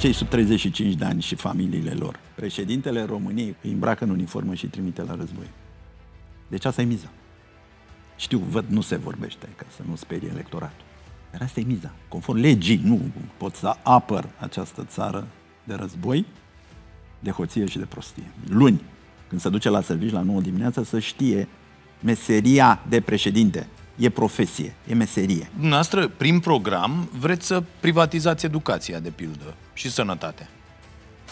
cei sub 35 de ani și familiile lor. Președintele României îi îmbracă în uniformă și îi trimite la război. Deci asta e miza. Știu, văd, nu se vorbește ca să nu sperie electoratul. Dar asta e miza. Conform legii, nu pot să apăr această țară de război, de hoție și de prostie. Luni, când se duce la servici la 9 dimineața, să știe meseria de președinte e profesie, e meserie. Dumneavoastră, prin program, vreți să privatizați educația, de pildă, și sănătatea.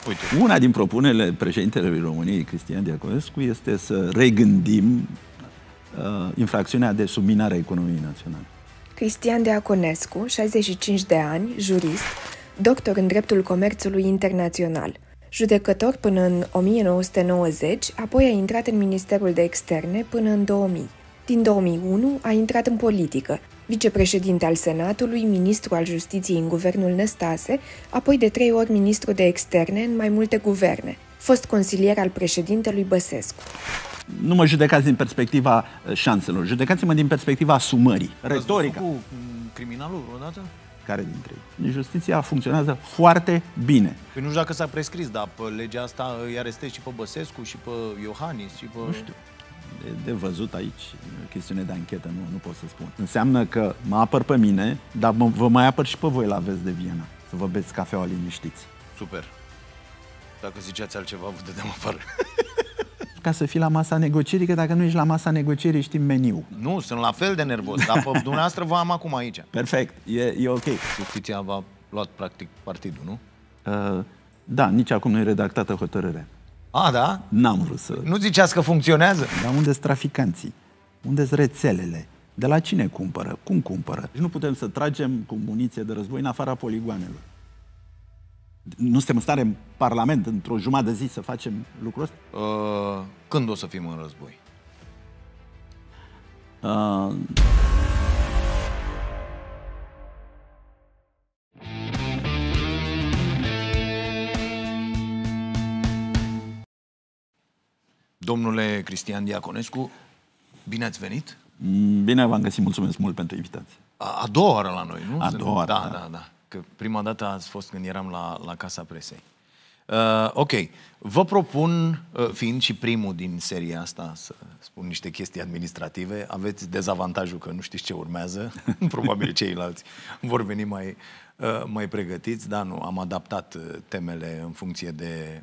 Uite. Una din propunerile președintelui României, Cristian Diaconescu, este să regândim uh, infracțiunea de subminare a economiei naționale. Cristian Diaconescu, 65 de ani, jurist, doctor în dreptul comerțului internațional. Judecător până în 1990, apoi a intrat în Ministerul de Externe până în 2000. Din 2001 a intrat în politică, vicepreședinte al Senatului, ministru al justiției în guvernul Năstase, apoi de trei ori ministru de externe în mai multe guverne, fost consilier al președintelui Băsescu. Nu mă judecați din perspectiva uh, șanselor, judecați-mă din perspectiva sumării. retorica. Cu criminalul vreodată? Care dintre ei? Justiția funcționează foarte bine. Păi nu știu dacă s-a prescris, dar pe legea asta îi arestezi și pe Băsescu, și pe Iohannis, și pe... Nu știu de, de văzut aici, chestiune de anchetă, nu, nu pot să spun. Înseamnă că mă apăr pe mine, dar mă, vă mai apăr și pe voi la Vest de Viena, să vă beți cafeaua liniștiți. Super. Dacă ziceați altceva, vă dădeam afară. Ca să fii la masa negocierii, că dacă nu ești la masa negocierii, știi meniu. Nu, sunt la fel de nervos, dar pe dumneavoastră vă am acum aici. Perfect, e, e ok. Justiția v-a luat practic partidul, nu? Uh, da, nici acum nu e redactată hotărârea. A, da? N-am vrut să... Nu ziceați că funcționează? Dar unde sunt traficanții? unde sunt rețelele? De la cine cumpără? Cum cumpără? Deci nu putem să tragem cu muniție de război în afara poligoanelor. Nu suntem în stare în Parlament, într-o jumătate de zi, să facem lucrul ăsta? Uh, când o să fim în război? Uh... Domnule Cristian Diaconescu, bine ați venit! Mm, bine v-am găsit, mulțumesc mult pentru invitație. A, a doua oară la noi, nu? A doua oară. Da, da, da, da. Că prima dată ați fost când eram la, la Casa Presei. Uh, ok, vă propun, uh, fiind și primul din seria asta, să spun niște chestii administrative, aveți dezavantajul că nu știți ce urmează, probabil ceilalți vor veni mai, uh, mai pregătiți, dar nu, am adaptat uh, temele în funcție de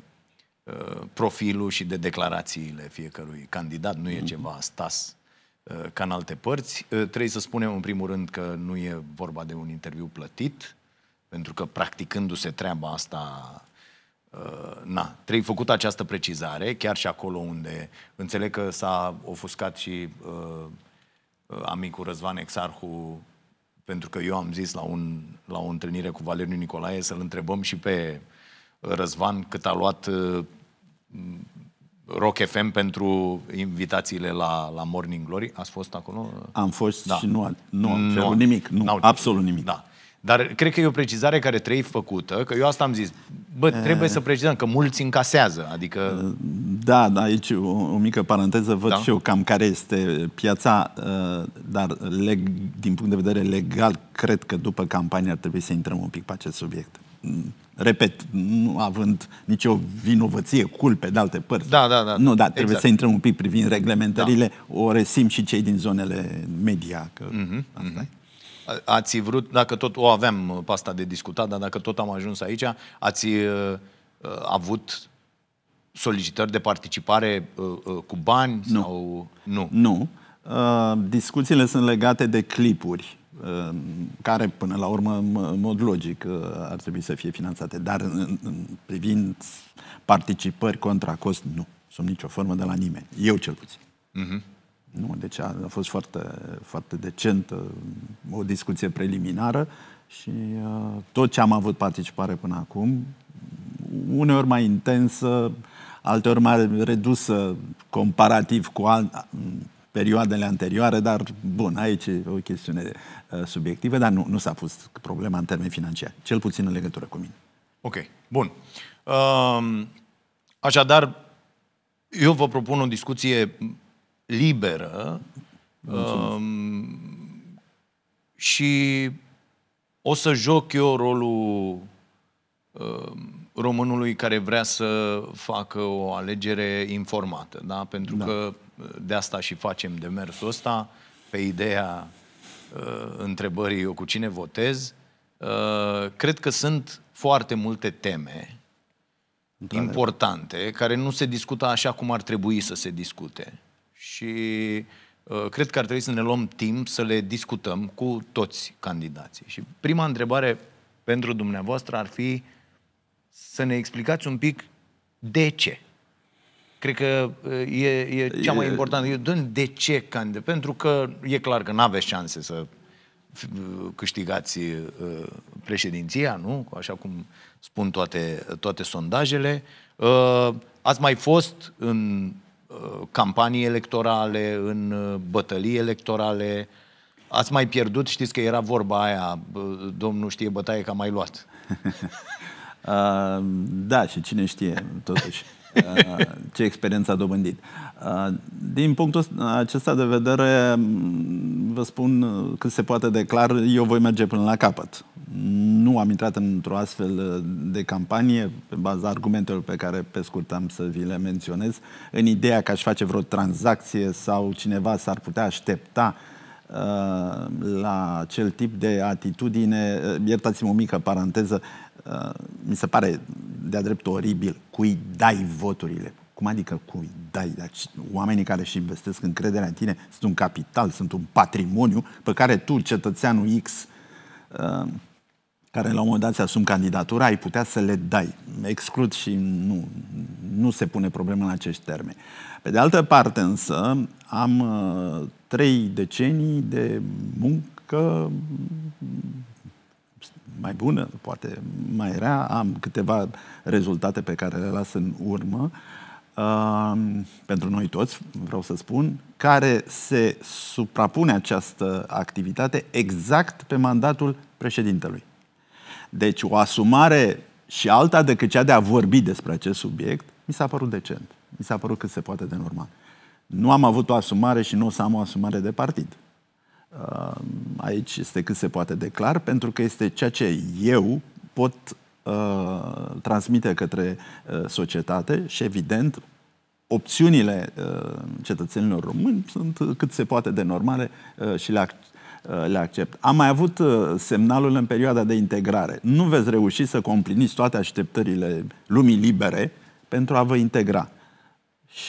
profilul și de declarațiile fiecărui candidat, nu e mhm. ceva stas uh, ca în alte părți. Uh, trebuie să spunem în primul rând că nu e vorba de un interviu plătit, pentru că practicându-se treaba asta, uh, na, trebuie făcută această precizare, chiar și acolo unde înțeleg că s-a ofuscat și uh, amicul Răzvan Exarhu, pentru că eu am zis la, un, la o întâlnire cu Valeriu Nicolae să-l întrebăm și pe Răzvan cât a luat Rock FM pentru invitațiile la, la Morning Glory. Ați fost acolo? Am fost da. și nu, nu am nu, nimic. Nu, n absolut nimic. Da. Dar cred că e o precizare care trebuie făcută, că eu asta am zis. Bă, trebuie e... Eh. să precizăm că mulți încasează, adică... Eh, da, da aici o, o mică paranteză, văd da? și eu cam care este piața, eh, dar leg, din punct de vedere legal, cred că după campanie ar trebui să intrăm un pic pe acest subiect. Repet, nu având nicio vinovăție, culpe de alte părți. Da, da, da. Nu, da, trebuie exact. să intrăm un pic privind reglementările, da. o resim și cei din zonele media. Că mm-hmm. asta mm-hmm. Ați vrut, dacă tot o aveam uh, pasta de discutat, dar dacă tot am ajuns aici, ați uh, uh, avut solicitări de participare uh, uh, cu bani? Nu. Sau... Nu. nu. Uh, discuțiile sunt legate de clipuri care până la urmă, în mod logic, uh, ar trebui să fie finanțate. Dar privind participări contra cost, nu. Sunt nicio formă de la nimeni. Eu cel puțin. Uh-huh. Nu, deci a, a fost foarte, foarte decent um, o discuție preliminară și uh, tot ce am avut participare până acum, uneori mai intensă, alteori mai redusă comparativ cu al, perioadele anterioare, dar bun, aici e o chestiune uh, subiectivă, dar nu, nu s-a pus problema în termeni financiar. cel puțin în legătură cu mine. Ok, bun. Um, așadar, eu vă propun o discuție liberă Mulțumesc. Um, și o să joc eu rolul um, românului care vrea să facă o alegere informată, da? Pentru da. că de asta și facem demersul ăsta, pe ideea uh, întrebării eu cu cine votez, uh, cred că sunt foarte multe teme importante care nu se discută așa cum ar trebui să se discute. Și uh, cred că ar trebui să ne luăm timp să le discutăm cu toți candidații. Și prima întrebare pentru dumneavoastră ar fi să ne explicați un pic de ce Cred că uh, e, e cea mai e... importantă. Eu dăm de ce candidat? Pentru că e clar că n-aveți șanse să uh, câștigați uh, președinția, nu? Așa cum spun toate, toate sondajele. Ați mai fost în campanii electorale, în bătălii electorale. Ați mai pierdut, știți că era vorba aia, domnul știe bătaie că a mai luat. da, și cine știe, totuși. ce experiență a dobândit. Din punctul acesta de vedere, vă spun cât se poate de clar, eu voi merge până la capăt. Nu am intrat într-o astfel de campanie, pe baza argumentelor pe care pe scurt am să vi le menționez, în ideea că aș face vreo tranzacție sau cineva s-ar putea aștepta la acel tip de atitudine, iertați-mă o mică paranteză, mi se pare de-a dreptul oribil, cui dai voturile. Cum adică cui dai? Deci, oamenii care își investesc încrederea în tine sunt un capital, sunt un patrimoniu pe care tu, cetățeanul X, uh, care la un moment dat asum candidatura, ai putea să le dai. Exclud și nu, nu se pune problema în acești termeni. Pe de altă parte însă, am uh, trei decenii de muncă mai bună, poate mai rea, am câteva rezultate pe care le las în urmă, uh, pentru noi toți, vreau să spun, care se suprapune această activitate exact pe mandatul președintelui. Deci o asumare și alta decât cea de a vorbi despre acest subiect, mi s-a părut decent. Mi s-a părut cât se poate de normal. Nu am avut o asumare și nu o să am o asumare de partid aici este cât se poate de clar, pentru că este ceea ce eu pot uh, transmite către uh, societate și, evident, opțiunile uh, cetățenilor români sunt cât se poate de normale uh, și le, ac- uh, le accept. Am mai avut uh, semnalul în perioada de integrare. Nu veți reuși să compliniți toate așteptările lumii libere pentru a vă integra.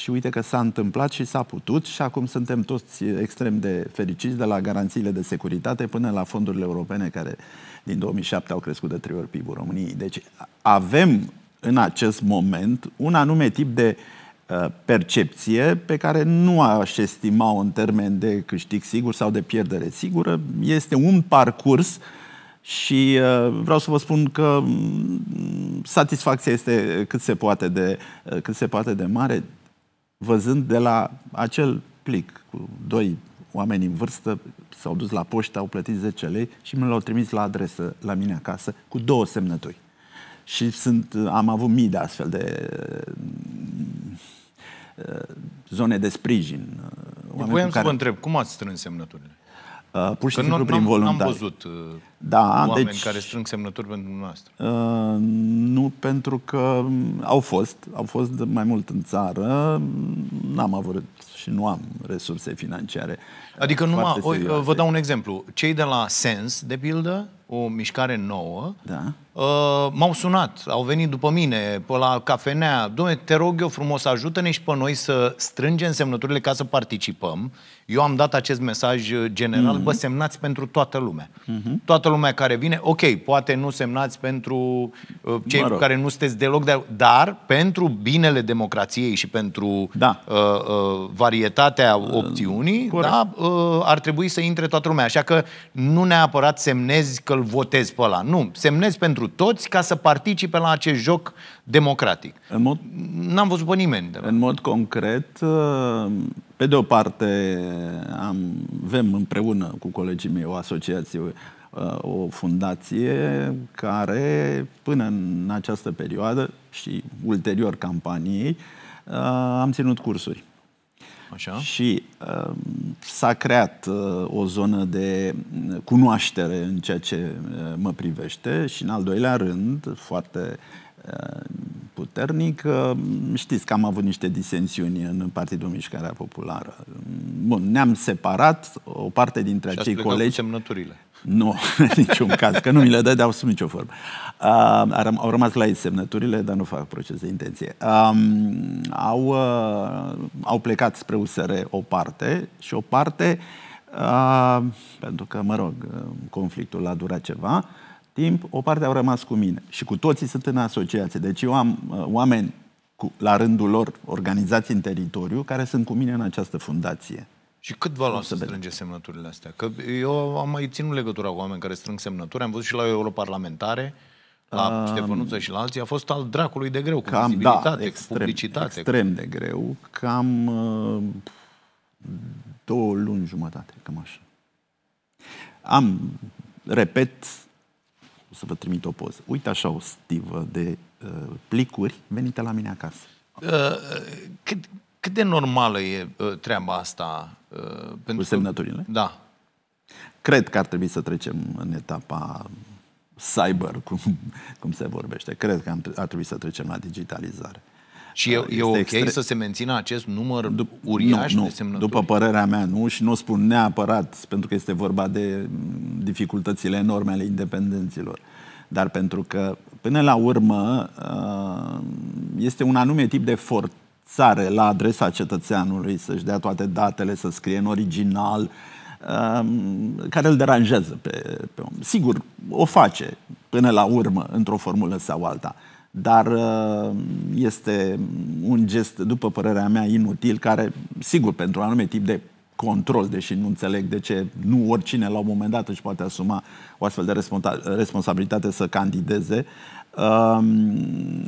Și uite că s-a întâmplat și s-a putut și acum suntem toți extrem de fericiți de la garanțiile de securitate până la fondurile europene care din 2007 au crescut de trei ori PIB-ul României. Deci avem în acest moment un anume tip de uh, percepție pe care nu aș estima în termen de câștig sigur sau de pierdere sigură. Este un parcurs și uh, vreau să vă spun că mm, satisfacția este cât se poate de, uh, cât se poate de mare văzând de la acel plic cu doi oameni în vârstă, s-au dus la poștă, au plătit 10 lei și mi l-au trimis la adresă la mine acasă cu două semnături. Și sunt, am avut mii de astfel de uh, zone de sprijin. Uh, Voiam care... să vă întreb, cum ați strâns semnăturile? Uh, pur și că simplu n prin voluntari. am văzut uh, da, Oameni deci, care strâng semnături pentru dumneavoastră. Uh, nu, pentru că mm, au fost, au fost mai mult în țară, mm, n-am avut și nu am resurse financiare. Uh, adică numai, o, vă dau un exemplu. Cei de la Sens, de pildă, o mișcare nouă, da. uh, m-au sunat, au venit după mine pe la cafenea. Dom'le, te rog eu frumos, ajută-ne și pe noi să strângem semnăturile ca să participăm. Eu am dat acest mesaj uh, general, mm-hmm. vă semnați pentru toată lumea. Mm-hmm. Toată toată lumea care vine, ok, poate nu semnați pentru uh, cei mă rog. care nu sunteți deloc de dar pentru binele democrației și pentru da. uh, uh, varietatea uh, opțiunii, uh, da, uh, ar trebui să intre toată lumea. Așa că nu neapărat semnezi că îl votezi pe ăla. Nu, semnezi pentru toți ca să participe la acest joc democratic. În mod... N-am văzut pe nimeni. De la... În mod concret, uh, pe de o parte, am, avem împreună cu colegii mei o asociație Uh, o fundație care până în această perioadă și ulterior campaniei uh, am ținut cursuri. Așa. Și uh, s-a creat uh, o zonă de cunoaștere în ceea ce uh, mă privește și în al doilea rând, foarte uh, puternic, uh, știți că am avut niște disensiuni în Partidul Mișcarea Populară. Bun, ne-am separat, o parte dintre și acei colegi... semnăturile. Nu, în niciun caz, că nu mi le dădeau sub nicio formă. Uh, au rămas la ei semnăturile, dar nu fac proces de intenție. Um, au, uh, au plecat spre USR o parte și o parte, uh, pentru că, mă rog, uh, conflictul a durat ceva, timp, o parte au rămas cu mine. Și cu toții sunt în asociație. Deci eu am uh, oameni cu, la rândul lor, organizați în teritoriu, care sunt cu mine în această fundație. Și cât vă lua să strânge semnăturile astea? Că eu am mai ținut legătura cu oameni care strâng semnături, am văzut și la europarlamentare, la um, Ștefănuță și la alții, a fost al dracului de greu, cu cam, da, extrem, cu publicitate. Extrem de greu, cam uh, două luni jumătate, cam așa. Am, repet, o să vă trimit o poză. Uite așa o stivă de uh, plicuri venite la mine acasă. Uh, uh cât, cât de normală e uh, treaba asta Uh, pentru cu semnăturile? Că, da. Cred că ar trebui să trecem în etapa cyber, cum, cum se vorbește. Cred că ar trebui să trecem la digitalizare. Și e, e ok extre... să se mențină acest număr Dup- uriaș nu, nu. de semnături? După părerea mea, nu. Și nu spun neapărat, pentru că este vorba de mm, dificultățile enorme ale independenților. Dar pentru că, până la urmă, uh, este un anume tip de fort țară la adresa cetățeanului, să-și dea toate datele, să scrie în original, um, care îl deranjează pe, pe om. Sigur, o face până la urmă, într-o formulă sau alta, dar uh, este un gest, după părerea mea, inutil, care, sigur, pentru un tip de control, deși nu înțeleg de ce nu oricine la un moment dat își poate asuma o astfel de responsabilitate să candideze, uh,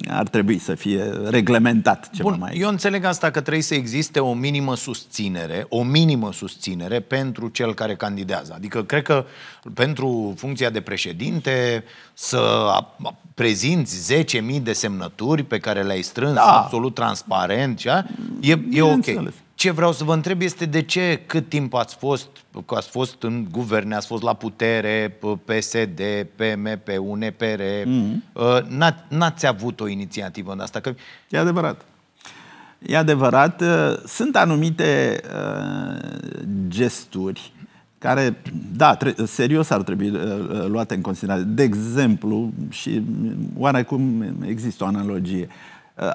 ar trebui să fie reglementat ceva Bun, mai. Eu înțeleg asta că trebuie să existe o minimă susținere, o minimă susținere pentru cel care candidează. Adică cred că pentru funcția de președinte să prezinți 10.000 de semnături pe care le-ai strâns da. absolut transparent, e, e ok. Înțeles. Ce vreau să vă întreb este de ce, cât timp ați fost, că ați fost în guverne, ați fost la putere, PSD, PMP, UNPR, mm-hmm. Uh, n-ați avut o inițiativă în asta? Că... E adevărat. E adevărat. Uh, sunt anumite uh, gesturi care, da, serios ar trebui luate în considerare. De exemplu, și oarecum există o analogie,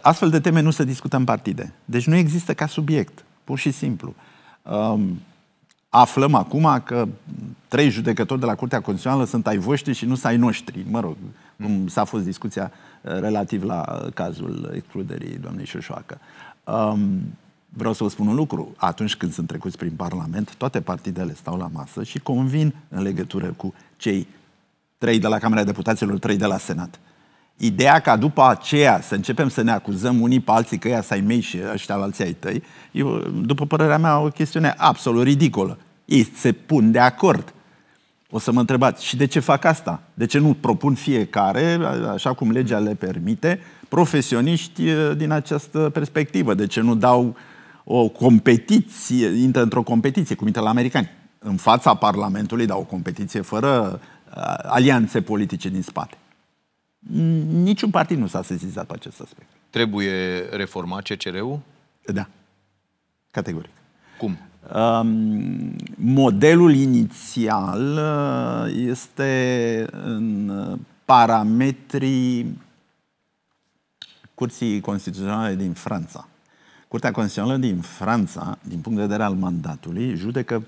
astfel de teme nu se discută în partide. Deci nu există ca subiect. Pur și simplu. Um, aflăm acum că trei judecători de la Curtea Constituțională sunt ai voștri și nu sunt ai noștri. Mă rog, cum s-a fost discuția uh, relativ la uh, cazul excluderii doamnei Șoșoacă. Um, vreau să vă spun un lucru. Atunci când sunt trecuți prin Parlament, toate partidele stau la masă și convin în legătură cu cei trei de la Camera Deputaților, trei de la Senat. Ideea ca după aceea să începem să ne acuzăm unii pe alții că ea ai mei și ăștia la alții ai tăi, eu, după părerea mea, o chestiune absolut ridicolă. Ei se pun de acord. O să mă întrebați, și de ce fac asta? De ce nu propun fiecare, așa cum legea le permite, profesioniști din această perspectivă? De ce nu dau o competiție, intră într-o competiție, cum intră la americani? În fața Parlamentului dau o competiție fără alianțe politice din spate. Niciun partid nu s-a sesizat pe acest aspect. Trebuie reformat CCR-ul? Da. Categoric. Cum? Um, modelul inițial uh, este în uh, parametrii Curții Constituționale din Franța. Curtea Constituțională din Franța, din punct de vedere al mandatului, judecă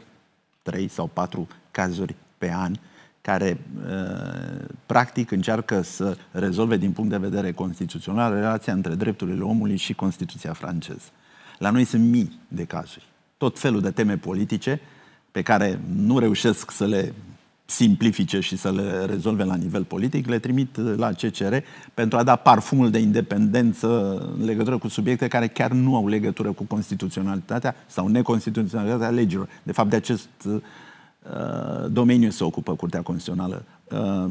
3 sau 4 cazuri pe an uh, care uh, practic încearcă să rezolve din punct de vedere constituțional relația între drepturile omului și Constituția franceză. La noi sunt mii de cazuri. Tot felul de teme politice pe care nu reușesc să le simplifice și să le rezolve la nivel politic, le trimit uh, la CCR pentru a da parfumul de independență în legătură cu subiecte care chiar nu au legătură cu constituționalitatea sau neconstituționalitatea legilor. De fapt, de acest uh, Uh, domeniu se ocupă Curtea Constituțională. Uh,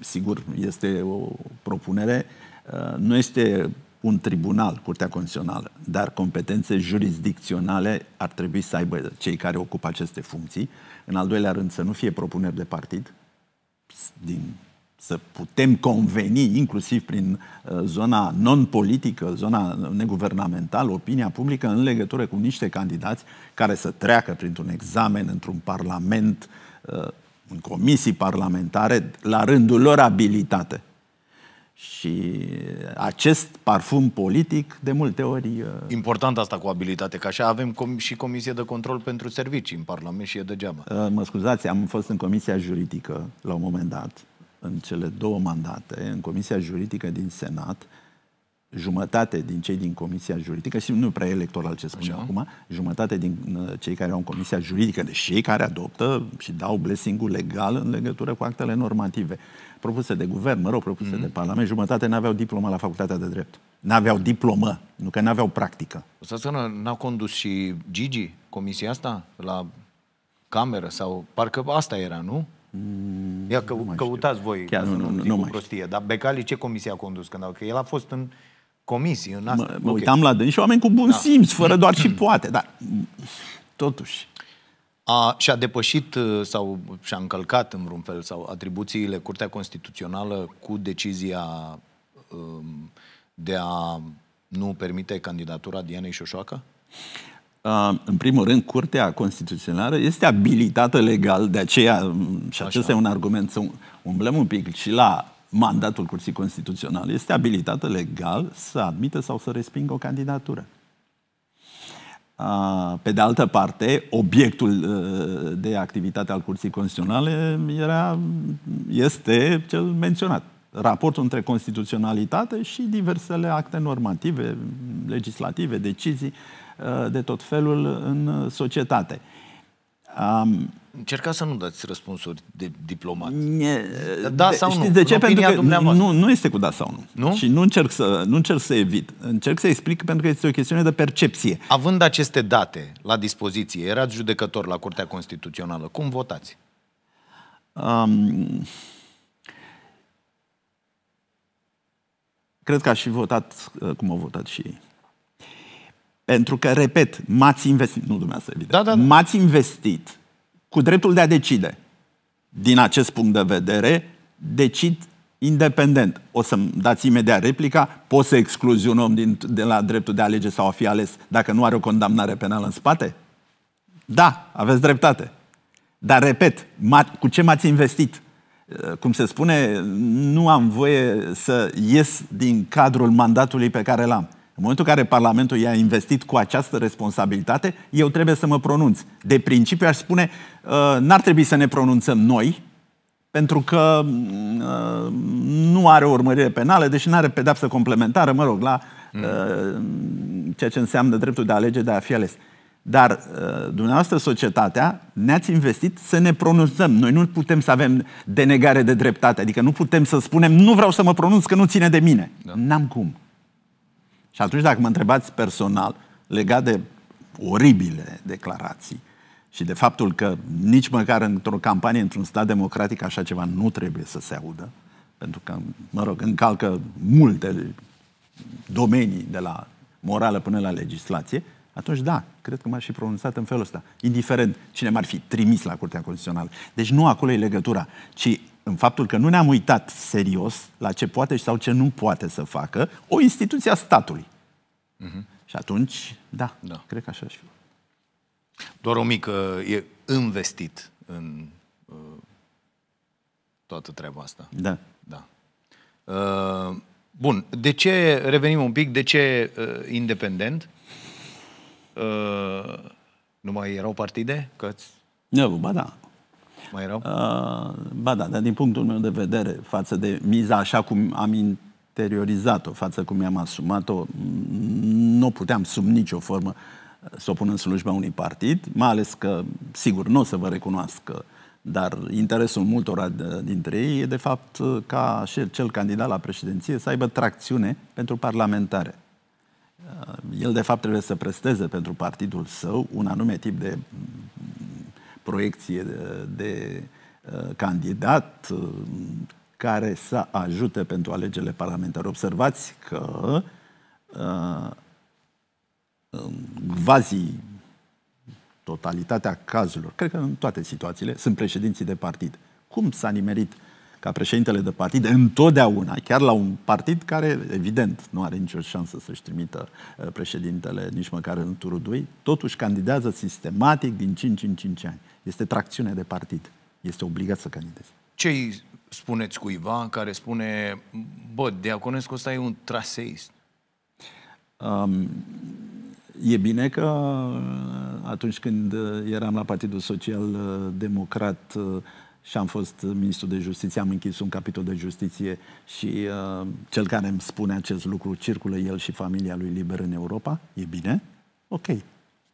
sigur, este o propunere. Uh, nu este un tribunal, Curtea Constituțională, dar competențe jurisdicționale ar trebui să aibă cei care ocupă aceste funcții. În al doilea rând, să nu fie propuneri de partid din să putem conveni, inclusiv prin uh, zona non-politică, zona neguvernamentală, opinia publică, în legătură cu niște candidați care să treacă printr-un examen într-un parlament, uh, în comisii parlamentare, la rândul lor abilitate. Și acest parfum politic, de multe ori... Uh, Important asta cu abilitate, că așa avem com- și Comisie de Control pentru Servicii în Parlament și e degeaba. Mă scuzați, am fost în Comisia Juridică la un moment dat în cele două mandate, în Comisia Juridică din Senat, jumătate din cei din Comisia Juridică, și nu prea electoral ce spun acum, jumătate din uh, cei care au în Comisia Juridică, de cei care adoptă și dau blessing legal în legătură cu actele normative propuse de guvern, mă rog, propuse mm-hmm. de Parlament, jumătate n-aveau diplomă la Facultatea de Drept. N-aveau diplomă, nu că n-aveau practică. Să spună, n-a condus și Gigi comisia asta la cameră sau parcă asta era, nu? Mm, Ia că, nu căutați voi, Chiar, nu, nu, nu, nu mai prostie, dar Becali ce comisie a condus când a... Că el a fost în comisii, în asta. Mă, mă okay. uitam la dâns și oameni cu bun da. simț, fără doar și poate, dar totuși. A, și-a depășit uh, sau și-a încălcat în vreun fel sau atribuțiile Curtea Constituțională cu decizia um, de a nu permite candidatura Dianei Șoșoacă? în primul rând, Curtea Constituțională este abilitată legal, de aceea, și acesta e un argument, să umblăm un pic și la mandatul Curții Constituționale, este abilitată legal să admită sau să respingă o candidatură. Pe de altă parte, obiectul ă, de activitate al Curții Constituționale era, este cel menționat. Raportul între constituționalitate și diversele acte normative, legislative, decizii Uh, de tot felul în uh, societate. Um, Încerca să nu dați răspunsuri de diplomat. E, da sau știți nu? de ce? Pentru că nu, nu este cu da sau nu. nu? Și nu încerc, să, nu încerc să evit. Încerc să explic pentru că este o chestiune de percepție. Având aceste date la dispoziție, erați judecător la Curtea Constituțională. Cum votați? Um, cred că aș fi votat uh, cum au votat și ei. Pentru că, repet, m-ați investit, nu dumneavoastră, evident, da, da, da. m-ați investit cu dreptul de a decide. Din acest punct de vedere, decid independent. O să-mi dați imediat replica, pot să excluzi un om din, de la dreptul de a alege sau a fi ales dacă nu are o condamnare penală în spate? Da, aveți dreptate. Dar, repet, cu ce m-ați investit? Uh, cum se spune, nu am voie să ies din cadrul mandatului pe care l-am. În momentul în care Parlamentul i-a investit cu această responsabilitate, eu trebuie să mă pronunț. De principiu aș spune, uh, n-ar trebui să ne pronunțăm noi, pentru că uh, nu are o urmărire penală, deși nu are pedapsă complementară, mă rog, la mm. ceea ce înseamnă dreptul de a alege de a fi ales. Dar dumneavoastră, societatea, ne-ați investit să ne pronunțăm. Noi nu putem să avem denegare de dreptate, adică nu putem să spunem nu vreau să mă pronunț că nu ține de mine. Da. N-am cum. Și atunci, dacă mă întrebați personal, legat de oribile declarații și de faptul că nici măcar într-o campanie, într-un stat democratic, așa ceva nu trebuie să se audă, pentru că, mă rog, încalcă multe domenii de la morală până la legislație, atunci da, cred că m-aș fi pronunțat în felul ăsta. Indiferent cine m-ar fi trimis la Curtea Constituțională. Deci nu acolo e legătura, ci în faptul că nu ne-am uitat serios la ce poate sau ce nu poate să facă o instituție a statului. Uh-huh. Și atunci, da, da, cred că așa și fi. Doar o mică, e investit în uh, toată treaba asta. Da. da. Uh, bun, de ce, revenim un pic, de ce uh, independent? Uh, nu mai erau partide? Că nu, ba da. Mai rău? Uh, ba da, dar din punctul meu de vedere, față de miza așa cum am interiorizat-o, față cum mi-am asumat-o, nu puteam sub nicio formă uh, să o pun în slujba unui partid, mai ales că, sigur, nu o să vă recunoască, dar interesul multora dintre ei e, de fapt, uh, ca cel candidat la președinție să aibă tracțiune pentru parlamentare. Uh, el, de fapt, trebuie să presteze pentru partidul său un anume tip de proiecție uh, de, de uh, candidat uh, care să ajute pentru alegerile parlamentare. Observați că vazi um, totalitatea cazurilor, cred că în toate situațiile, sunt președinții de partid. Cum s-a nimerit ca președintele de partid întotdeauna, chiar la un partid care, evident, nu are nicio șansă să-și trimită președintele nici măcar în turul 2, totuși candidează sistematic din 5 în 5 ani. Este tracțiune de partid. Este obligat să candideze. Ce spuneți cuiva care spune, bă, Diaconescu ăsta e un traseist? Um, e bine că uh, atunci când uh, eram la Partidul Social uh, Democrat și am fost ministru de justiție, am închis un capitol de justiție și uh, cel care îmi spune acest lucru circulă el și familia lui liber în Europa, e bine? Ok,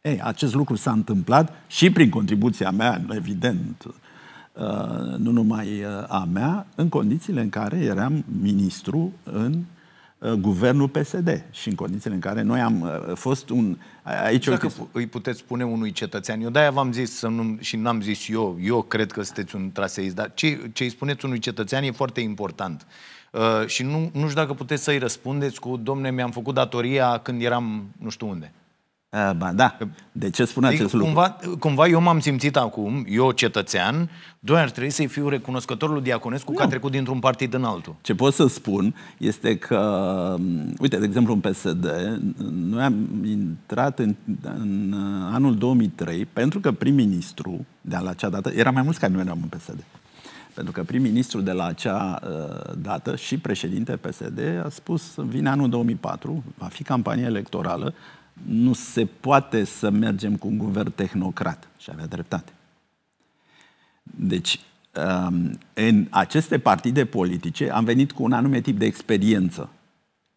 ei, acest lucru s-a întâmplat și prin contribuția mea, evident, uh, nu numai uh, a mea, în condițiile în care eram ministru în uh, guvernul PSD și în condițiile în care noi am fost un... Aici Dacă o... îi puteți spune unui cetățean, eu de-aia v-am zis să nu, și n-am zis eu, eu cred că sunteți un traseist, dar ce, ce îi spuneți unui cetățean e foarte important. Uh, și nu, nu știu dacă puteți să-i răspundeți cu, domne, mi-am făcut datoria când eram nu știu unde ba, da. De ce spune adică acest cumva, lucru? Cumva eu m-am simțit acum, eu cetățean, doar ar trebui să-i fiu recunoscător lui Diaconescu nu. că a trecut dintr-un partid în altul. Ce pot să spun este că, uite, de exemplu, în PSD, noi am intrat în, în anul 2003 pentru că prim-ministru de la acea dată, era mai mult ca nu eram în PSD, pentru că prim-ministru de la acea uh, dată și președinte PSD a spus, vine anul 2004, va fi campanie electorală, nu se poate să mergem cu un guvern tehnocrat. Și avea dreptate. Deci, um, în aceste partide politice am venit cu un anume tip de experiență.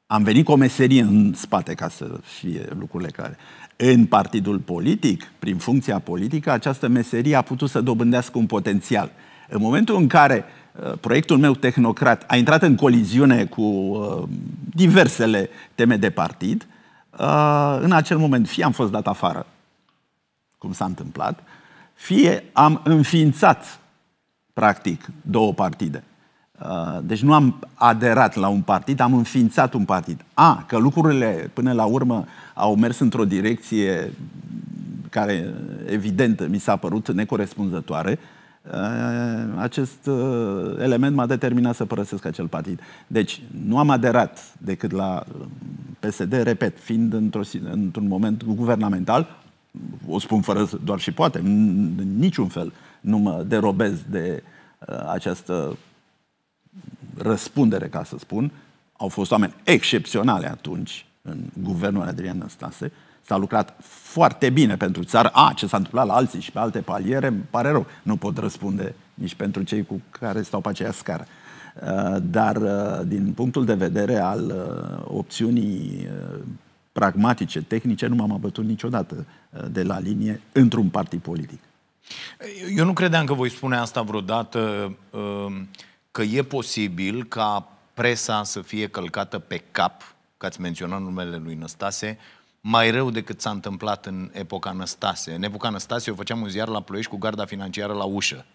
Am venit cu o meserie în spate ca să fie lucrurile care. În partidul politic, prin funcția politică, această meserie a putut să dobândească un potențial. În momentul în care uh, proiectul meu tehnocrat a intrat în coliziune cu uh, diversele teme de partid, Uh, în acel moment fie am fost dat afară, cum s-a întâmplat, fie am înființat, practic, două partide. Uh, deci nu am aderat la un partid, am înființat un partid. A, că lucrurile până la urmă au mers într-o direcție care, evident, mi s-a părut necorespunzătoare, uh, acest uh, element m-a determinat să părăsesc acel partid. Deci nu am aderat decât la um, PSD, repet, fiind într-o, într-un moment guvernamental, o spun fără doar și poate, în niciun fel nu mă derobez de uh, această răspundere, ca să spun. Au fost oameni excepționale atunci în guvernul Adrian Năstase, S-a lucrat foarte bine pentru țară. A, ce s-a întâmplat la alții și pe alte paliere, îmi pare rău. Nu pot răspunde nici pentru cei cu care stau pe aceea scară. Uh, dar uh, din punctul de vedere al uh, opțiunii pragmatice, tehnice, nu m-am abătut niciodată de la linie într-un partid politic. Eu nu credeam că voi spune asta vreodată, că e posibil ca presa să fie călcată pe cap, că ați menționat numele lui Năstase, mai rău decât s-a întâmplat în epoca Năstase. În epoca Năstase eu făceam un ziar la Ploiești cu garda financiară la ușă.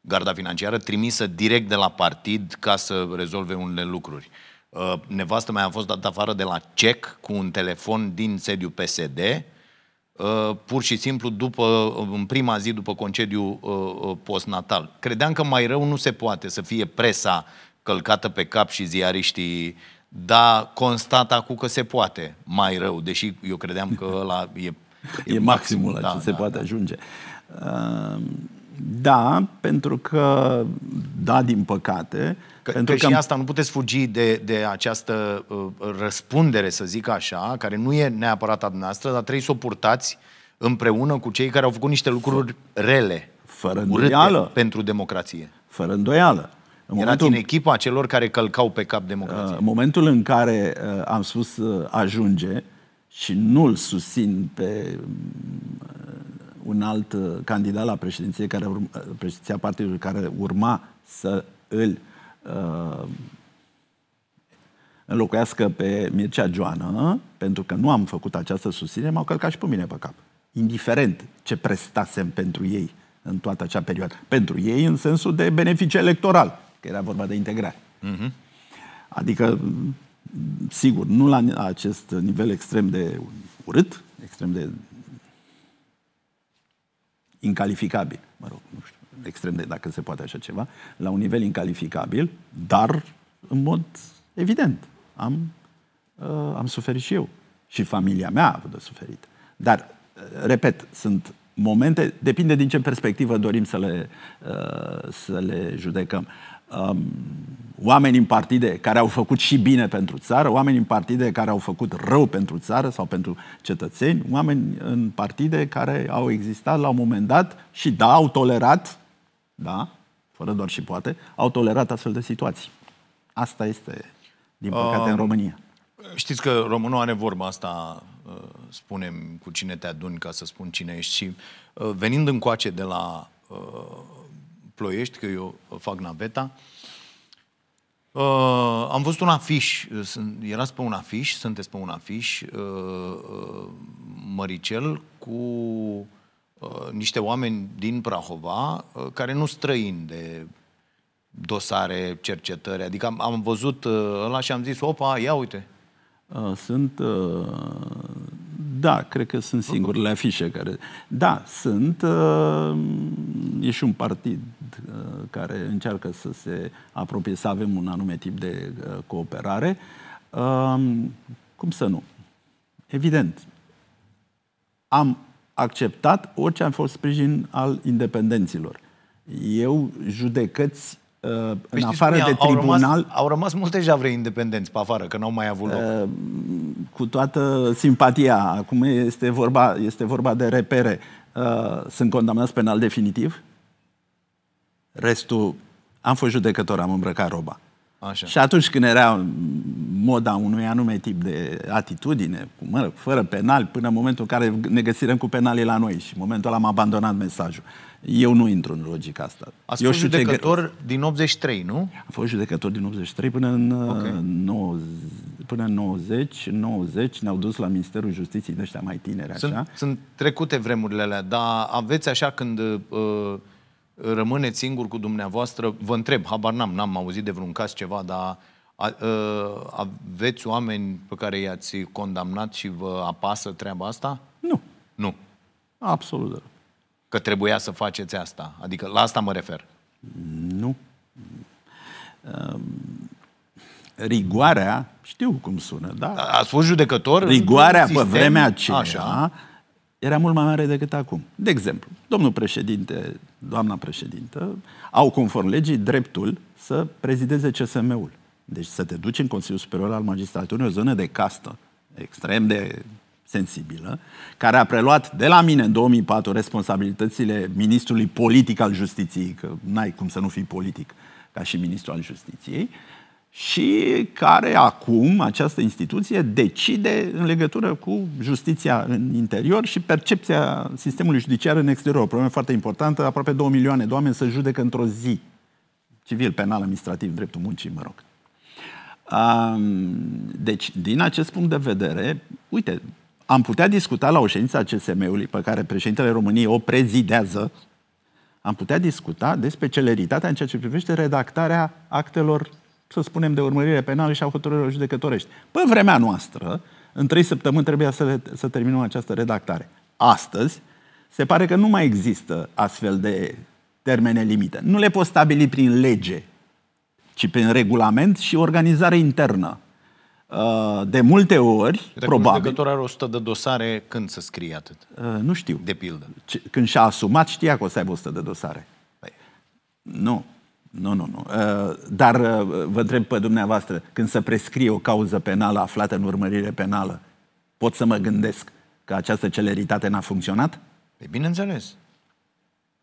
Garda financiară trimisă direct de la partid ca să rezolve unele lucruri. Uh, nevastă mai a fost dat afară de la CEC cu un telefon din sediu PSD, uh, pur și simplu după, în prima zi după concediu uh, postnatal. Credeam că mai rău nu se poate să fie presa călcată pe cap și ziariștii dar constat acum că se poate mai rău, deși eu credeam că ăla e... E, e maximul la da, ce da, se da, poate da. ajunge. Ehm, da, pentru că, da, din păcate... Că, pentru că, că și asta nu puteți fugi de, de această uh, răspundere, să zic așa, care nu e neapărat a dumneavoastră, dar trebuie să o purtați împreună cu cei care au făcut niște lucruri rele, fără urâte îndoială. pentru democrație. Fără îndoială. În Era momentul, din echipa celor care călcau pe cap democrația. În uh, momentul în care uh, am spus uh, ajunge și nu-l susțin pe un alt candidat la președinție, care urma, președinția partidului care urma să îl uh, înlocuiască pe Mircea Joană, pentru că nu am făcut această susținere, m-au călcat și pe mine pe cap. Indiferent ce prestasem pentru ei în toată acea perioadă. Pentru ei în sensul de beneficiu electoral că era vorba de integrare. Uh-huh. Adică, sigur, nu la acest nivel extrem de urât, extrem de incalificabil, mă rog, nu știu, extrem de, dacă se poate așa ceva, la un nivel incalificabil, dar în mod evident. Am, uh, am suferit și eu. Și familia mea a avut de suferit. Dar, uh, repet, sunt momente, depinde din ce perspectivă dorim să le, uh, să le judecăm. Uh, um, oameni în partide care au făcut și bine pentru țară, oameni în partide care au făcut rău pentru țară sau pentru cetățeni, oameni în partide care au existat la un moment dat și, da, au tolerat, da, fără doar și poate, au tolerat astfel de situații. Asta este, din păcate, um, în România. Știți că românul are vorba asta, uh, spunem cu cine te aduni ca să spun cine ești și uh, venind încoace de la uh, ploiești, că eu uh, fac naveta. Uh, am văzut un afiș, uh, sunt, erați pe un afiș, sunteți pe un afiș, uh, uh, Măricel, cu uh, niște oameni din Prahova, uh, care nu străin de dosare, cercetări. Adică am, am văzut uh, ăla și am zis, opa, ia uite. Uh, sunt, uh, da, cred că sunt singurele afișe care... Da, sunt, uh, e și un partid Uh, care încearcă să se apropie, să avem un anume tip de uh, cooperare. Um, cum să nu? Evident, am acceptat orice am fost sprijin al independenților. Eu judecăți uh, păi în afară știți, de au tribunal... Rămas, au rămas multe javre independenți pe afară, că n-au mai avut loc. Cu toată simpatia, acum este vorba, este vorba de repere. Sunt condamnați penal definitiv, Restul, am fost judecător, am îmbrăcat roba. Așa. Și atunci când era moda unui anume tip de atitudine, cu, mă, fără penal, până în momentul în care ne găsirăm cu penalii la noi și în momentul ăla am abandonat mesajul. Eu nu intru în logica asta. Ați Eu fost judecător ce... din 83, nu? Am fost judecător din 83 până în, uh, okay. 90, până în 90. 90 ne-au dus la Ministerul Justiției de ăștia mai tineri, așa. Sunt, sunt trecute vremurile alea, dar aveți așa când... Uh rămâneți singur cu dumneavoastră, vă întreb, habar n-am, n-am auzit de vreun caz ceva, dar a, a, ă, aveți oameni pe care i-ați condamnat și vă apasă treaba asta? Nu. Nu. Absolut deloc. Că trebuia să faceți asta. Adică la asta mă refer. Nu. Uh, rigoarea, știu cum sună, da? A spus judecător? Rigoarea pe vremea aceea, Așa era mult mai mare decât acum. De exemplu, domnul președinte, doamna președintă, au conform legii dreptul să prezideze CSM-ul. Deci să te duci în Consiliul Superior al Magistraturii, o zonă de castă extrem de sensibilă, care a preluat de la mine în 2004 responsabilitățile ministrului politic al justiției, că n-ai cum să nu fii politic ca și ministru al justiției, uh, și care acum, această instituție, decide în legătură cu justiția în interior și percepția sistemului judiciar în exterior. O problemă foarte importantă, aproape 2 milioane de oameni se judecă într-o zi. Civil, penal, administrativ, dreptul muncii, mă rog. Deci, din acest punct de vedere, uite, am putea discuta la o ședință a CSM-ului, pe care președintele României o prezidează, am putea discuta despre celeritatea în ceea ce privește redactarea actelor să spunem, de urmărire penală și a hotărârilor judecătorești. Pe vremea noastră, în trei săptămâni trebuia să, le, să terminăm această redactare. Astăzi, se pare că nu mai există astfel de termene limite. Nu le poți stabili prin lege, ci prin regulament și organizare internă. Uh, de multe ori, Dacă probabil... Dacă are 100 de dosare, când să scrie atât? Uh, nu știu. De pildă. Când și-a asumat, știa că o să aibă 100 de dosare. Păi. Nu. Nu, nu, nu. Uh, dar uh, vă întreb pe dumneavoastră, când se prescrie o cauză penală aflată în urmărire penală, pot să mă gândesc că această celeritate n-a funcționat? E păi, bineînțeles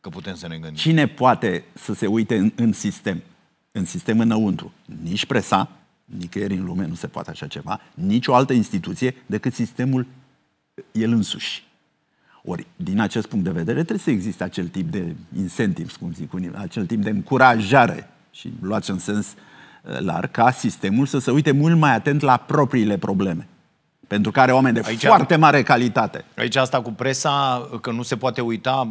că putem să ne gândim. Cine poate să se uite în, în sistem? În sistem înăuntru. Nici presa, nicăieri în lume nu se poate așa ceva, nici o altă instituție decât sistemul uh, el însuși. Ori, din acest punct de vedere, trebuie să existe acel tip de incentive, cum zic unii, acel tip de încurajare, și luați în sens uh, larg, ca sistemul să se uite mult mai atent la propriile probleme pentru că are oameni de aici, foarte mare calitate. Aici asta cu presa, că nu se poate uita,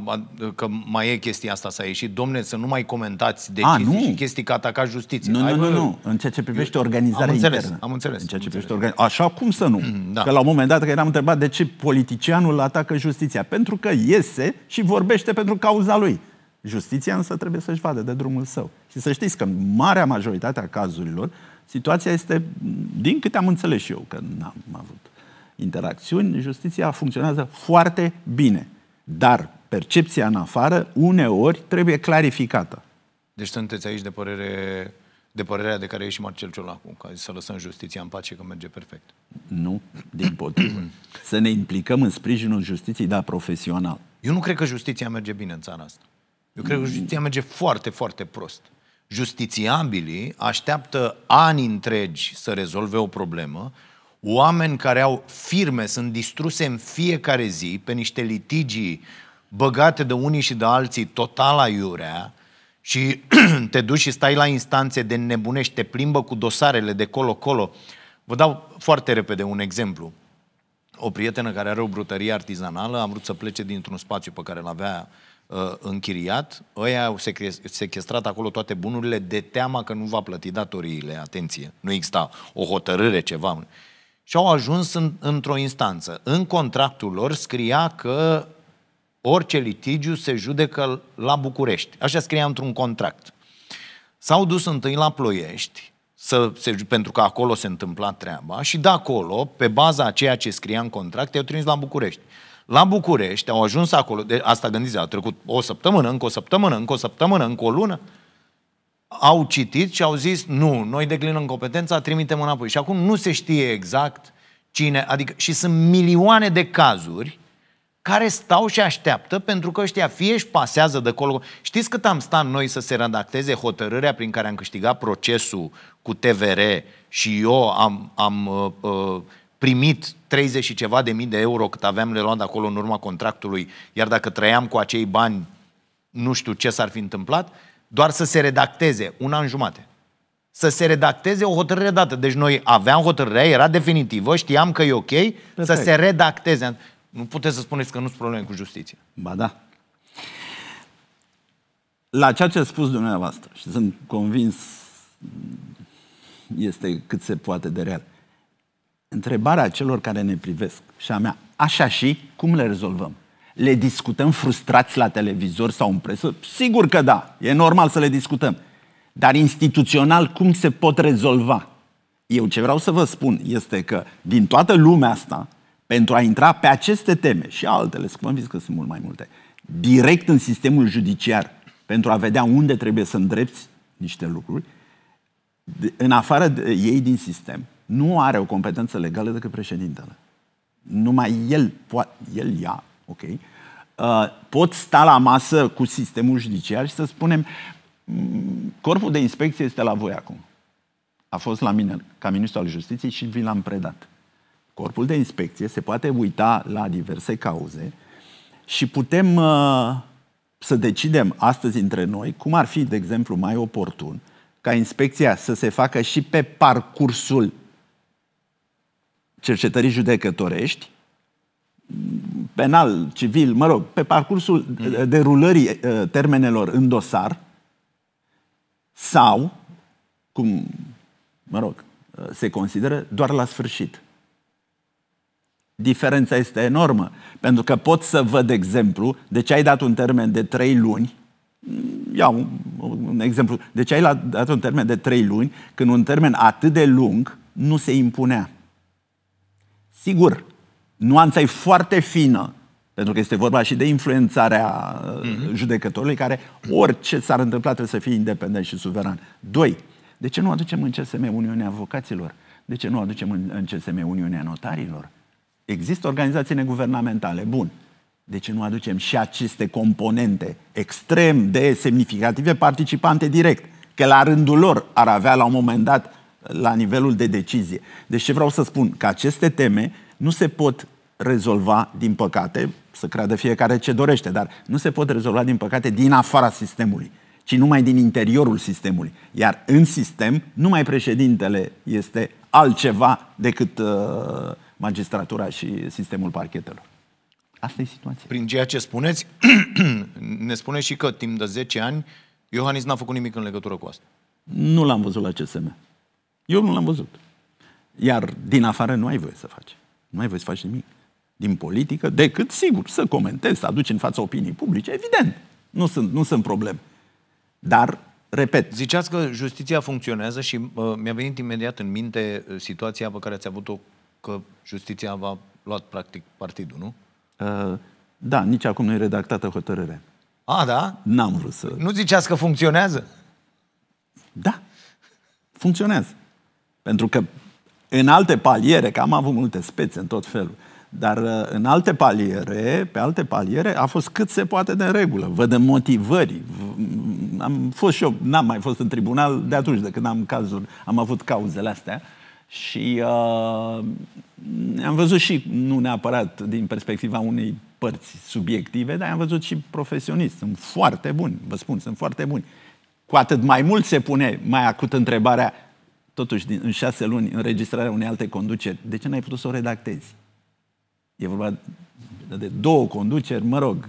că mai e chestia asta, s-a ieșit, domne, să nu mai comentați decizii A, nu. și chestii ca ataca justiția. Nu, nu, nu, nu, în ceea ce privește Eu, organizarea am înțeles, internă. Am înțeles. În ceea ce privește Organiz... Așa cum să nu? Mm, da. Că la un moment dat că eram întrebat de ce politicianul atacă justiția. Pentru că iese și vorbește pentru cauza lui. Justiția însă trebuie să-și vadă de drumul său. Și să știți că în marea majoritate a cazurilor, situația este, din câte am înțeles și eu, că n-am avut interacțiuni, justiția funcționează foarte bine. Dar percepția în afară uneori trebuie clarificată. Deci sunteți aici de părere de părerea de care e și Marcel Ciolacu, că să lăsăm justiția în pace, că merge perfect. Nu, din potrivă. să ne implicăm în sprijinul justiției, dar profesional. Eu nu cred că justiția merge bine în țara asta. Eu cred că justiția merge foarte, foarte prost. Justițiabilii așteaptă ani întregi să rezolve o problemă Oameni care au firme sunt distruse în fiecare zi pe niște litigii băgate de unii și de alții total aiurea și te duci și stai la instanțe de nebunești, te plimbă cu dosarele de colo-colo. Vă dau foarte repede un exemplu. O prietenă care are o brutărie artizanală a vrut să plece dintr-un spațiu pe care l-avea uh, închiriat. Ăia au sequestrat acolo toate bunurile de teama că nu va plăti datoriile. Atenție, nu exista o hotărâre, ceva și au ajuns în, într-o instanță. În contractul lor scria că orice litigiu se judecă la București. Așa scria într-un contract. S-au dus întâi la Ploiești, să se, pentru că acolo se întâmpla treaba, și de acolo, pe baza a ceea ce scria în contract, i-au trimis la București. La București au ajuns acolo, de, asta gândiți, a trecut o săptămână, încă o săptămână, încă o săptămână, încă o lună, au citit și au zis nu, noi declinăm competența, trimitem înapoi. Și acum nu se știe exact cine, adică și sunt milioane de cazuri care stau și așteaptă pentru că ăștia fie își pasează de colo. Știți cât am stat noi să se redacteze hotărârea prin care am câștigat procesul cu TVR și eu am, am uh, uh, primit 30 și ceva de mii de euro cât aveam le luat de acolo în urma contractului, iar dacă trăiam cu acei bani, nu știu ce s-ar fi întâmplat doar să se redacteze un an jumate. Să se redacteze o hotărâre dată. Deci noi aveam hotărârea, era definitivă, știam că e ok, Perfect. să se redacteze. Nu puteți să spuneți că nu sunt probleme cu justiția. Ba da. La ceea ce a spus dumneavoastră, și sunt convins este cât se poate de real. Întrebarea celor care ne privesc și a mea, așa și cum le rezolvăm? le discutăm frustrați la televizor sau în presă? Sigur că da, e normal să le discutăm. Dar instituțional cum se pot rezolva? Eu ce vreau să vă spun este că din toată lumea asta, pentru a intra pe aceste teme și altele, spun convins că sunt mult mai multe, direct în sistemul judiciar, pentru a vedea unde trebuie să îndrepți niște lucruri, în afară de ei din sistem, nu are o competență legală decât președintele. Numai el poate, el ia, ok, Uh, pot sta la masă cu sistemul judiciar și să spunem mm, corpul de inspecție este la voi acum. A fost la mine ca ministru al justiției și vi l-am predat. Corpul de inspecție se poate uita la diverse cauze și putem uh, să decidem astăzi între noi cum ar fi, de exemplu, mai oportun ca inspecția să se facă și pe parcursul cercetării judecătorești penal, civil, mă rog, pe parcursul mhm. derulării termenelor în dosar, sau, cum, mă rog, se consideră doar la sfârșit. Diferența este enormă, pentru că pot să văd exemplu de ce ai dat un termen de trei luni, iau un, un exemplu, de ce ai dat un termen de trei luni, când un termen atât de lung nu se impunea. Sigur, Nuanța e foarte fină, pentru că este vorba și de influențarea mm-hmm. judecătorului, care orice s-ar întâmpla trebuie să fie independent și suveran. Doi, de ce nu aducem în CSM Uniunea Avocaților? De ce nu aducem în, CSM Uniunea Notarilor? Există organizații neguvernamentale, bun. De ce nu aducem și aceste componente extrem de semnificative participante direct? Că la rândul lor ar avea la un moment dat la nivelul de decizie. Deci ce vreau să spun? Că aceste teme nu se pot rezolva, din păcate, să creadă fiecare ce dorește, dar nu se pot rezolva, din păcate, din afara sistemului, ci numai din interiorul sistemului. Iar în sistem, numai președintele este altceva decât uh, magistratura și sistemul parchetelor. Asta e situația. Prin ceea ce spuneți, ne spuneți și că timp de 10 ani Iohannis n-a făcut nimic în legătură cu asta. Nu l-am văzut la CSM. Eu nu l-am văzut. Iar din afară nu ai voie să faci. Nu mai veți face nimic din politică decât, sigur, să comentezi, să aduci în fața opinii publice, evident. Nu sunt, nu sunt probleme. Dar, repet... Ziceați că justiția funcționează și uh, mi-a venit imediat în minte uh, situația pe care ați avut-o că justiția v-a luat, practic, partidul, nu? Uh, da, nici acum nu e redactată hotărârea. A, da? N-am vrut să... Nu ziceați că funcționează? Da, funcționează. Pentru că în alte paliere, că am avut multe spețe în tot felul, dar uh, în alte paliere, pe alte paliere, a fost cât se poate de în regulă. Văd în motivări. Am fost și eu, n-am mai fost în tribunal de atunci, de când am cazuri, am avut cauzele astea. Și uh, am văzut și, nu neapărat din perspectiva unei părți subiective, dar am văzut și profesioniști. Sunt foarte buni, vă spun, sunt foarte buni. Cu atât mai mult se pune mai acut întrebarea totuși din, în șase luni înregistrarea unei alte conduceri, de ce n-ai putut să o redactezi? E vorba de două conduceri, mă rog,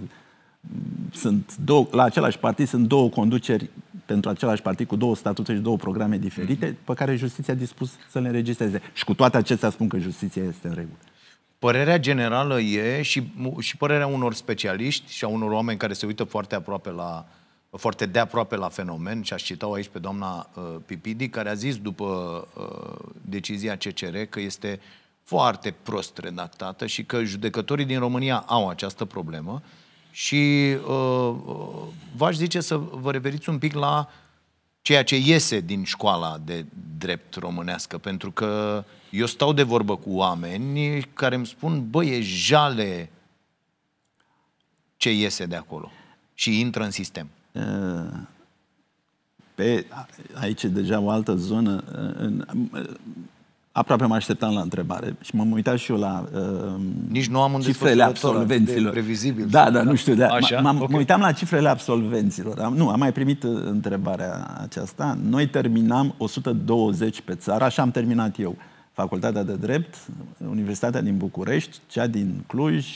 sunt două, la același partid sunt două conduceri pentru același partid cu două statute și două programe diferite mhm. pe care justiția a dispus să le înregistreze. Și cu toate acestea spun că justiția este în regulă. Părerea generală e și, și părerea unor specialiști și a unor oameni care se uită foarte aproape la, foarte de aproape la fenomen și aș cita aici pe doamna uh, Pipidi, care a zis după uh, decizia CCR că este foarte prost redactată și că judecătorii din România au această problemă și uh, uh, v-aș zice să vă referiți un pic la ceea ce iese din școala de drept românească, pentru că eu stau de vorbă cu oameni care îmi spun, băi, e jale ce iese de acolo și intră în sistem. Eh, pe, aici e deja o altă zonă. Eh, în, eh, aproape mă așteptam la întrebare și m-am uitat și eu la uh, Nici nu am un cifrele absolvenților. Previzibil. Da, da, nu știu. Da. Așa? M-am, okay. Mă uitam la cifrele absolvenților. Am, nu, am mai primit întrebarea aceasta. Noi terminam 120 pe țară, așa am terminat eu. Facultatea de Drept, Universitatea din București, cea din Cluj,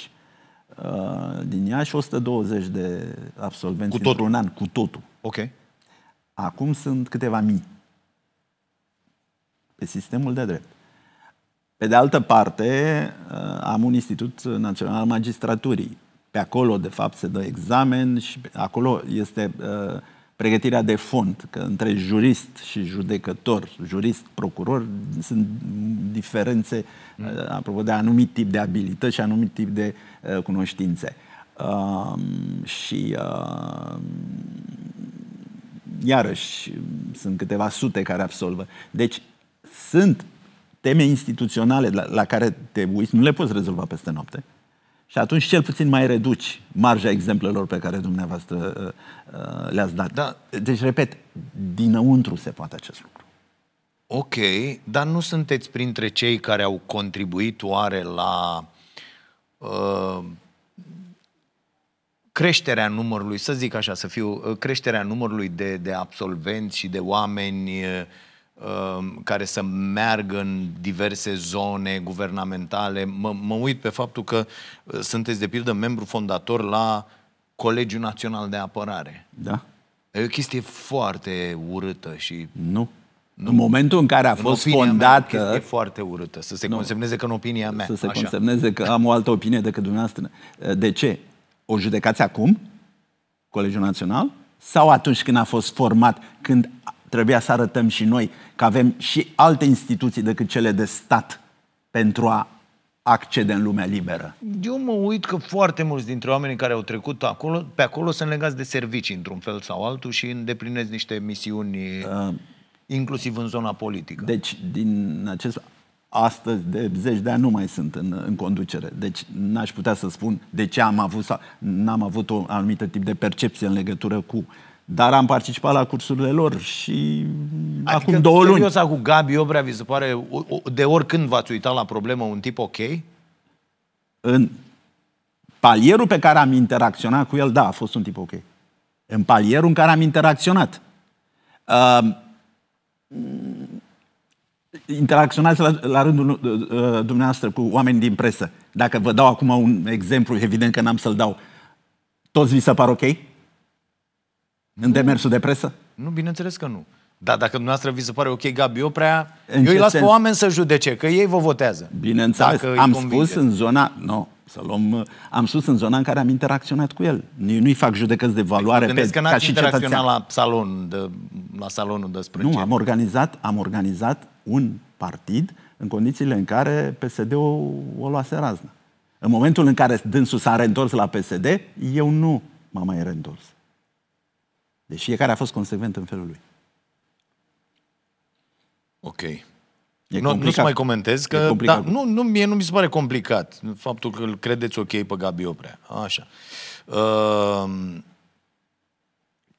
Uh, din ea și 120 de absolvenți cu totul. într-un an, cu totul. Ok. Acum sunt câteva mii pe sistemul de drept. Pe de altă parte, uh, am un Institut Național al Magistraturii. Pe acolo, de fapt, se dă examen și acolo este uh, pregătirea de fond, că între jurist și judecător, jurist, procuror, sunt diferențe mm. Uh, apropo de anumit tip de abilități și anumit tip de uh, cunoștințe. Uh, și uh, iarăși sunt câteva sute care absolvă. Deci sunt teme instituționale la, la care te uiți, nu le poți rezolva peste noapte. Și atunci cel puțin mai reduci marja exemplelor pe care dumneavoastră uh, uh, le-ați dat. Da. Deci, repet, dinăuntru se poate acest lucru. Ok, dar nu sunteți printre cei care au contribuit oare la uh, creșterea numărului, să zic așa, să fiu, uh, creșterea numărului de, de absolvenți și de oameni uh, Um, care să meargă în diverse zone guvernamentale. Mă, mă uit pe faptul că uh, sunteți, de pildă, membru fondator la Colegiul Național de Apărare. Da. E o chestie foarte urâtă și... Nu. nu. În momentul în care a în fost fondată... Mea, e foarte urâtă. Să se nu. consemneze că în opinia mea... Să se așa. consemneze că am o altă opinie decât dumneavoastră. Uh, de ce? O judecați acum? Colegiul Național? Sau atunci când a fost format, când Trebuia să arătăm și noi că avem și alte instituții decât cele de stat pentru a accede în lumea liberă. Eu mă uit că foarte mulți dintre oamenii care au trecut acolo, pe acolo sunt legați de servicii într-un fel sau altul și îndeplinesc niște misiuni uh, inclusiv în zona politică. Deci, din acest astăzi, de zeci de ani, nu mai sunt în, în conducere. Deci n-aș putea să spun de ce am avut, n-am avut un anumit tip de percepție în legătură cu dar am participat la cursurile lor și adică, acum două luni. Adică cu Gabi Obrea vi se pare, de oricând v-ați uitat la problemă, un tip ok? În palierul pe care am interacționat cu el, da, a fost un tip ok. În palierul în care am interacționat. Uh, interacționați la, la rândul uh, uh dumneavoastră cu oameni din presă. Dacă vă dau acum un exemplu, evident că n-am să-l dau, toți vi se par ok? În demersul de presă? Nu, bineînțeles că nu. Dar dacă dumneavoastră vi se pare ok, Gabi Oprea, în eu îi las sens? pe oameni să judece, că ei vă votează. Bineînțeles, am spus în zona... Nu, să luăm, am spus în zona în care am interacționat cu el. Eu nu-i fac judecăți de valoare păi, pe, că ca și cetățean. la, salon de, la salonul de spre. Nu, am organizat, am organizat un partid în condițiile în care PSD-ul o luase raznă. În momentul în care dânsul s-a reîntors la PSD, eu nu m-am mai reîntors. Deci fiecare a fost consecvent în felul lui. Ok. E nu, nu să mai comentez că da, nu, nu, mie nu mi se pare complicat faptul că îl credeți ok pe Gabi Oprea. Așa. Uh,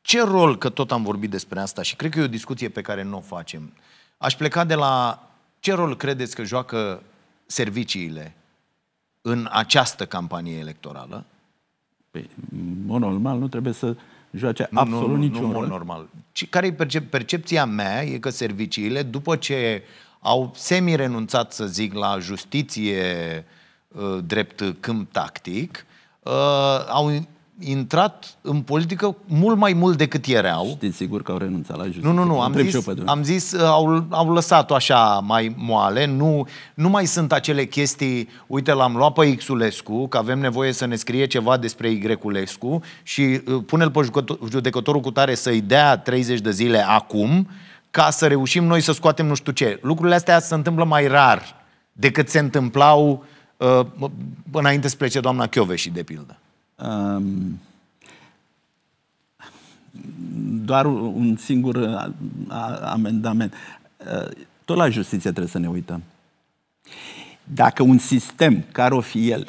ce rol, că tot am vorbit despre asta și cred că e o discuție pe care nu o facem, aș pleca de la ce rol credeți că joacă serviciile în această campanie electorală? Păi, normal, nu trebuie să joace nu, absolut nu, nu, niciun nu, rol. normal. Care e percep- percepția mea e că serviciile, după ce au semi-renunțat, să zic, la justiție uh, drept câmp tactic, uh, au intrat în politică mult mai mult decât erau. Știți sigur că au renunțat la justiție. Nu, nu, nu, am zis, am uh, zis au, au lăsat-o așa mai moale, nu, nu mai sunt acele chestii, uite l-am luat pe Xulescu, că avem nevoie să ne scrie ceva despre Yulescu și uh, pune-l pe judecătorul cu tare să-i dea 30 de zile acum ca să reușim noi să scoatem nu știu ce. Lucrurile astea se întâmplă mai rar decât se întâmplau uh, înainte să plece doamna Chioveși, de pildă. Um, doar un singur amendament. Tot la justiție trebuie să ne uităm. Dacă un sistem, care o fi el,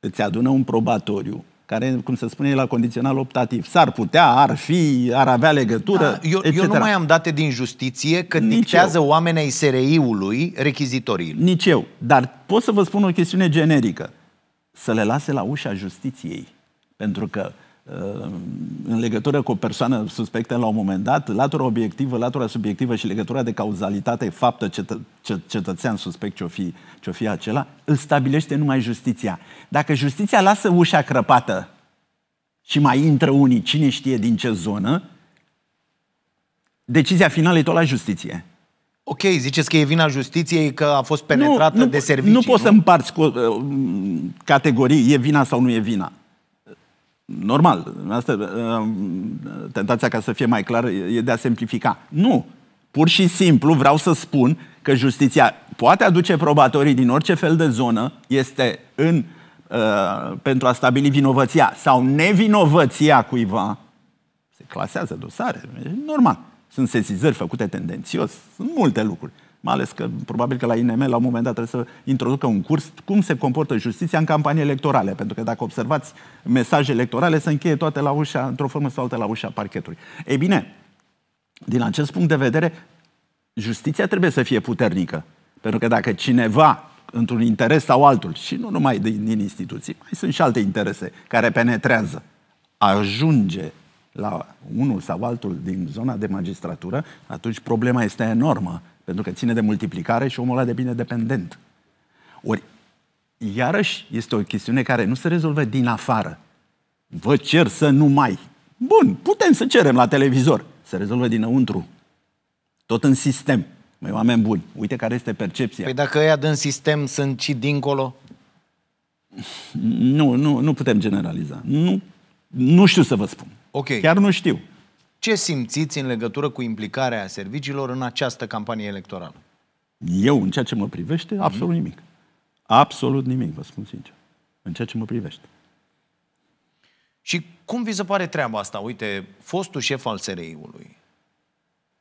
îți adună un probatoriu, care, cum se spune, e la condițional optativ. S-ar putea, ar fi, ar avea legătură, da, eu, etc. eu nu mai am date din justiție că Nici dictează eu. oamenii SRI-ului rechizitorii. Nici eu. Dar pot să vă spun o chestiune generică să le lase la ușa justiției. Pentru că uh, în legătură cu o persoană suspectă la un moment dat, latura obiectivă, latura subiectivă și legătura de cauzalitate, faptă, cetă, cet, cetățean suspect ce-o fi, ce-o fi acela, îl stabilește numai justiția. Dacă justiția lasă ușa crăpată și mai intră unii, cine știe din ce zonă, decizia finală e tot la justiție. Ok, ziceți că e vina justiției că a fost penetrată nu, nu, de servicii. Nu, nu poți să împarți cu, uh, categorii, e vina sau nu e vina. Normal. Asta, uh, tentația ca să fie mai clar e de a simplifica. Nu. Pur și simplu vreau să spun că justiția poate aduce probatorii din orice fel de zonă, este în, uh, pentru a stabili vinovăția sau nevinovăția cuiva. Se clasează dosare, normal. Sunt sesizări făcute tendențios, sunt multe lucruri. Mai ales că probabil că la INM la un moment dat trebuie să introducă un curs cum se comportă justiția în campanii electorale. Pentru că dacă observați mesaje electorale, se încheie toate la ușa, într-o formă sau alta, la ușa parchetului. Ei bine, din acest punct de vedere, justiția trebuie să fie puternică. Pentru că dacă cineva într-un interes sau altul, și nu numai din, din instituții, mai sunt și alte interese care penetrează, ajunge la unul sau altul din zona de magistratură, atunci problema este enormă, pentru că ține de multiplicare și omul ăla devine dependent. Ori, iarăși, este o chestiune care nu se rezolvă din afară. Vă cer să nu mai. Bun, putem să cerem la televizor. Se rezolvă dinăuntru. Tot în sistem. Mai oameni buni, uite care este percepția. Păi dacă ăia din sistem sunt și dincolo? Nu, nu, nu putem generaliza. Nu, nu știu să vă spun. Ok. Chiar nu știu. Ce simțiți în legătură cu implicarea serviciilor în această campanie electorală? Eu, în ceea ce mă privește, mhm. absolut nimic. Absolut nimic, vă spun sincer. În ceea ce mă privește. Și cum vi se pare treaba asta? Uite, fostul șef al SRI-ului,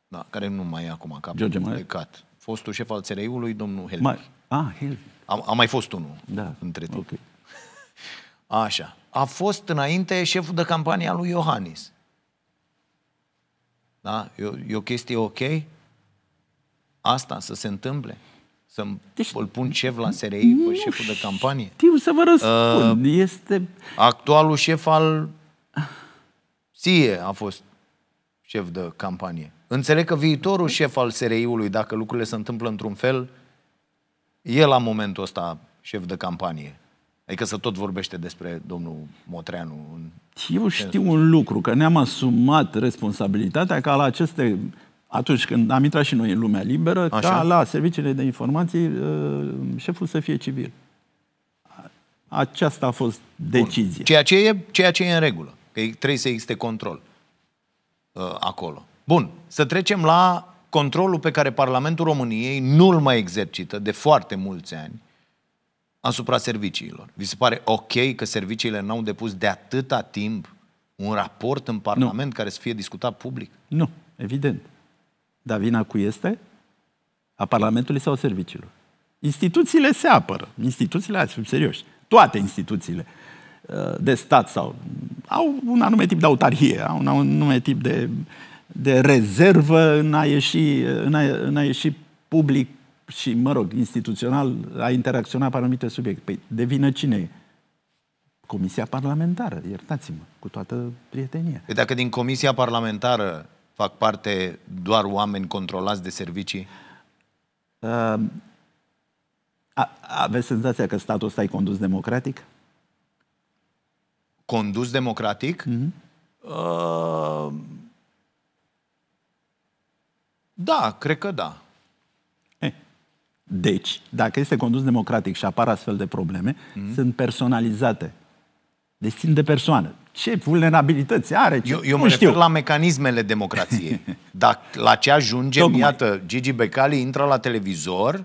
da, care nu mai e acum cap George plecat, fostul șef al SRI-ului, domnul Helvi. Mai... Ah, Helvi. A, a mai fost unul da. între timp. Okay. Așa a fost înainte șeful de campanie al lui Iohannis. Da? E o, e o chestie ok? Asta să se întâmple? Să deci, îl pun șef la SRI pe șeful de campanie? Știu să vă răspund. Uh, este... Actualul șef al SIE a fost șef de campanie. Înțeleg că viitorul șef al SRI-ului, dacă lucrurile se întâmplă într-un fel, e la momentul ăsta șef de campanie. Adică să tot vorbește despre domnul Motreanu. În Eu știu un lucru, că ne-am asumat responsabilitatea ca la aceste atunci când am intrat și noi în lumea liberă, Așa. ca la serviciile de informații uh, șeful să fie civil. Aceasta a fost decizia. Ceea, ce e, ceea ce e în regulă, că trebuie să existe control uh, acolo. Bun, să trecem la controlul pe care Parlamentul României nu-l mai exercită de foarte mulți ani asupra serviciilor. Vi se pare ok că serviciile n-au depus de atâta timp un raport în Parlament nu. care să fie discutat public? Nu, evident. Dar vina cu este a Parlamentului sau serviciilor. Instituțiile se apără. Instituțiile astea, sunt serioși. Toate instituțiile uh, de stat sau au un anume tip de autarhie, au un anume tip de, de rezervă în a ieși, în a, în a ieși public și, mă rog, instituțional a interacționat pe anumite subiecte. Păi, devină cine e? Comisia Parlamentară, iertați-mă, cu toată prietenia. Păi dacă din Comisia Parlamentară fac parte doar oameni controlați de servicii? a, aveți senzația că statul ăsta e condus democratic? Condus democratic? Mm-hmm. A, da, cred că da. Deci, dacă este condus democratic și apar astfel de probleme, mm-hmm. sunt personalizate. Deci țin de persoană. Ce vulnerabilități are? Ce? Eu, eu mă știu. refer la mecanismele democrației. Dacă la ce ajungem, Tocmai. iată, Gigi Becali intră la televizor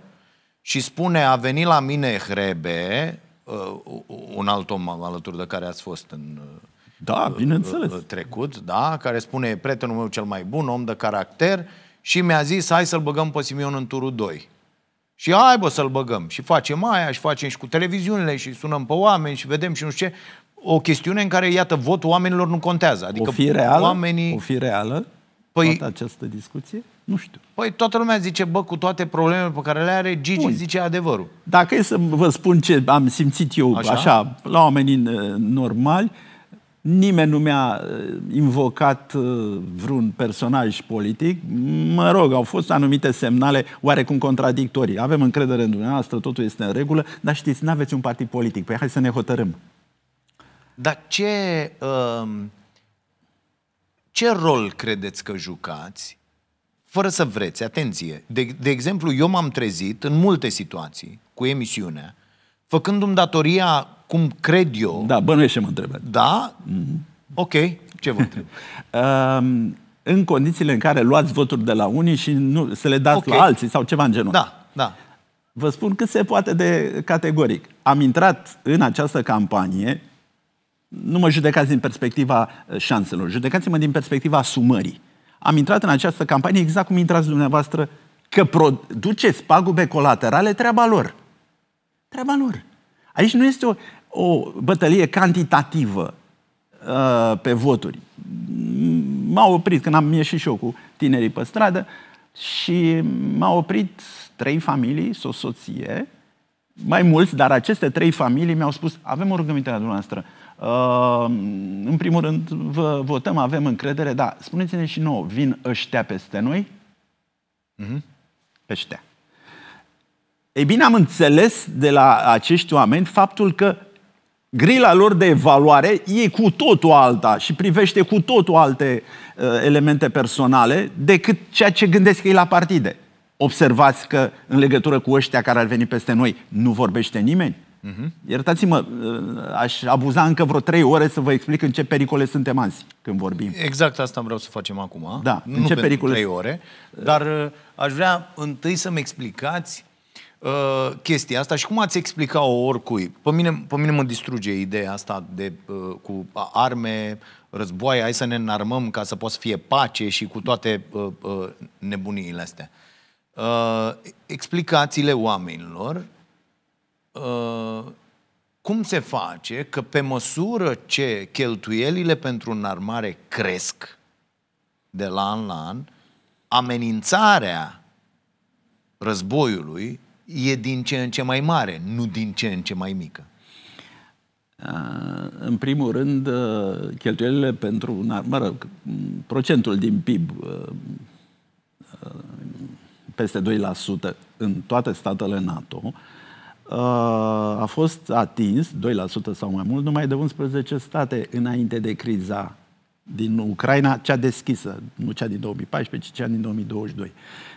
și spune a venit la mine Hrebe, uh, un alt om alături de care ați fost în da, uh, da, bineînțeles. Uh, trecut, da, care spune prietenul meu cel mai bun, om de caracter, și mi-a zis hai să-l băgăm pe Simion în turul 2. Și hai bă să-l băgăm. Și facem aia, și facem și cu televiziunile, și sunăm pe oameni, și vedem și nu știu ce. O chestiune în care, iată, votul oamenilor nu contează. Adică o fi reală? Oamenii... O fi reală? Păi, toată această discuție? Nu știu. Păi toată lumea zice, bă, cu toate problemele pe care le are, Gigi Bun. zice adevărul. Dacă e să vă spun ce am simțit eu așa, așa la oamenii eh, normali, uh, Nimeni nu mi-a uh, invocat uh, vreun personaj politic. Mă rog, au fost anumite semnale oarecum contradictorii. Avem încredere în dumneavoastră, totul este în regulă, dar știți, nu aveți un partid politic. Păi hai să ne hotărâm. Dar ce, um, ce rol credeți că jucați, fără să vreți, atenție. De, de exemplu, eu m-am trezit în multe situații cu emisiunea făcându-mi datoria cum cred eu... Da, bănuiești ce mă întrebă. Da? Mm-hmm. Ok, ce vă întreb? um, în condițiile în care luați voturi de la unii și nu, să le dați okay. la alții sau ceva în genul. Da, da. Vă spun cât se poate de categoric. Am intrat în această campanie, nu mă judecați din perspectiva uh, șanselor, judecați-mă din perspectiva sumării. Am intrat în această campanie exact cum intrați dumneavoastră, că produceți pagube colaterale treaba lor. Treaba lor. Aici nu este o, o bătălie cantitativă uh, pe voturi. M-au oprit când am ieșit și eu cu tinerii pe stradă și m-au oprit trei familii, o soție, mai mulți, dar aceste trei familii mi-au spus, avem o rugăminte la dumneavoastră. Uh, în primul rând, vă votăm, avem încredere, dar spuneți-ne și nouă, vin ăștia peste noi? Mm-hmm. Ăștia. Ei bine, am înțeles de la acești oameni faptul că grila lor de evaluare e cu totul alta și privește cu totul alte uh, elemente personale decât ceea ce gândesc ei la partide. Observați că în legătură cu ăștia care ar veni peste noi nu vorbește nimeni. Uh-huh. Iertați-mă, uh, aș abuza încă vreo trei ore să vă explic în ce pericole suntem azi când vorbim. Exact asta vreau să facem acum. Da, nu în ce pericole? trei ore, dar uh, aș vrea întâi să-mi explicați Uh, chestia asta și cum ați explica-o oricui? Pe mine, pe mine mă distruge ideea asta de, uh, cu arme, războaie, hai să ne înarmăm ca să poată să fie pace și cu toate uh, uh, nebuniile astea. Uh, explicațiile oamenilor uh, cum se face că pe măsură ce cheltuielile pentru înarmare cresc de la an la an, amenințarea războiului e din ce în ce mai mare, nu din ce în ce mai mică? Uh, în primul rând, uh, cheltuielile pentru un mă rog, procentul din PIB uh, peste 2% în toate statele NATO a fost atins, 2% sau mai mult, numai de 11 state înainte de criza din Ucraina, cea deschisă, nu cea din 2014, ci cea din 2022.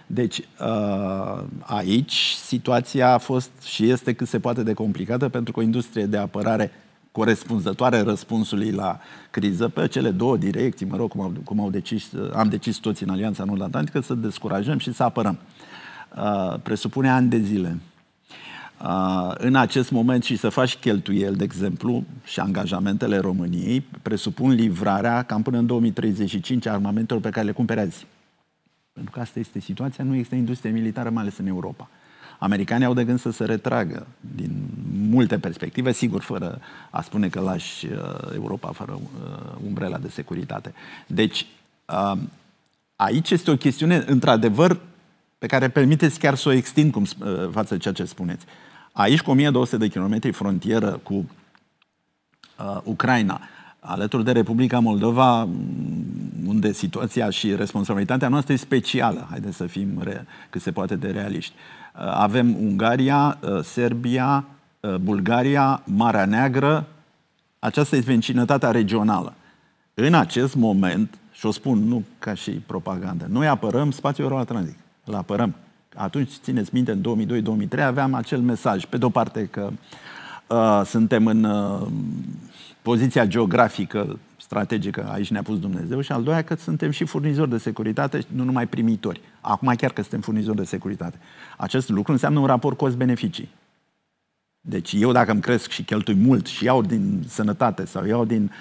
Deci uh, aici situația a fost și este cât se poate de complicată pentru că o industrie de apărare corespunzătoare răspunsului la criză pe cele două direcții, mă rog, cum, au, cum au decis, am decis toți în Alianța Nord-Atlantică, să descurajăm și să apărăm. Uh, presupune ani de zile în acest moment și să faci cheltuieli, de exemplu, și angajamentele României presupun livrarea cam până în 2035 a armamentelor pe care le cumpere azi. Pentru că asta este situația, nu există industrie militară, mai ales în Europa. Americanii au de gând să se retragă din multe perspective, sigur, fără a spune că lași uh, Europa fără uh, umbrela de securitate. Deci, uh, aici este o chestiune, într-adevăr, pe care permiteți chiar să o extind cum, față de ceea ce spuneți. Aici, cu 1200 de kilometri frontieră cu uh, Ucraina, alături de Republica Moldova, mm, unde situația și responsabilitatea noastră e specială, haideți să fim re, cât se poate de realiști. Uh, avem Ungaria, uh, Serbia, uh, Bulgaria, Marea Neagră, aceasta este vecinătatea regională. În acest moment, și o spun nu ca și propagandă, noi apărăm spațiul euroatlantic, îl apărăm atunci, țineți minte, în 2002-2003 aveam acel mesaj. Pe de-o parte că uh, suntem în uh, poziția geografică, strategică, aici ne-a pus Dumnezeu, și al doilea că suntem și furnizori de securitate, nu numai primitori. Acum chiar că suntem furnizori de securitate. Acest lucru înseamnă un raport cost-beneficii. Deci eu dacă îmi cresc și cheltui mult și iau din sănătate sau iau din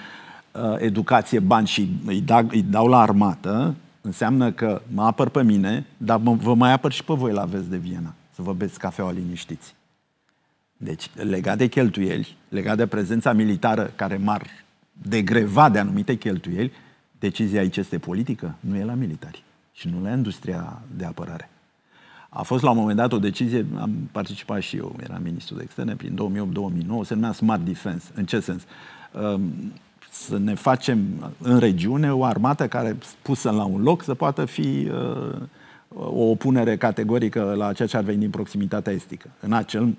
uh, educație bani și îi, da, îi dau la armată, Înseamnă că mă apăr pe mine, dar mă, vă mai apăr și pe voi la vest de Viena, să vă beți cafeaua liniștiți. Deci, legat de cheltuieli, legat de prezența militară care m-ar degreva de anumite cheltuieli, decizia aici este politică, nu e la militari și nu la industria de apărare. A fost la un moment dat o decizie, am participat și eu, eram ministru de externe, prin 2008-2009, se numea Smart Defense. În ce sens? Ehm, să ne facem în regiune o armată care, pusă la un loc, să poată fi uh, o opunere categorică la ceea ce ar veni din proximitatea estică. În acel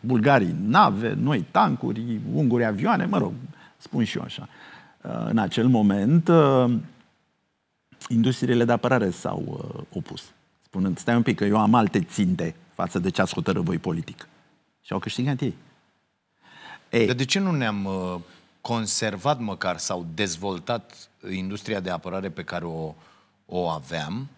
bulgarii nave, noi tancuri, unguri avioane, mă rog, spun și eu așa. Uh, în acel moment, uh, industriile de apărare s-au uh, opus, spunând, stai un pic, că eu am alte ținte față de ce ați hotărât voi politic. Și au câștigat ei. Ei. Dar de ce nu ne-am uh, conservat măcar sau dezvoltat industria de apărare pe care o, o aveam?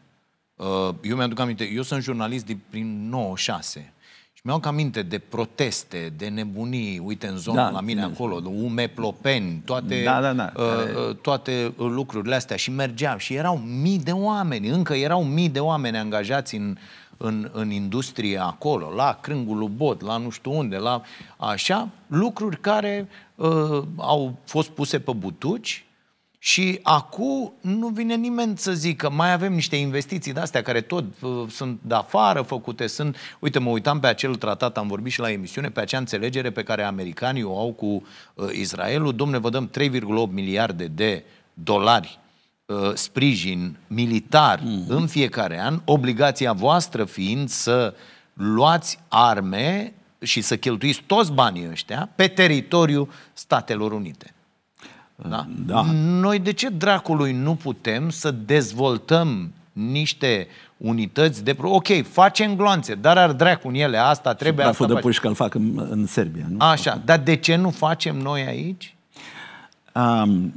Uh, eu mi-aduc aminte, eu sunt jurnalist din, prin 96 și mi-aduc aminte de proteste, de nebunii, uite în zona da, la mine da. acolo, de plopeni, toate, da, da, da. Uh, uh, toate lucrurile astea și mergeam și erau mii de oameni, încă erau mii de oameni angajați în uh, în, în industrie acolo, la Crângul Bod, Bot, la nu știu unde, la așa, lucruri care uh, au fost puse pe butuci și acum nu vine nimeni să zică, mai avem niște investiții de astea care tot uh, sunt de afară făcute, sunt, uite, mă uitam pe acel tratat, am vorbit și la emisiune, pe acea înțelegere pe care americanii o au cu uh, Israelul, domne, vă dăm 3,8 miliarde de dolari Uh, sprijin militar mm. în fiecare an, obligația voastră fiind să luați arme și să cheltuiți toți banii ăștia pe teritoriul Statelor Unite. Uh, da? da. Noi de ce dracului nu putem să dezvoltăm niște unități de... Ok, facem gloanțe, dar ar dracu în ele, asta trebuie... Și asta de pușcă îl fac în, în Serbia, nu? Așa, dar de ce nu facem noi aici? Um,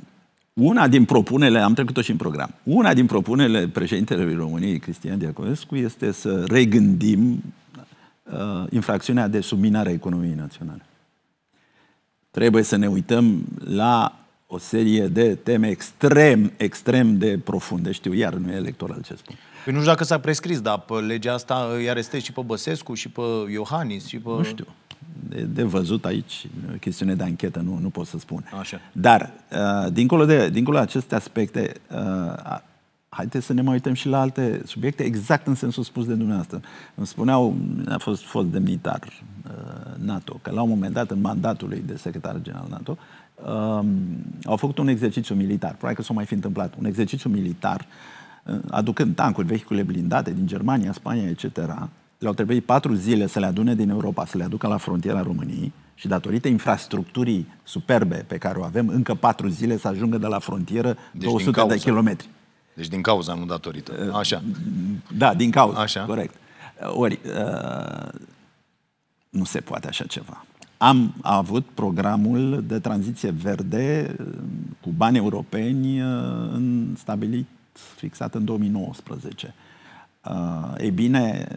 una din propunele, am trecut-o și în program, una din propunele președintelui României, Cristian Diaconescu, este să regândim uh, infracțiunea de subminare a economiei naționale. Trebuie să ne uităm la o serie de teme extrem, extrem de profunde. Știu, iar nu e electoral ce spun. Păi nu știu dacă s-a prescris, dar pe legea asta uh, iar este și pe Băsescu, și pe Iohannis, și pe... Nu știu de, de văzut aici, chestiune de anchetă, nu, nu pot să spun. Așa. Dar, uh, dincolo, de, dincolo de aceste aspecte, uh, haideți să ne mai uităm și la alte subiecte, exact în sensul spus de dumneavoastră. Îmi spuneau, a fost fost demnitar uh, NATO, că la un moment dat, în mandatul lui de secretar general NATO, Um, au făcut un exercițiu militar, probabil că s-a mai fi întâmplat, un exercițiu militar, uh, aducând tancuri, vehicule blindate din Germania, Spania, etc., le-au trebuit patru zile să le adune din Europa, să le aducă la frontiera României și datorită infrastructurii superbe pe care o avem, încă patru zile să ajungă de la frontieră deci 200 de kilometri. Deci din cauza, nu datorită. Uh, așa. Da, din cauza. Așa. Corect. Uh, ori, uh, nu se poate așa ceva. Am avut programul de tranziție verde uh, cu bani europeni stabilit, fixat în 2019. Uh, ei bine,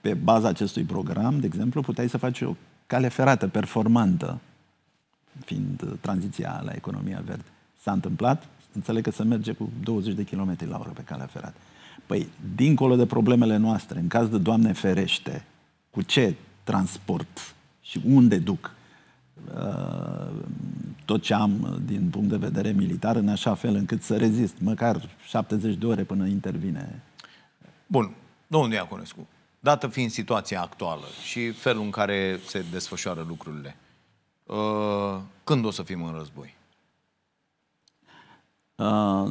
pe baza acestui program, de exemplu, puteai să faci o cale ferată, performantă, fiind uh, tranziția la economia verde. S-a întâmplat, înțeleg că se merge cu 20 de km la oră pe calea ferată. Păi, dincolo de problemele noastre, în caz de Doamne ferește, cu ce transport și unde duc uh, tot ce am uh, din punct de vedere militar, în așa fel încât să rezist măcar 70 de ore până intervine. Bun. Domnul Iaconescu, dată fiind situația actuală și felul în care se desfășoară lucrurile, uh, când o să fim în război? Uh,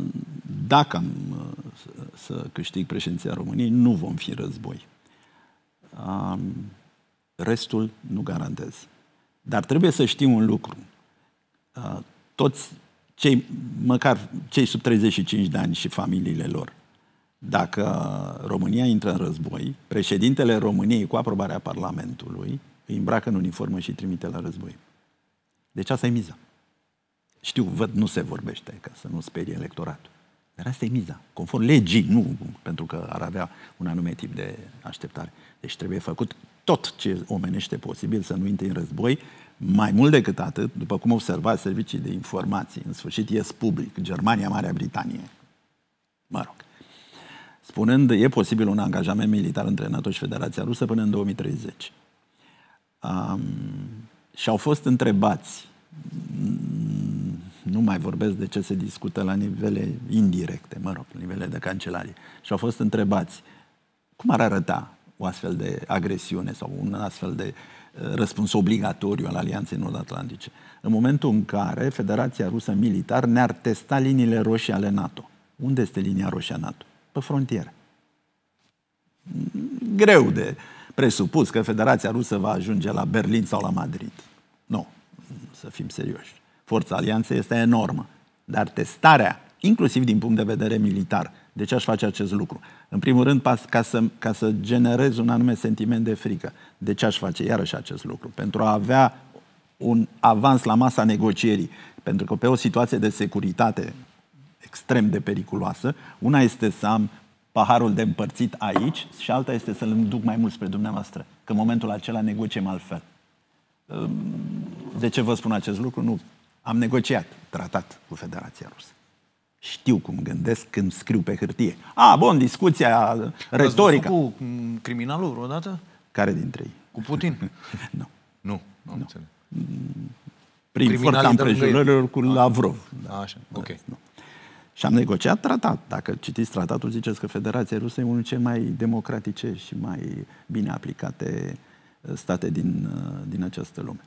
dacă am uh, să câștig președinția României, nu vom fi în război. Um, restul nu garantez. Dar trebuie să știm un lucru. Toți cei, măcar cei sub 35 de ani și familiile lor, dacă România intră în război, președintele României, cu aprobarea Parlamentului, îi îmbracă în uniformă și îi trimite la război. Deci asta e miza. Știu, văd, nu se vorbește, ca să nu sperie electoratul. Dar asta e miza. Conform legii, nu pentru că ar avea un anume tip de așteptare. Deci trebuie făcut tot ce omenește posibil să nu intre în război. Mai mult decât atât, după cum observați servicii de informații, în sfârșit ies public, Germania, Marea Britanie. Mă rog spunând e posibil un angajament militar între NATO și Federația Rusă până în 2030. Um, și au fost întrebați, nu mai vorbesc de ce se discută la nivele indirecte, mă rog, nivele de cancelarie, și au fost întrebați cum ar arăta o astfel de agresiune sau un astfel de uh, răspuns obligatoriu al Alianței Nord-Atlantice. În momentul în care Federația Rusă Militar ne-ar testa liniile roșii ale NATO. Unde este linia roșie a NATO? pe frontieră. Greu de presupus că Federația Rusă va ajunge la Berlin sau la Madrid. Nu, să fim serioși. Forța alianței este enormă, dar testarea, inclusiv din punct de vedere militar, de ce aș face acest lucru? În primul rând, ca să, ca să generez un anume sentiment de frică. De ce aș face iarăși acest lucru? Pentru a avea un avans la masa negocierii. Pentru că pe o situație de securitate extrem de periculoasă. Una este să am paharul de împărțit aici și alta este să-l duc mai mult spre dumneavoastră. Că în momentul acela negociem altfel. Ehm, de ce vă spun acest lucru? Nu. Am negociat tratat cu Federația Rusă. Știu cum gândesc când scriu pe hârtie. A, bun, discuția retorică. cu criminalul vreodată? Care dintre ei? Cu Putin? nu. Nu, nu, nu. Prin forța împrejurărilor cu ah. Lavrov. Ah, da. așa, ok. Da. Și am negociat tratat. Dacă citiți tratatul, ziceți că Federația Rusă e unul cel mai democratice și mai bine aplicate uh, state din, uh, din această lume.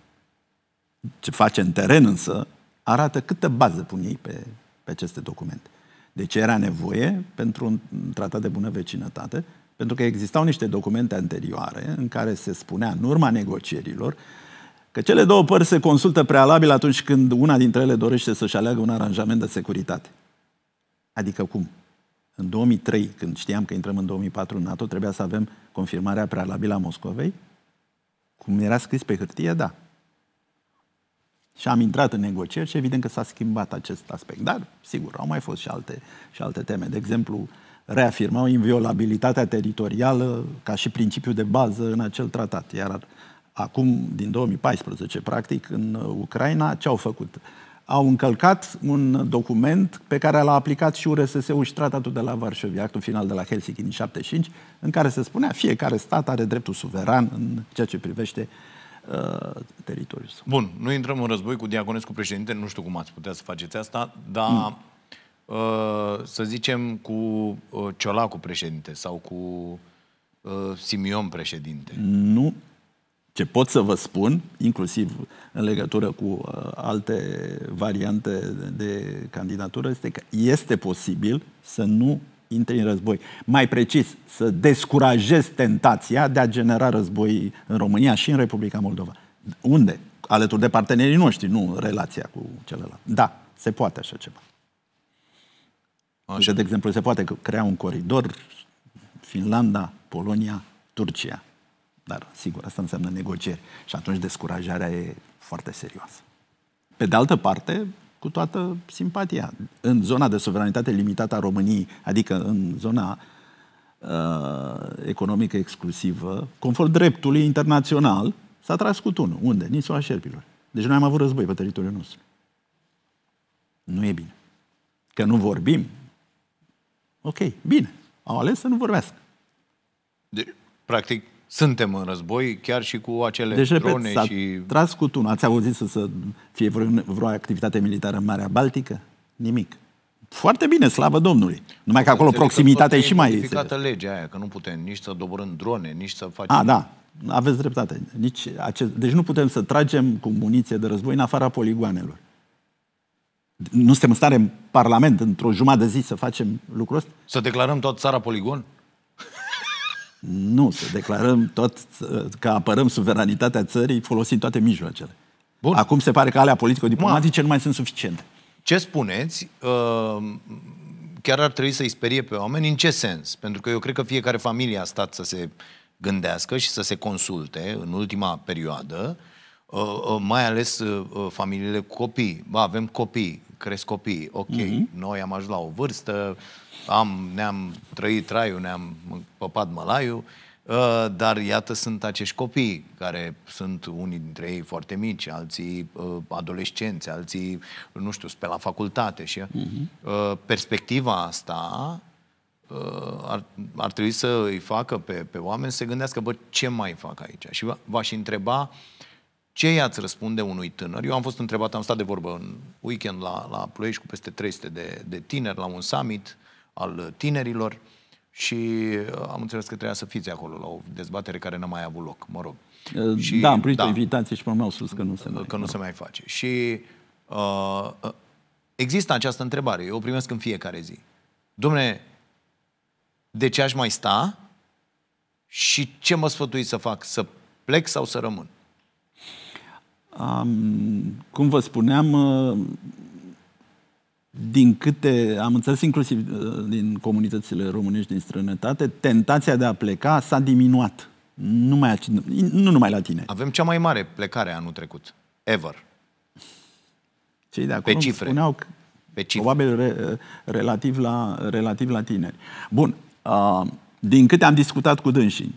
Ce face în teren însă arată câtă bază pun ei pe, pe aceste documente. Deci era nevoie pentru un tratat de bună vecinătate, pentru că existau niște documente anterioare în care se spunea, în urma negocierilor, că cele două părți se consultă prealabil atunci când una dintre ele dorește să-și aleagă un aranjament de securitate. Adică cum? În 2003, când știam că intrăm în 2004 în NATO, trebuia să avem confirmarea prealabilă a Moscovei? Cum era scris pe hârtie, da. Și am intrat în negocieri și evident că s-a schimbat acest aspect. Dar, sigur, au mai fost și alte, și alte teme. De exemplu, reafirmau inviolabilitatea teritorială ca și principiu de bază în acel tratat. Iar acum, din 2014, practic, în Ucraina, ce au făcut? au încălcat un document pe care l-a aplicat și URSS-ul și tratatul de la Varșovia, actul final de la Helsinki din 75, în care se spunea fiecare stat are dreptul suveran în ceea ce privește uh, teritoriul Bun, nu intrăm în război cu Diaconescu președinte, nu știu cum ați putea să faceți asta, dar mm. uh, să zicem cu uh, Ciolacu președinte sau cu uh, Simion președinte. Nu, ce pot să vă spun, inclusiv în legătură cu uh, alte variante de candidatură, este că este posibil să nu intri în război. Mai precis, să descurajezi tentația de a genera război în România și în Republica Moldova. Unde? Alături de partenerii noștri, nu relația cu celălalt. Da, se poate așa ceva. Așa. de exemplu, se poate crea un coridor Finlanda, Polonia, Turcia. Dar, sigur, asta înseamnă negocieri. Și atunci descurajarea e foarte serioasă. Pe de altă parte, cu toată simpatia, în zona de suveranitate limitată a României, adică în zona uh, economică exclusivă, conform dreptului internațional, s-a tras cu tunul. Unde? Nisua șerpilor. Deci noi am avut război pe teritoriul nostru. Nu e bine. Că nu vorbim. Ok, bine. Au ales să nu vorbească. Deci, practic, suntem în război, chiar și cu acele deci, repet, drone repet, și... tras cu tunul. Ați auzit să, să fie vreo, vreo activitate militară în Marea Baltică? Nimic. Foarte bine, slavă Domnului. Numai că acolo proximitatea e și mai... E legea aia, că nu putem nici să doborâm drone, nici să facem... A, da, aveți dreptate. Nici acest... Deci nu putem să tragem cu muniție de război în afara poligoanelor. Nu suntem în stare în Parlament într-o jumătate de zi să facem lucrul ăsta? Să declarăm toată țara poligon? Nu, să declarăm tot că apărăm suveranitatea țării folosind toate mijloacele. Bun. Acum se pare că alea politico-diplomatice nu mai sunt suficiente. Ce spuneți? Uh, chiar ar trebui să-i sperie pe oameni? În ce sens? Pentru că eu cred că fiecare familie a stat să se gândească și să se consulte în ultima perioadă, uh, uh, mai ales familiile cu copii. Ba, avem copii, cresc copii, ok, mm-hmm. noi am ajuns la o vârstă, am, ne-am trăit traiul, ne-am păpat mălaiul, ă, dar iată sunt acești copii care sunt unii dintre ei foarte mici, alții ă, adolescenți, alții, nu știu, pe la facultate și uh-huh. perspectiva asta ar, ar trebui să îi facă pe, pe oameni să se gândească, bă, ce mai fac aici? Și v-aș întreba ce i-ați răspunde unui tânăr? Eu am fost întrebat, am stat de vorbă în weekend la, la Ploiești cu peste 300 de, de tineri la un summit al tinerilor și uh, am înțeles că trebuia să fiți acolo la o dezbatere care n-a mai avut loc, mă rog. Uh, și, da, am primit da, o invitație și pe au spus că nu se mai, că nu se mai face. Și uh, uh, există această întrebare, eu o primesc în fiecare zi. Dom'le, de ce aș mai sta și ce mă sfătui să fac? Să plec sau să rămân? Um, cum vă spuneam, din câte am înțeles, inclusiv uh, din comunitățile românești din străinătate, tentația de a pleca s-a diminuat. Nu, mai, nu numai la tine. Avem cea mai mare plecare anul trecut. Ever. Cei de acolo Pe cifre. spuneau că, Pe cifre. probabil re, uh, relativ, la, relativ la tineri. Bun. Uh, din câte am discutat cu dânsii.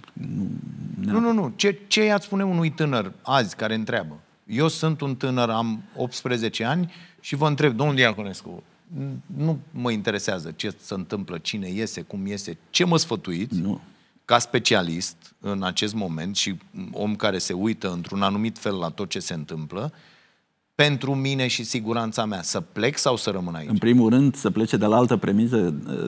Nu, nu, nu. Ce, ce i-ați spune unui tânăr azi care întreabă? Eu sunt un tânăr, am 18 ani și vă întreb, domnul Diaconescu, nu mă interesează ce se întâmplă, cine iese, cum iese, ce mă sfătuiți nu. ca specialist în acest moment și om care se uită într-un anumit fel la tot ce se întâmplă, pentru mine și siguranța mea, să plec sau să rămân aici? În primul rând, să plece de la altă premiză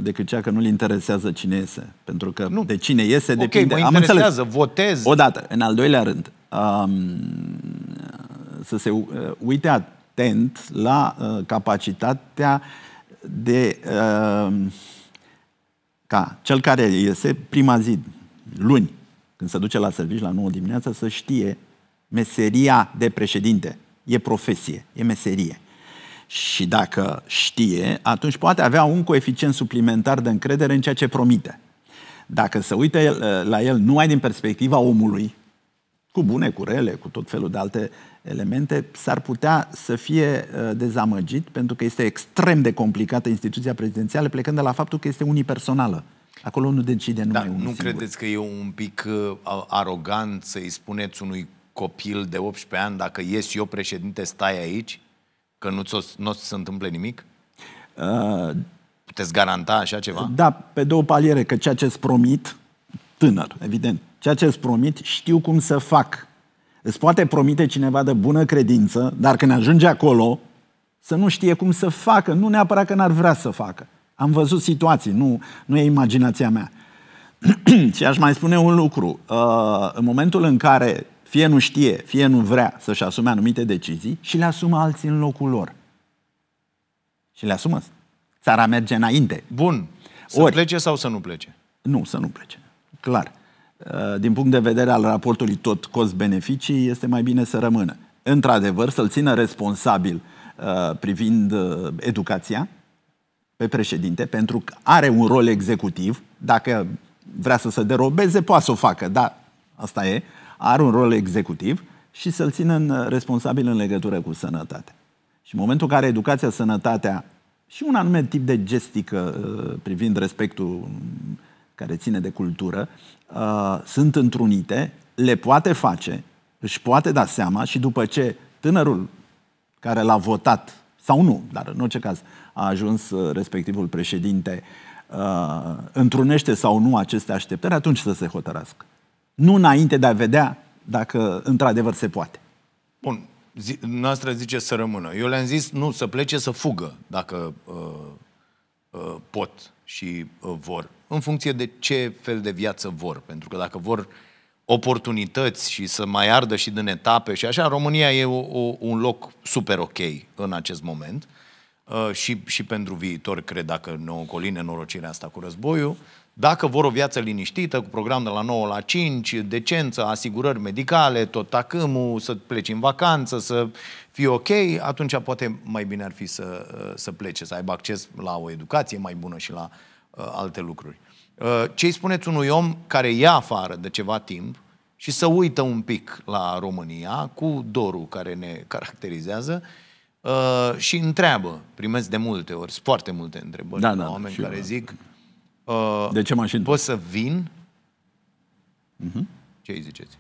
decât cea că nu-l interesează cine iese. Pentru că nu. de cine iese okay, depinde... Mă interesează, Am votez. Odată. În al doilea rând, um, să se uh, uite atent la uh, capacitatea de uh, ca cel care iese prima zi, luni, când se duce la serviciu la 9 dimineața, să știe meseria de președinte. E profesie, e meserie. Și dacă știe, atunci poate avea un coeficient suplimentar de încredere în ceea ce promite. Dacă se uite uh, la el numai din perspectiva omului, cu bune, cu rele, cu tot felul de alte elemente, s-ar putea să fie uh, dezamăgit, pentru că este extrem de complicată instituția prezidențială, plecând de la faptul că este unipersonală. Acolo nu decide numai da, unul Nu singur. credeți că e un pic uh, arogant să-i spuneți unui copil de 18 ani, dacă ies eu președinte, stai aici? Că nu n-o să se întâmple nimic? Uh, Puteți garanta așa ceva? Da, pe două paliere, că ceea ce-ți promit, tânăr, evident, ceea ce-ți promit știu cum să fac Îți poate promite cineva de bună credință, dar când ajunge acolo, să nu știe cum să facă, nu neapărat că n-ar vrea să facă. Am văzut situații, nu, nu e imaginația mea. și aș mai spune un lucru. Uh, în momentul în care fie nu știe, fie nu vrea să-și asume anumite decizii și le asumă alții în locul lor. Și le asumă. Țara merge înainte. Bun. Să Ori, plece sau să nu plece? Nu, să nu plece. Clar. Uh, din punct de vedere al raportului tot cost-beneficii, este mai bine să rămână. Într-adevăr, să-l țină responsabil uh, privind uh, educația pe președinte, pentru că are un rol executiv. Dacă vrea să se derobeze, poate să o facă, dar asta e. Are un rol executiv și să-l țină în, responsabil în legătură cu sănătatea. Și în momentul în care educația, sănătatea și un anume tip de gestică privind respectul um, care ține de cultură, Uh, sunt întrunite, le poate face, își poate da seama și după ce tânărul care l-a votat, sau nu, dar în orice caz a ajuns uh, respectivul președinte, uh, întrunește sau nu aceste așteptări, atunci să se hotărască. Nu înainte de a vedea dacă într-adevăr se poate. Bun. Zi, noastră zice să rămână. Eu le-am zis nu, să plece, să fugă, dacă uh, uh, pot și uh, vor, în funcție de ce fel de viață vor. Pentru că dacă vor oportunități și să mai ardă și din etape și așa, România e o, o, un loc super ok în acest moment uh, și, și pentru viitor, cred, dacă ne ocoline norocirea asta cu războiul, dacă vor o viață liniștită, cu program de la 9 la 5, decență, asigurări medicale, tot tacâmul, să pleci în vacanță, să fie ok, atunci poate mai bine ar fi să, uh, să plece, să aibă acces la o educație mai bună și la uh, alte lucruri. Uh, ce spuneți unui om care ia afară de ceva timp și să uită un pic la România cu dorul care ne caracterizează uh, și întreabă, primesc de multe ori, foarte multe întrebări da, da, la da, oameni care eu. zic uh, de ce m Pot să vin? Uh-huh. Ce îi ziceți?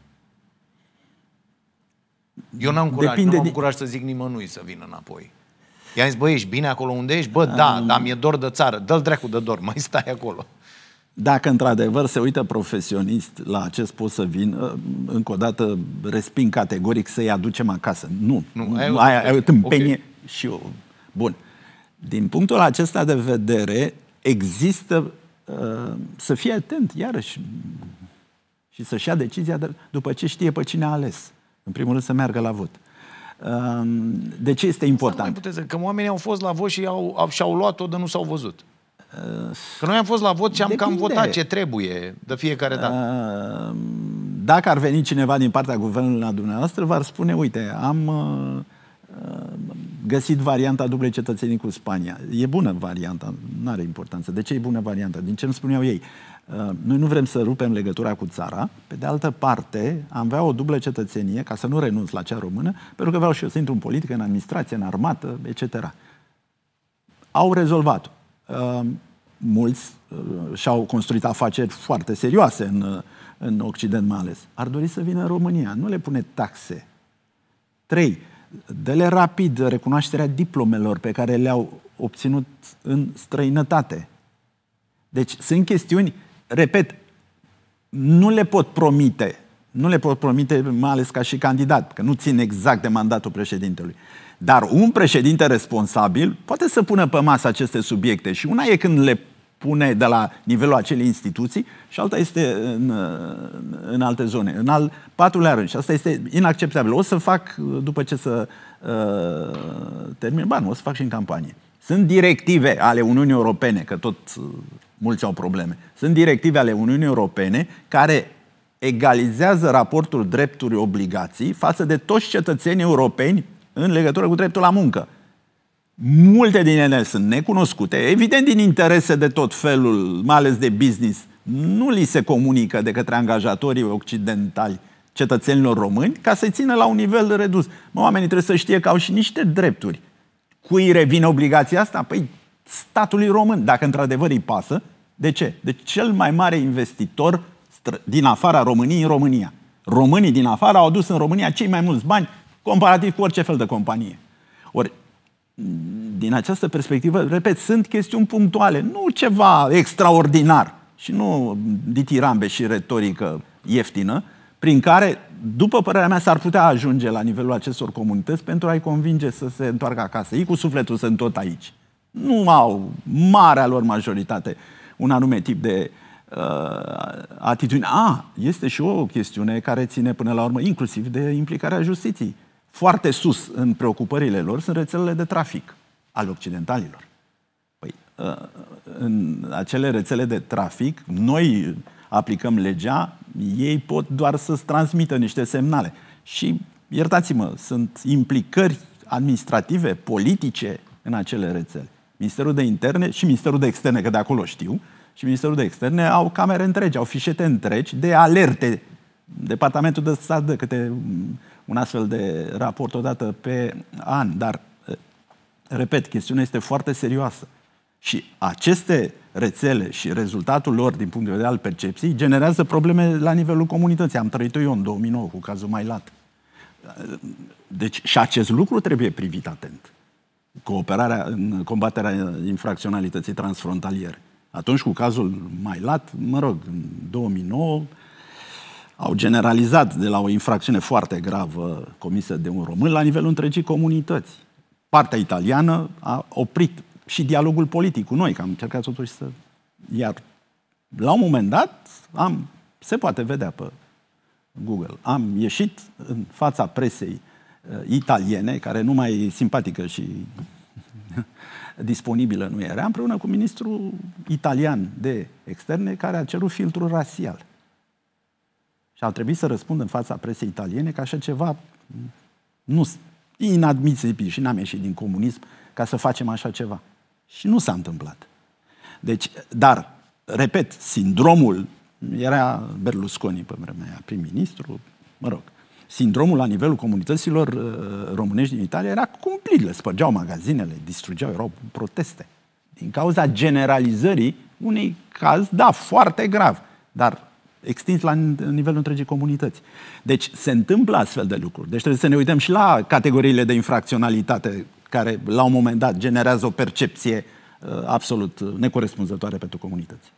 Eu n-am curaj, Depinde nu am curaj să zic nimănui să vină înapoi. I-am zis, băi, ești bine acolo unde ești? Bă, um... da, mm. dar mi-e dor de țară. Dă-l dracu de dor, mai stai acolo. Dacă într-adevăr se uită profesionist la acest pot să vin, ă, încă o dată resping categoric să-i aducem acasă. Nu, nu ai, nu, ai, ai o tâmpenie okay. și eu. Bun. Din punctul acesta de vedere, există uh, să fie atent, iarăși, și să-și ia decizia de, după ce știe pe cine a ales. În primul rând să meargă la vot. De ce este important? nu puteți, că oamenii au fost la vot și au, și-au luat-o de nu s-au văzut. Că noi am fost la vot și am cam votat ce trebuie de fiecare dată. Dacă ar veni cineva din partea guvernului la dumneavoastră, v-ar spune, uite, am uh, uh, găsit varianta dublei cetățenii cu Spania. E bună varianta, nu are importanță. De ce e bună varianta? Din ce îmi spuneau ei? Noi nu vrem să rupem legătura cu țara. Pe de altă parte, am avea o dublă cetățenie, ca să nu renunț la cea română, pentru că vreau și eu să intru în politică, în administrație, în armată, etc. Au rezolvat. Uh, mulți uh, și-au construit afaceri foarte serioase în, uh, în Occident mai ales. Ar dori să vină în România. Nu le pune taxe. 3. Dă-le rapid recunoașterea diplomelor pe care le-au obținut în străinătate. Deci sunt chestiuni repet, nu le pot promite, nu le pot promite, mai ales ca și candidat, că nu țin exact de mandatul președintelui. Dar un președinte responsabil poate să pună pe masă aceste subiecte și una e când le pune de la nivelul acelei instituții și alta este în, în alte zone. În al patrulea rând, și asta este inacceptabil. O să fac, uh, după ce să uh, termin, ba nu, o să fac și în campanie. Sunt directive ale Uniunii Europene, că tot uh, mulți au probleme. Sunt directive ale Uniunii Europene care egalizează raportul drepturi-obligații față de toți cetățenii europeni în legătură cu dreptul la muncă. Multe din ele sunt necunoscute, evident din interese de tot felul, mai ales de business. Nu li se comunică de către angajatorii occidentali cetățenilor români ca să-i țină la un nivel redus. Mă, oamenii trebuie să știe că au și niște drepturi. Cui revine obligația asta? Păi statului român, dacă într-adevăr îi pasă. De ce? De cel mai mare investitor din afara României în România. Românii din afara au adus în România cei mai mulți bani comparativ cu orice fel de companie. Ori, din această perspectivă, repet, sunt chestiuni punctuale, nu ceva extraordinar și nu ditirambe și retorică ieftină, prin care, după părerea mea, s-ar putea ajunge la nivelul acestor comunități pentru a-i convinge să se întoarcă acasă. Ei cu sufletul sunt tot aici nu au marea lor majoritate un anume tip de uh, atitudine. A, este și o chestiune care ține până la urmă inclusiv de implicarea justiției. Foarte sus în preocupările lor sunt rețelele de trafic al occidentalilor. Păi, uh, în acele rețele de trafic, noi aplicăm legea, ei pot doar să-ți transmită niște semnale. Și, iertați-mă, sunt implicări administrative, politice în acele rețele. Ministerul de Interne și Ministerul de Externe, că de acolo știu, și Ministerul de Externe au camere întregi, au fișete întregi de alerte. Departamentul de stat dă câte un astfel de raport odată pe an, dar, repet, chestiunea este foarte serioasă. Și aceste rețele și rezultatul lor din punct de vedere al percepției generează probleme la nivelul comunității. Am trăit-o eu în 2009 cu cazul mai lat, Deci și acest lucru trebuie privit atent cooperarea în combaterea infracționalității transfrontaliere. Atunci, cu cazul mai lat, mă rog, în 2009, au generalizat de la o infracțiune foarte gravă comisă de un român la nivelul întregii comunități. Partea italiană a oprit și dialogul politic cu noi, că am încercat totuși să... Iar la un moment dat am, se poate vedea pe Google, am ieșit în fața presei Uh, italiene, care nu mai simpatică și disponibilă nu era, împreună cu ministrul italian de externe, care a cerut filtrul rasial. Și a trebuit să răspund în fața presei italiene că așa ceva nu inadmisibil și n-am ieșit din comunism ca să facem așa ceva. Și nu s-a întâmplat. Deci, dar, repet, sindromul era Berlusconi pe vremea prim-ministru, mă rog, sindromul la nivelul comunităților uh, românești din Italia era cumplit. Le spărgeau magazinele, distrugeau, erau proteste. Din cauza generalizării unui caz, da, foarte grav, dar extins la nivelul întregii comunități. Deci se întâmplă astfel de lucruri. Deci trebuie să ne uităm și la categoriile de infracționalitate care la un moment dat generează o percepție uh, absolut necorespunzătoare pentru comunități.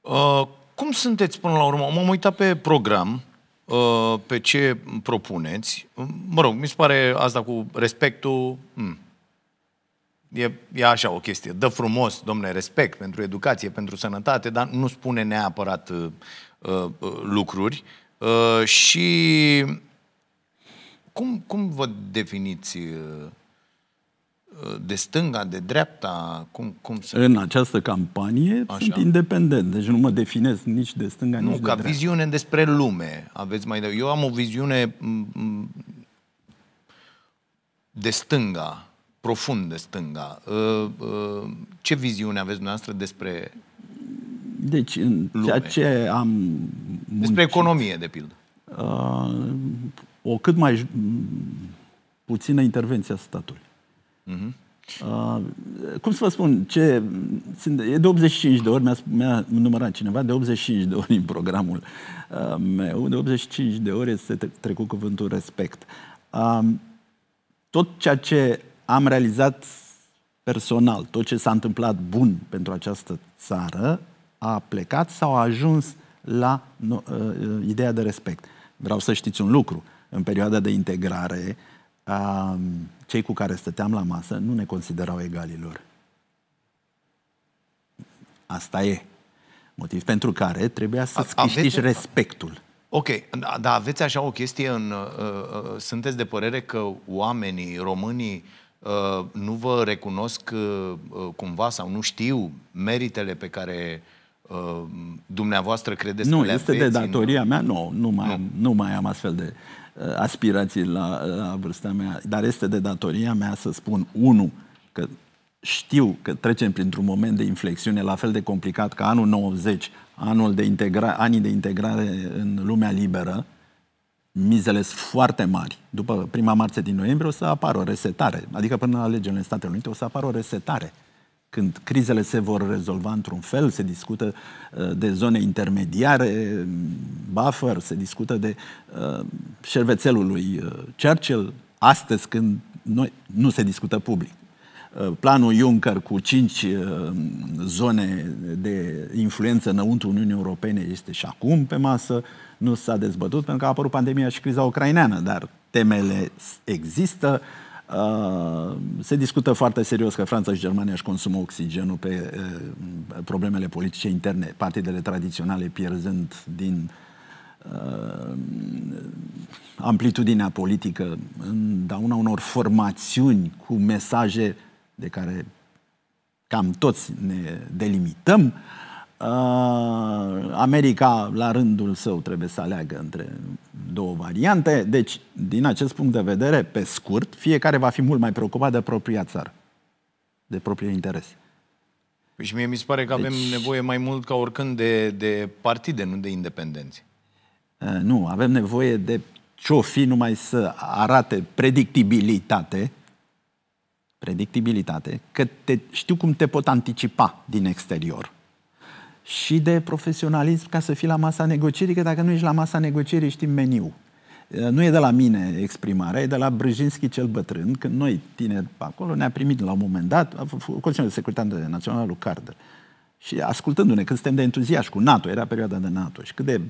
Uh, cum sunteți până la urmă? M-am uitat pe program Uh, pe ce propuneți. Mă rog, mi se pare asta cu respectul... Hmm. E, e așa o chestie. Dă frumos, domnule, respect pentru educație, pentru sănătate, dar nu spune neapărat uh, uh, lucruri. Uh, și cum, cum vă definiți uh, de stânga, de dreapta? Cum, cum se... În această campanie Așa. sunt independent, deci nu mă definez nici de stânga, nu, nici de dreapta. Nu, ca viziune despre lume aveți mai de... Eu am o viziune de stânga, profund de stânga. Uh, uh, ce viziune aveți dumneavoastră despre Deci, în lume? ceea ce am muncit, Despre economie, de pildă. Uh, o cât mai puțină intervenție a statului. Uh-huh. Uh, cum să vă spun, ce, sunt, e de 85 de ori, mi-a, mi-a numărat cineva, de 85 de ori în programul uh, meu, de 85 de ori este trecut cuvântul respect. Uh, tot ceea ce am realizat personal, tot ce s-a întâmplat bun pentru această țară, a plecat sau a ajuns la uh, uh, ideea de respect. Vreau să știți un lucru. În perioada de integrare, cei cu care stăteam la masă nu ne considerau egalilor. Asta e. Motiv pentru care trebuia să-ți câștigi respectul. Ok, dar aveți așa o chestie în... Uh, uh, uh, sunteți de părere că oamenii, românii, uh, nu vă recunosc uh, uh, cumva sau nu știu meritele pe care uh, dumneavoastră credeți nu, că le Nu, este de datoria în... mea, nu, nu mai, nu. Am, nu mai am astfel de Uh, aspirații la, uh, la vârsta mea, dar este de datoria mea să spun, unu, că știu că trecem printr-un moment de inflexiune la fel de complicat ca anul 90, anul de integra- anii de integrare în lumea liberă, mizele sunt foarte mari. După prima marțe din noiembrie o să apară o resetare, adică până la alegerile în Statele Unite o să apară o resetare când crizele se vor rezolva într-un fel, se discută uh, de zone intermediare, buffer, se discută de uh, șervețelul lui uh, Churchill, astăzi când noi, nu se discută public. Planul Juncker cu cinci zone de influență înăuntru Uniunii Europene este și acum pe masă, nu s-a dezbătut pentru că a apărut pandemia și criza ucraineană, dar temele există, uh, Uh, se discută foarte serios că Franța și Germania își consumă oxigenul pe uh, problemele politice interne, partidele tradiționale pierzând din uh, amplitudinea politică în dauna unor formațiuni cu mesaje de care cam toți ne delimităm. Uh, Ah, America, la rândul său, trebuie să aleagă între două variante. Deci, din acest punct de vedere, pe scurt, fiecare va fi mult mai preocupat de propria țară, de propriile interese. Păi și mie mi se pare că deci... avem nevoie mai mult ca oricând de, de partide, nu de independenți. Eh, nu, avem nevoie de ce-o fi numai să arate predictibilitate, predictibilitate, că te, știu cum te pot anticipa din exterior – și de profesionalism ca să fii la masa negocierii, că dacă nu ești la masa negocierii, știi meniu. Uh, nu e de la mine exprimarea, e de la Brzezinski cel bătrân, când noi, tineri, acolo ne-a primit la un moment dat, a fost de Securitate de național lui Carter. Și ascultându-ne, când suntem de entuziași cu NATO, era perioada de NATO, și cât de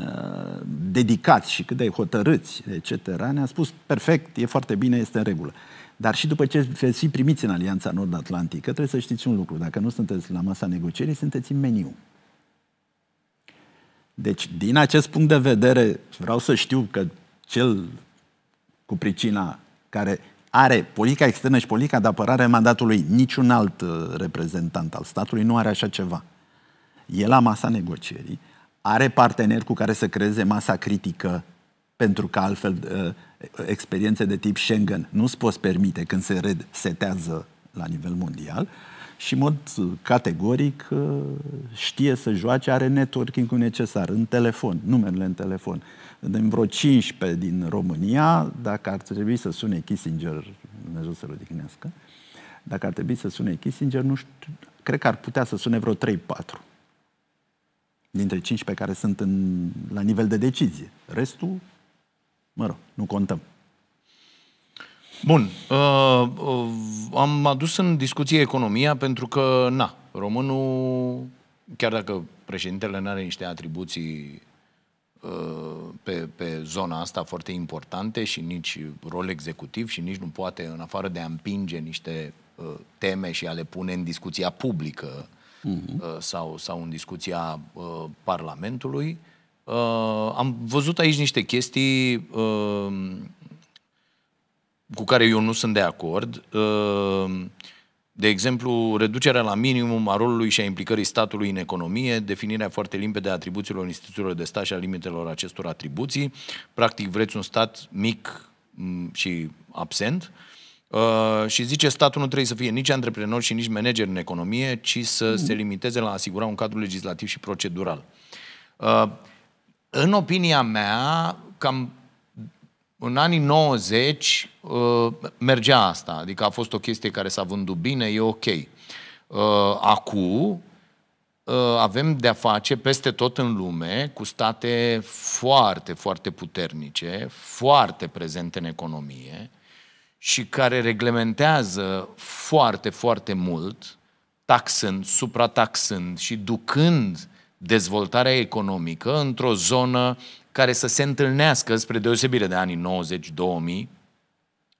uh, dedicați și cât de hotărâți, etc., ne-a spus, perfect, e foarte bine, este în regulă. Dar și după ce veți fi primiți în Alianța Nord-Atlantică, trebuie să știți un lucru. Dacă nu sunteți la masa negocierii, sunteți în meniu. Deci, din acest punct de vedere, vreau să știu că cel cu pricina care are politica externă și politica de apărare a mandatului, niciun alt uh, reprezentant al statului nu are așa ceva. E la masa negocierii, are parteneri cu care să creeze masa critică pentru că altfel uh, experiențe de tip Schengen nu se poți permite când se resetează la nivel mondial și în mod uh, categoric uh, știe să joace, are networking cu necesar în telefon, numerele în telefon. În vreo 15 din România, dacă ar trebui să sune Kissinger, Dumnezeu să-l odihnească, dacă ar trebui să sune Kissinger, nu știu, cred că ar putea să sune vreo 3-4 dintre 15 care sunt în, la nivel de decizie. Restul Mă rog, nu contăm. Bun. Uh, uh, am adus în discuție economia pentru că, na, românul, chiar dacă președintele nu are niște atribuții uh, pe, pe zona asta foarte importante și nici rol executiv și nici nu poate, în afară de a împinge niște uh, teme și a le pune în discuția publică uh-huh. uh, sau, sau în discuția uh, Parlamentului, uh, Uh, am văzut aici niște chestii uh, cu care eu nu sunt de acord. Uh, de exemplu, reducerea la minimum a rolului și a implicării statului în economie, definirea foarte limpede a atribuțiilor instituțiilor de stat și a limitelor acestor atribuții. Practic, vreți un stat mic mm, și absent. Uh, și zice, statul nu trebuie să fie nici antreprenor și nici manager în economie, ci să mm. se limiteze la asigura un cadru legislativ și procedural. Uh, în opinia mea, cam în anii 90 uh, mergea asta, adică a fost o chestie care s-a vândut bine, e ok. Uh, acum uh, avem de-a face peste tot în lume cu state foarte, foarte puternice, foarte prezente în economie și care reglementează foarte, foarte mult, taxând, suprataxând și ducând dezvoltarea economică într-o zonă care să se întâlnească, spre deosebire de anii 90-2000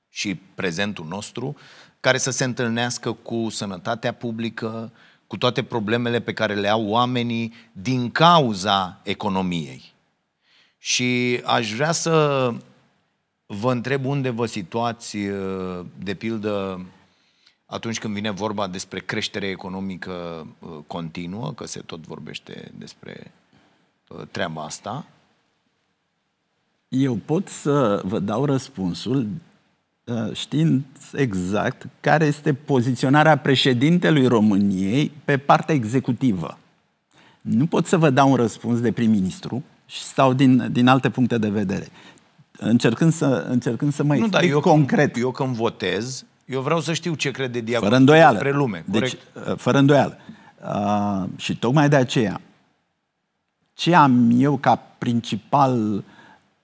și prezentul nostru, care să se întâlnească cu sănătatea publică, cu toate problemele pe care le au oamenii din cauza economiei. Și aș vrea să vă întreb unde vă situați, de pildă, atunci când vine vorba despre creștere economică uh, continuă, că se tot vorbește despre uh, treaba asta? Eu pot să vă dau răspunsul uh, știind exact care este poziționarea președintelui României pe partea executivă. Nu pot să vă dau un răspuns de prim-ministru sau din, din alte puncte de vedere. Încercând să, încercând să mă nu, explic eu, concret. Eu când votez, eu vreau să știu ce crede diavolul fără îndoială. despre lume. Deci, corect? Deci, fără îndoială. Uh, și tocmai de aceea, ce am eu ca principal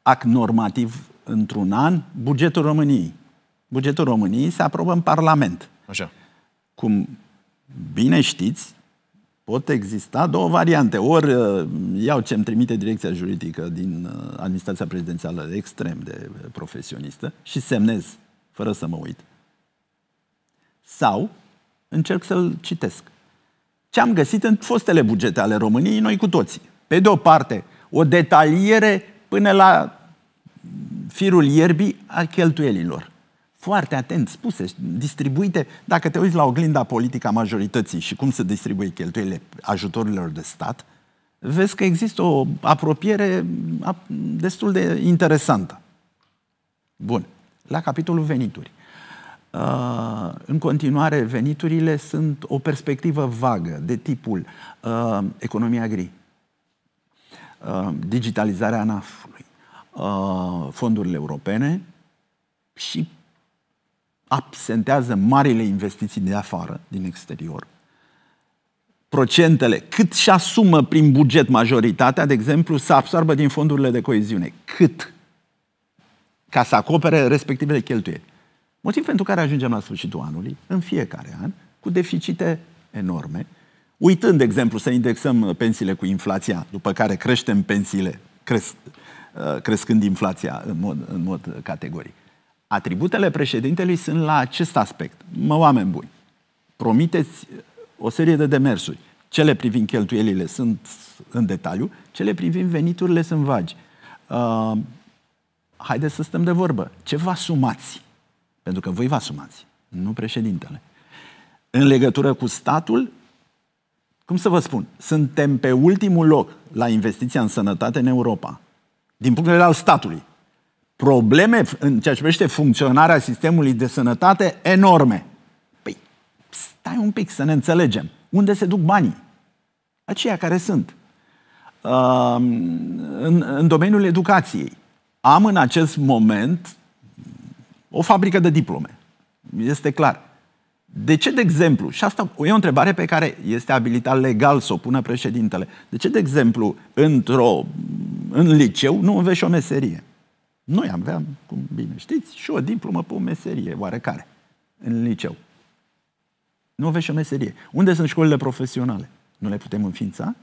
act normativ într-un an? Bugetul României. Bugetul României se aprobă în Parlament. Așa. Cum bine știți, pot exista două variante. Ori uh, iau ce mi trimite direcția juridică din uh, administrația prezidențială extrem de profesionistă și semnez fără să mă uit sau încerc să-l citesc. Ce am găsit în fostele bugete ale României, noi cu toții. Pe de o parte, o detaliere până la firul ierbii a cheltuielilor. Foarte atent spuse, distribuite, dacă te uiți la oglinda politică a majorității și cum se distribuie cheltuielile ajutorilor de stat, vezi că există o apropiere destul de interesantă. Bun. La capitolul venituri. Uh, în continuare, veniturile sunt o perspectivă vagă, de tipul uh, economia gri, uh, digitalizarea ANAF-ului, fondurile europene și absentează marile investiții de afară, din exterior, procentele, cât și asumă prin buget majoritatea, de exemplu, să absorbă din fondurile de coeziune. Cât? Ca să acopere respectivele cheltuieli. Motiv pentru care ajungem la sfârșitul anului, în fiecare an, cu deficite enorme, uitând, de exemplu, să indexăm uh, pensiile cu inflația, după care creștem pensiile, cres, uh, crescând inflația în mod, în mod uh, categoric. Atributele președintelui sunt la acest aspect. Mă, oameni buni, promiteți o serie de demersuri. Cele privind cheltuielile sunt în detaliu, cele privind veniturile sunt vagi. Uh, haideți să stăm de vorbă. Ce vă asumați? Pentru că voi vă asumați, nu președintele. În legătură cu statul, cum să vă spun, suntem pe ultimul loc la investiția în sănătate în Europa. Din punct de vedere al statului. Probleme în ceea ce privește funcționarea sistemului de sănătate enorme. Păi, stai un pic să ne înțelegem. Unde se duc banii? Aceia care sunt. Uh, în, în domeniul educației. Am în acest moment o fabrică de diplome. Este clar. De ce, de exemplu, și asta e o întrebare pe care este abilitat legal să o pună președintele, de ce, de exemplu, într-o, în liceu nu înveți o meserie? Noi aveam, cum bine știți, și o diplomă pe o meserie oarecare în liceu. Nu înveți o meserie. Unde sunt școlile profesionale? Nu le putem înființa?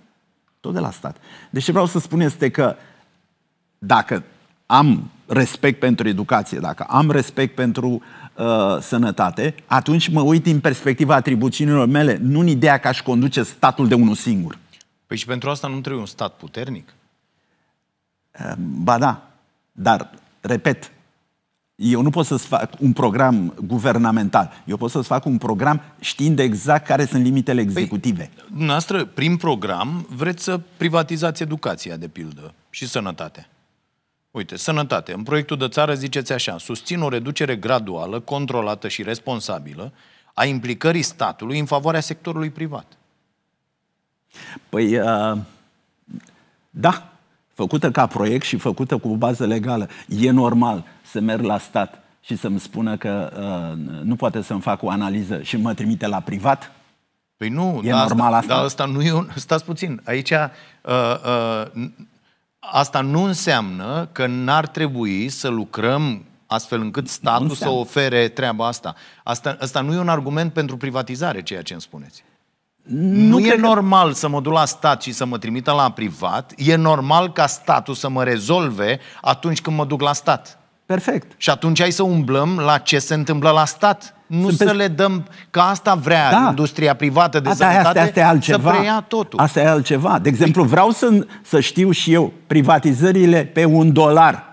Tot de la stat. Deci ce vreau să spun este că dacă am respect pentru educație, dacă am respect pentru uh, sănătate, atunci mă uit din perspectiva atribuțiunilor mele, nu în ideea că aș conduce statul de unul singur. Păi și pentru asta nu trebuie un stat puternic? Um, ba da, dar, repet, eu nu pot să-ți fac un program guvernamental. Eu pot să-ți fac un program știind exact care sunt limitele păi, executive. Păi, noastră, prin program, vreți să privatizați educația, de pildă, și sănătatea. Uite, sănătate. În proiectul de țară ziceți așa, susțin o reducere graduală, controlată și responsabilă a implicării statului în favoarea sectorului privat. Păi, uh, da, făcută ca proiect și făcută cu bază legală. E normal să merg la stat și să-mi spună că uh, nu poate să-mi fac o analiză și mă trimite la privat? Păi nu, e da, normal asta, asta? Dar asta nu e un... Stați puțin, aici uh, uh, Asta nu înseamnă că n-ar trebui să lucrăm astfel încât statul să ofere treaba asta. asta. Asta nu e un argument pentru privatizare, ceea ce îmi spuneți. Nu, nu e că... normal să mă duc la stat și să mă trimită la privat. E normal ca statul să mă rezolve atunci când mă duc la stat. Perfect. Și atunci hai să umblăm la ce se întâmplă la stat. Nu Sunt să pe... le dăm, că asta vrea da. industria privată de sănătate, asta, asta e altceva. să preia totul. Asta e altceva. De exemplu, vreau să, să știu și eu privatizările pe un dolar.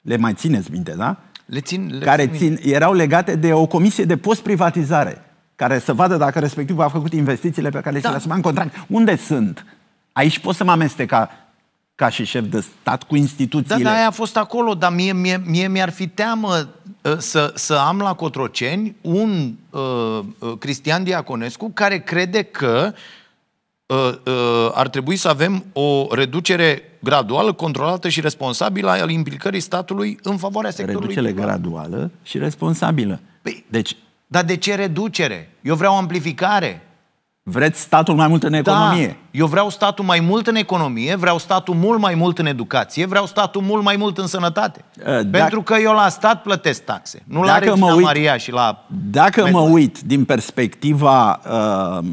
Le mai țineți minte, da? Le țin, le care țin, țin, erau legate de o comisie de post-privatizare, care să vadă dacă respectiv a făcut investițiile pe care da. și le în contract. Unde sunt? Aici pot să mă amestec ca ca și șef de stat cu instituțiile. Da, da, aia a fost acolo, dar mie, mie, mie mi-ar fi teamă ă, să, să am la Cotroceni un uh, Cristian Diaconescu care crede că uh, uh, ar trebui să avem o reducere graduală, controlată și responsabilă al implicării statului în favoarea sectorului Reducere privat. graduală și responsabilă. Păi, deci, dar de ce reducere? Eu vreau amplificare. Vreți statul mai mult în da. economie? Da, eu vreau statul mai mult în economie, vreau statul mult mai mult în educație, vreau statul mult mai mult în sănătate. Uh, dacă, Pentru că eu la stat plătesc taxe, nu la Regina uit, Maria și la... Dacă mă uit din perspectiva uh,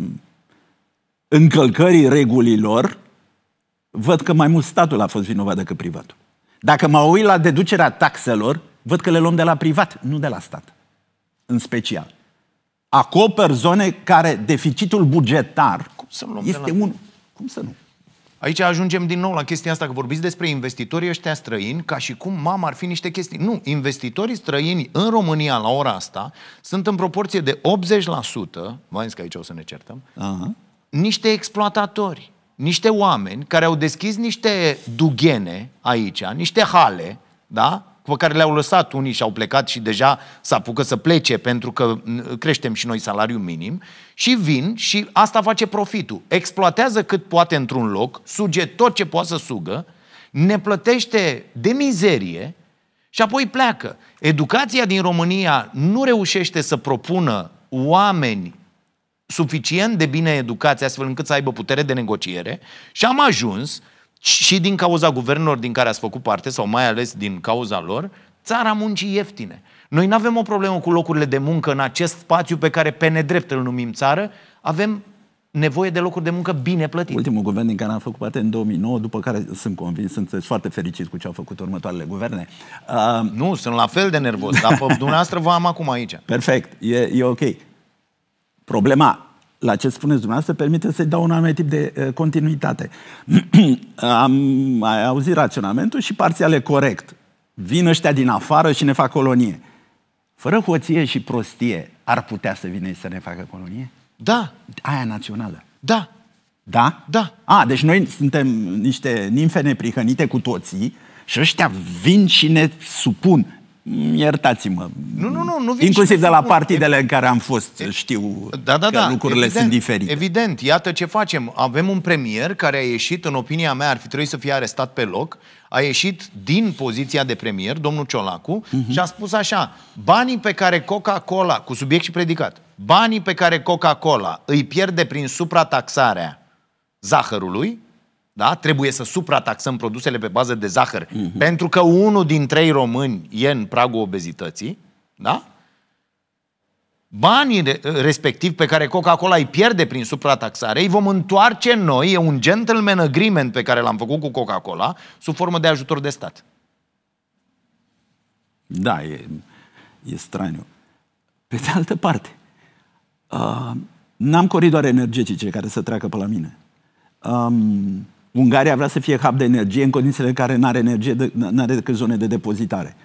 încălcării regulilor, văd că mai mult statul a fost vinovat decât privatul. Dacă mă uit la deducerea taxelor, văd că le luăm de la privat, nu de la stat. În special acoper zone care deficitul bugetar cum să luăm este la... un... Cum să nu? Aici ajungem din nou la chestia asta, că vorbiți despre investitorii ăștia străini, ca și cum, mamă, ar fi niște chestii. Nu, investitorii străini în România la ora asta sunt în proporție de 80%, v-am zis că aici o să ne certăm, uh-huh. niște exploatatori, niște oameni care au deschis niște dughene aici, niște hale, da? pe care le-au lăsat unii și au plecat și deja s-a apucă să plece pentru că creștem și noi salariul minim și vin și asta face profitul. Exploatează cât poate într-un loc, suge tot ce poate să sugă, ne plătește de mizerie și apoi pleacă. Educația din România nu reușește să propună oameni suficient de bine educați astfel încât să aibă putere de negociere și am ajuns și din cauza guvernelor din care ați făcut parte, sau mai ales din cauza lor, țara muncii ieftine. Noi nu avem o problemă cu locurile de muncă în acest spațiu pe care pe nedrept îl numim țară, avem nevoie de locuri de muncă bine plătite. Ultimul guvern din care am făcut parte în 2009, după care sunt convins, sunt foarte fericit cu ce au făcut următoarele guverne. Uh... Nu, sunt la fel de nervos, dar pe dumneavoastră vă am acum aici. Perfect, e, e ok. Problema la ce spuneți dumneavoastră, permite să-i dau un anumit tip de uh, continuitate. Am mai auzit raționamentul și parțial e corect. Vin ăștia din afară și ne fac colonie. Fără hoție și prostie, ar putea să vină să ne facă colonie? Da. Aia națională. Da. Da? Da. A, deci noi suntem niște nimfe neprihănite cu toții și ăștia vin și ne supun. Mm, iertați-mă. Nu, nu, nu. nu Inclusiv de la spun. partidele în care am fost, știu da, da, că da, lucrurile evident, sunt diferite. Evident, iată ce facem. Avem un premier care a ieșit, în opinia mea, ar fi trebuit să fie arestat pe loc, a ieșit din poziția de premier, domnul Ciolacu, uh-huh. și a spus așa, banii pe care Coca-Cola, cu subiect și predicat, banii pe care Coca-Cola îi pierde prin suprataxarea zahărului, da? trebuie să suprataxăm produsele pe bază de zahăr, uh-huh. pentru că unul din trei români e în pragul obezității, da? banii de, ă, respectiv pe care Coca-Cola îi pierde prin suprataxare, îi vom întoarce noi, e un gentleman agreement pe care l-am făcut cu Coca-Cola, sub formă de ajutor de stat. Da, e, e straniu. Pe de altă parte, uh, n-am coridoare energetice care să treacă pe la mine. Um, Ungaria vrea să fie hub de energie în condițiile în care nu are energie, nu are decât zone de depozitare.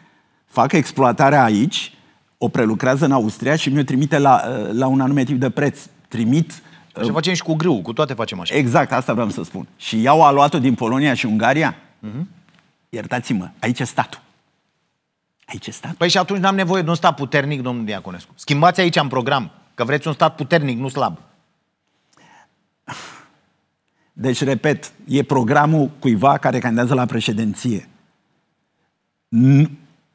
Fac exploatarea aici, o prelucrează în Austria și mi-o trimite la, la un anumit tip de preț. Trimit Așa uh, facem și cu grâu, cu toate facem așa. Exact, asta vreau să spun. Și iau aluatul din Polonia și Ungaria? Uh-huh. Iertați-mă, aici e statul. Aici e statul. Păi și atunci n-am nevoie de un stat puternic, domnul Diaconescu. Schimbați aici în program, că vreți un stat puternic, nu slab. Deci, repet, e programul cuiva care candidează la președinție.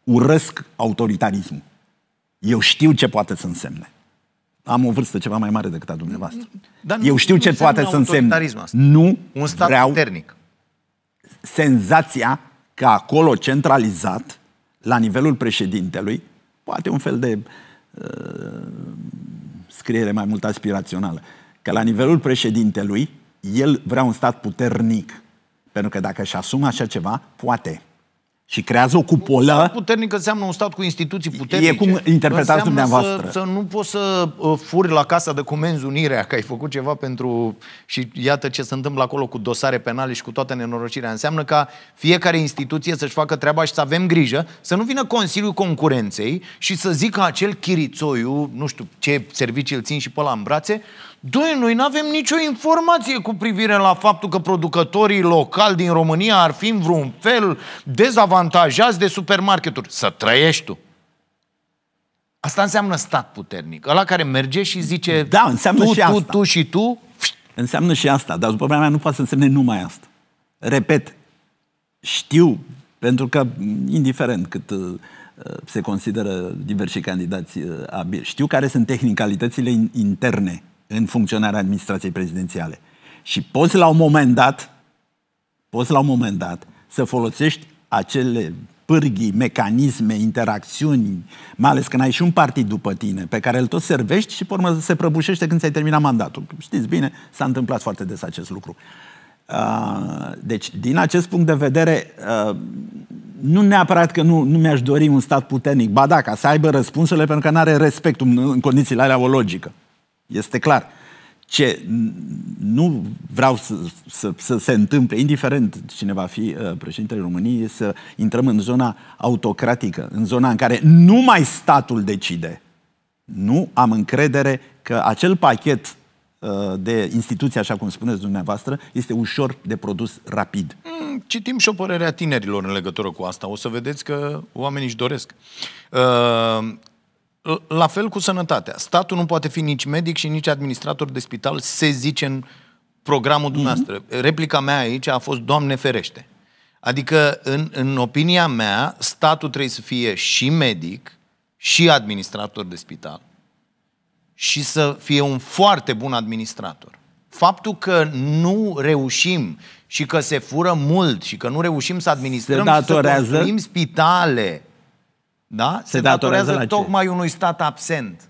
Urăsc autoritarismul. Eu știu ce poate să însemne. Am o vârstă ceva mai mare decât a dumneavoastră. Dar nu, Eu știu nu ce poate să însemne. Asta. Nu Un stat vreau puternic. senzația că acolo centralizat, la nivelul președintelui, poate un fel de uh, scriere mai mult aspirațională, că la nivelul președintelui el vrea un stat puternic. Pentru că dacă își asumă așa ceva, poate. Și creează o cupolă. Un stat puternic înseamnă un stat cu instituții puternice. E cum interpretați dumneavoastră. Să, să nu poți să uh, furi la casa de comenzi unirea, că ai făcut ceva pentru... Și iată ce se întâmplă acolo cu dosare penale și cu toată nenorocirea. Înseamnă ca fiecare instituție să-și facă treaba și să avem grijă, să nu vină Consiliul Concurenței și să zică acel chirițoiu, nu știu ce servicii îl țin și pe la în brațe, Doi, noi nu avem nicio informație cu privire la faptul că producătorii locali din România ar fi în vreun fel dezavantajați de supermarketuri. Să trăiești tu. Asta înseamnă stat puternic. Ăla care merge și zice da, înseamnă tu, și tu, asta. tu și tu. Înseamnă și asta, dar după mea nu poate să însemne numai asta. Repet, știu, pentru că mm, indiferent cât uh, se consideră diversi candidați uh, abili, știu care sunt tehnicalitățile interne în funcționarea administrației prezidențiale. Și poți la un moment dat, poți la un moment dat să folosești acele pârghii, mecanisme, interacțiuni, mai ales când ai și un partid după tine, pe care îl tot servești și, pe urmă, se prăbușește când ți-ai terminat mandatul. Știți bine, s-a întâmplat foarte des acest lucru. Uh, deci, din acest punct de vedere, uh, nu neapărat că nu, nu mi-aș dori un stat puternic, ba da, ca să aibă răspunsurile, pentru că nu are respectul în condițiile alea o logică. Este clar. Ce nu vreau să, să, să se întâmple, indiferent cine va fi uh, președintele României, să intrăm în zona autocratică, în zona în care numai statul decide. Nu am încredere că acel pachet uh, de instituții, așa cum spuneți dumneavoastră, este ușor de produs rapid. Mm, citim și o părere a tinerilor în legătură cu asta. O să vedeți că oamenii își doresc. Uh, la fel cu sănătatea. Statul nu poate fi nici medic și nici administrator de spital, se zice în programul mhm. dumneavoastră. Mm-hmm. Replica mea aici a fost Doamne ferește. Adică, în, în opinia mea, statul trebuie să fie și medic, și administrator de spital, și să fie un foarte bun administrator. Faptul că nu reușim și că se fură mult și că nu reușim să administrăm se datorează... și să construim spitale da? se, se datorează, datorează tocmai ce? unui stat absent.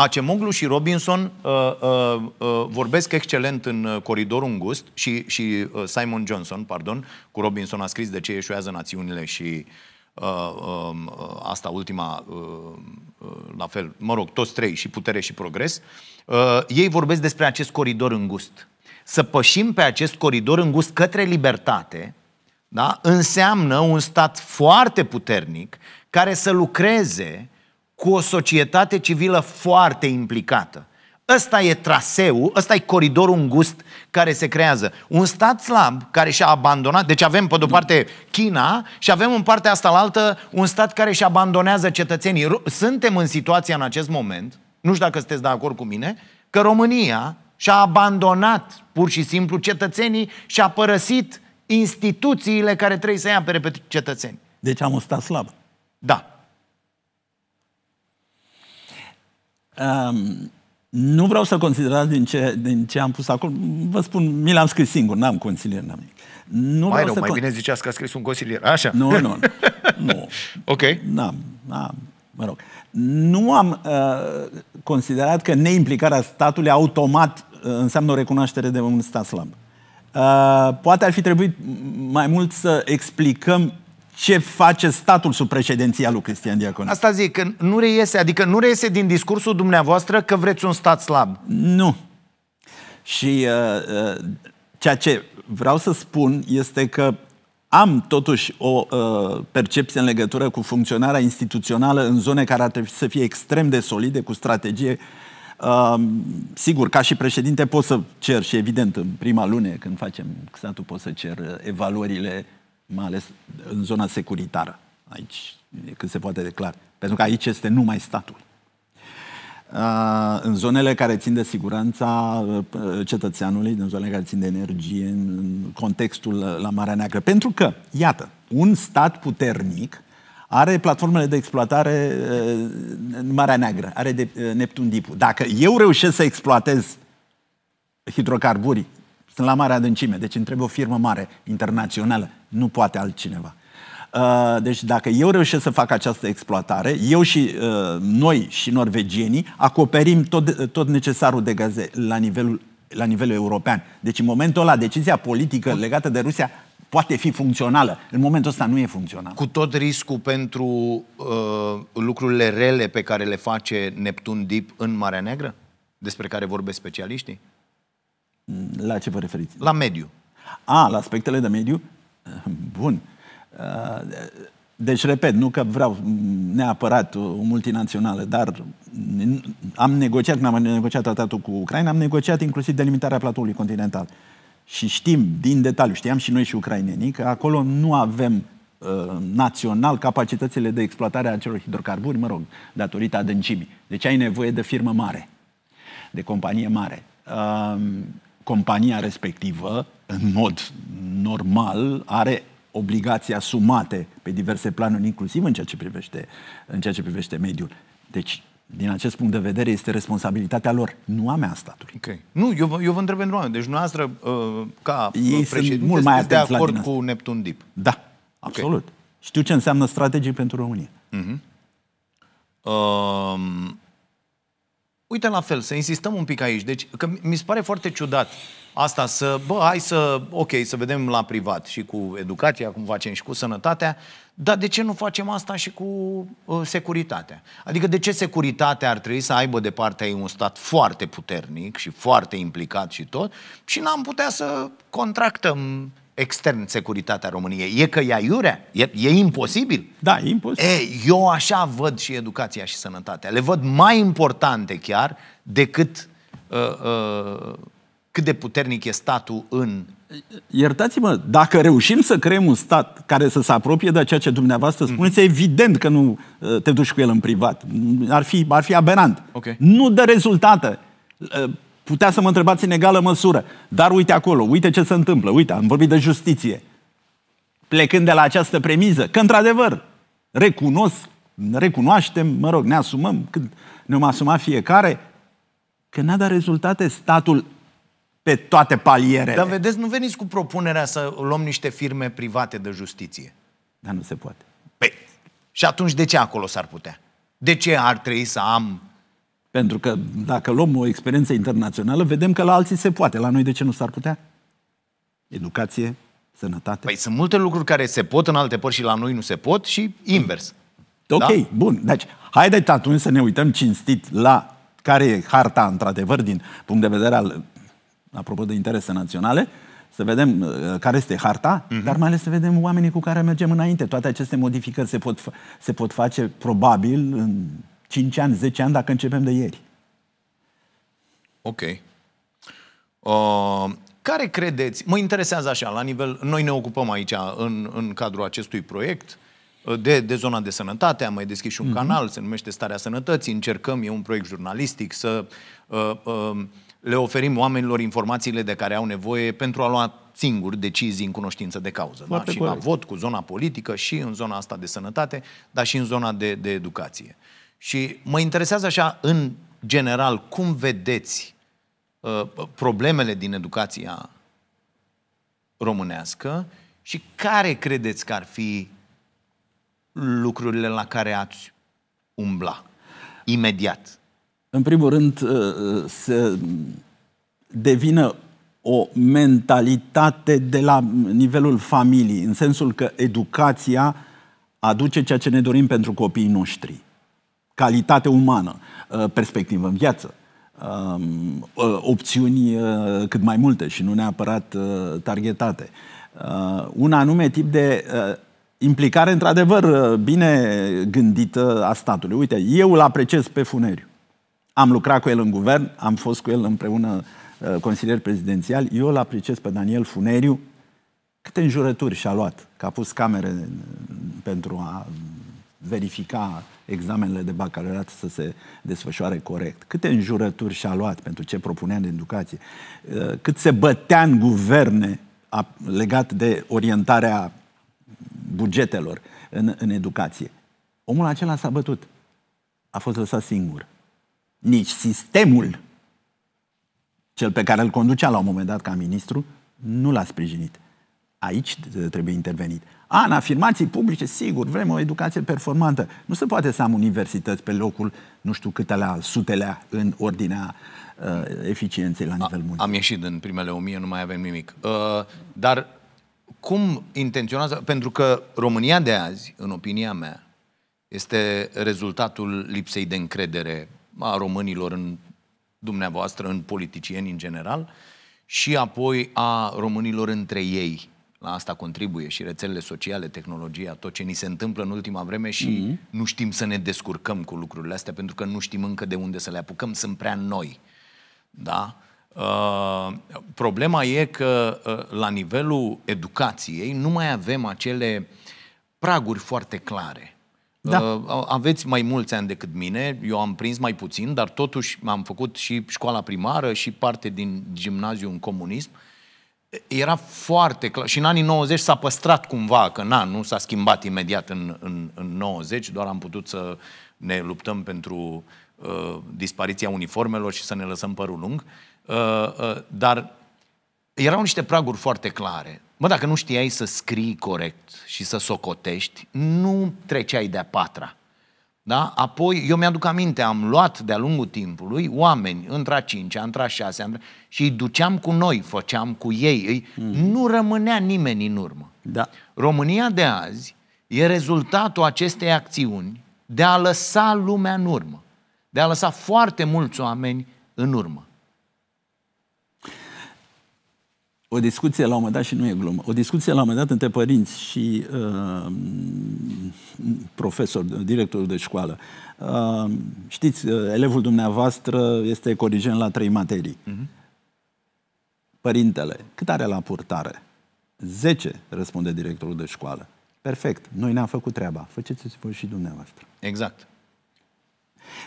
Acemoglu, și Robinson uh, uh, uh, vorbesc excelent în uh, Coridorul Îngust și, și uh, Simon Johnson, pardon, cu Robinson a scris de ce eșuează națiunile și uh, uh, uh, asta ultima, uh, uh, la fel, mă rog, toți trei, și putere și progres. Uh, ei vorbesc despre acest coridor îngust. Să pășim pe acest coridor îngust către libertate, da? înseamnă un stat foarte puternic care să lucreze cu o societate civilă foarte implicată. Ăsta e traseul, ăsta e coridorul îngust care se creează. Un stat slab care și-a abandonat, deci avem pe de-o parte China și avem în partea asta altă un stat care și abandonează cetățenii. Suntem în situația în acest moment, nu știu dacă sunteți de acord cu mine, că România și-a abandonat pur și simplu cetățenii și-a părăsit instituțiile care trebuie să ia pe cetățeni. Deci am stat slab. Da. Um, nu vreau să considerați din ce, din ce am pus acolo. Vă spun, mi l-am scris singur, n-am consilier, n-am nimic. Nu mai rău, să mai con... bine ziceați că a scris un consilier. Așa. Nu, nu, nu. nu. ok. N-am, n-am, mă rog. Nu am uh, considerat că neimplicarea statului automat uh, înseamnă o recunoaștere de un stat slab. Uh, poate ar fi trebuit mai mult să explicăm ce face statul sub președinția lui Cristian Diaconu. Asta zic, că nu reiese, adică nu reiese din discursul dumneavoastră că vreți un stat slab. Nu. Și uh, uh ceea ce vreau să spun este că am totuși o uh, percepție în legătură cu funcționarea instituțională în zone care ar trebui să fie extrem de solide, cu strategie uh, sigur, ca și președinte pot să cer și evident în prima lună când facem statul pot să cer uh, evaluările, mai ales uh, în zona securitară. Aici când cât se poate declar. Pentru că aici este numai statul. Uh, în zonele care țin de siguranța cetățeanului, în zonele care țin de energie, în contextul la Marea Neagră. Pentru că, iată, un stat puternic are platformele de exploatare în uh, Marea Neagră, are de, uh, Neptun Dipu. Dacă eu reușesc să exploatez hidrocarburi, sunt la mare adâncime, deci îmi trebuie o firmă mare, internațională, nu poate altcineva. Uh, deci dacă eu reușesc să fac această exploatare, eu și noi și norvegienii acoperim tot, tot necesarul de gaze la nivelul la nivelul european. Deci în momentul ăla, decizia politică legată de Rusia poate fi funcțională. În momentul ăsta nu e funcțională. Cu tot riscul pentru uh, lucrurile rele pe care le face Neptun Deep în Marea Neagră, despre care vorbesc specialiștii? Mm, la ce vă referiți? La mediu. A, la aspectele de mediu? Bun. Uh, deci, repet, nu că vreau neapărat o multinațională, dar am negociat, când am negociat tratatul cu Ucraina, am negociat inclusiv delimitarea platoului continental și știm din detaliu, știam și noi și ucrainenii, că acolo nu avem uh, național capacitățile de exploatare a acelor hidrocarburi, mă rog, datorită adâncimii. Deci ai nevoie de firmă mare, de companie mare. Uh, compania respectivă, în mod normal, are obligații asumate pe diverse planuri, inclusiv în ceea ce privește, în ceea ce privește mediul. Deci din acest punct de vedere, este responsabilitatea lor, nu a mea statului. Okay. Nu, eu, eu vă întreb pentru oameni. Deci, noastră, uh, ca uh, Ei președinte, mult mai de acord cu Neptun Deep. Da, absolut. Okay. Știu ce înseamnă strategii pentru România. Uh-huh. Um, uite, la fel, să insistăm un pic aici. Deci, că mi se pare foarte ciudat. Uh, asta să, bă, hai să, ok, să vedem la privat și cu educația, cum facem și cu sănătatea, dar de ce nu facem asta și cu uh, securitatea? Adică de ce securitatea ar trebui să aibă de partea ei un stat foarte puternic și foarte implicat și tot și n-am putea să contractăm extern securitatea României. E că e aiurea? E, e imposibil? Da, e imposibil. E, eu așa văd și educația și sănătatea. Le văd mai importante chiar decât uh, uh, cât de puternic e statul în... Iertați-mă, dacă reușim să creăm un stat care să se apropie de ceea ce dumneavoastră mhm. spuneți, mm-hmm. evident că nu uh, te duci cu el în privat. Ar fi, ar fi aberant. Okay. Nu dă rezultate. Uh, putea să mă întrebați în egală măsură. Dar uite acolo, uite ce se întâmplă. Uite, am vorbit de justiție. Plecând de la această premiză, că într-adevăr, recunosc, recunoaștem, mă rog, ne asumăm, când ne-am asumat fiecare, că n-a dat rezultate statul pe toate palierele. Dar vedeți, nu veniți cu propunerea să luăm niște firme private de justiție. Dar nu se poate. Păi, și atunci de ce acolo s-ar putea? De ce ar trebui să am... Pentru că dacă luăm o experiență internațională, vedem că la alții se poate. La noi de ce nu s-ar putea? Educație, sănătate. Păi sunt multe lucruri care se pot în alte părți și la noi nu se pot și invers. Ok, da? bun. Deci, haideți atunci să ne uităm cinstit la care e harta, într-adevăr, din punct de vedere al apropo de interese naționale, să vedem uh, care este harta, uh-huh. dar mai ales să vedem oamenii cu care mergem înainte. Toate aceste modificări se pot, se pot face probabil în 5 ani, 10 ani, dacă începem de ieri. Ok. Uh, care credeți, mă interesează așa, la nivel, noi ne ocupăm aici în, în cadrul acestui proiect uh, de, de zona de sănătate, am mai deschis și un uh-huh. canal, se numește Starea Sănătății, încercăm, e un proiect jurnalistic, să uh, uh, le oferim oamenilor informațiile de care au nevoie pentru a lua singuri decizii în cunoștință de cauză. da? Și la vot cu zona politică și în zona asta de sănătate, dar și în zona de, de educație. Și mă interesează așa, în general, cum vedeți uh, problemele din educația românească și care credeți că ar fi lucrurile la care ați umbla imediat? în primul rând, uh, uh, să devină o mentalitate de la nivelul familiei, în sensul că educația aduce ceea ce ne dorim pentru copiii noștri. Calitate umană, uh, perspectivă în viață, um, opțiuni cât mai multe și nu neapărat targetate. Un anume tip de implicare, într-adevăr, bine gândită a statului. Uite, eu îl apreciez pe Funeriu am lucrat cu el în guvern, am fost cu el împreună uh, consilier prezidențial. Eu îl apreciez pe Daniel Funeriu. Câte înjurături și-a luat, că a pus camere pentru a verifica examenele de bacalaureat să se desfășoare corect. Câte înjurături și-a luat pentru ce propunea în educație. Uh, cât se bătea în guverne legat de orientarea bugetelor în, în educație. Omul acela s-a bătut. A fost lăsat singur nici sistemul, cel pe care îl conducea la un moment dat ca ministru, nu l-a sprijinit. Aici trebuie intervenit. A, în afirmații publice, sigur, vrem o educație performantă. Nu se poate să am universități pe locul, nu știu câtelea, sutelea în ordinea uh, eficienței la nivel mondial. Am ieșit în primele o mie, nu mai avem nimic. Uh, dar cum intenționează? Pentru că România de azi, în opinia mea, este rezultatul lipsei de încredere a românilor în dumneavoastră, în politicieni în general, și apoi a românilor între ei. La asta contribuie și rețelele sociale, tehnologia, tot ce ni se întâmplă în ultima vreme și mm-hmm. nu știm să ne descurcăm cu lucrurile astea pentru că nu știm încă de unde să le apucăm, sunt prea noi. Da? Uh, problema e că uh, la nivelul educației nu mai avem acele praguri foarte clare. Da. Uh, aveți mai mulți ani decât mine, eu am prins mai puțin, dar totuși am făcut și școala primară și parte din gimnaziu în comunism. Era foarte clar. Și în anii 90 s-a păstrat cumva, că na, nu s-a schimbat imediat în, în, în 90, doar am putut să ne luptăm pentru uh, dispariția uniformelor și să ne lăsăm părul lung. Uh, uh, dar erau niște praguri foarte clare. Mă, dacă nu știai să scrii corect și să socotești, nu treceai de-a patra. Da? Apoi, eu mi-aduc aminte, am luat de-a lungul timpului oameni între a cincea, între a șasea, între... și îi duceam cu noi, făceam cu ei. Mm. Nu rămânea nimeni în urmă. Da. România de azi e rezultatul acestei acțiuni de a lăsa lumea în urmă, de a lăsa foarte mulți oameni în urmă. o discuție la un moment dat, și nu e glumă, o discuție la un moment dat între părinți și uh, profesor, directorul de școală. Uh, știți, uh, elevul dumneavoastră este corigent la trei materii. Uh-huh. Părintele, cât are la purtare? 10, răspunde directorul de școală. Perfect, noi ne-am făcut treaba. Faceți-vă și dumneavoastră. Exact.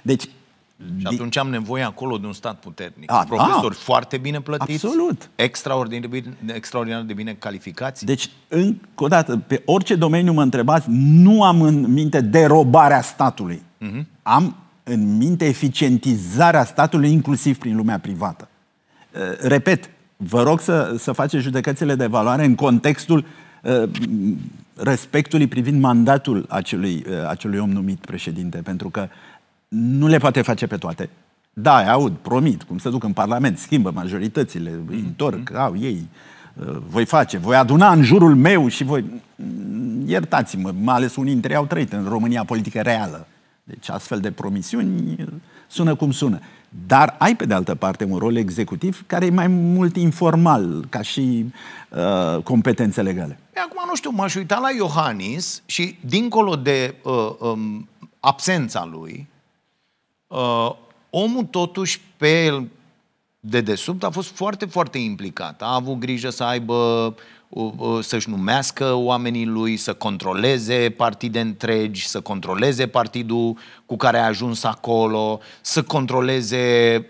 Deci, și atunci am nevoie acolo de un stat puternic. A, Profesori da. foarte bine plătiți. Absolut. Extraordinar de, bine, extraordinar de bine calificați. Deci, încă o dată, pe orice domeniu mă întrebați, nu am în minte derobarea statului. Uh-huh. Am în minte eficientizarea statului, inclusiv prin lumea privată. Eh, repet, vă rog să, să faceți judecățile de valoare în contextul eh, respectului privind mandatul acelui, eh, acelui om numit președinte, pentru că nu le poate face pe toate. Da, aud, promit, cum se duc în Parlament, schimbă majoritățile, mm-hmm. întorc, au ei, uh, voi face, voi aduna în jurul meu și voi... Iertați-mă, mai ales unii dintre ei au trăit în România politică reală. Deci astfel de promisiuni uh, sună cum sună. Dar ai, pe de altă parte, un rol executiv care e mai mult informal, ca și uh, competențe legale. Pe păi acum, nu știu, m-aș uita la Iohannis și, dincolo de uh, um, absența lui, uh, omul totuși pe de desubt a fost foarte, foarte implicat. A avut grijă să aibă, uh, uh, să-și numească oamenii lui, să controleze partide întregi, să controleze partidul cu care a ajuns acolo, să controleze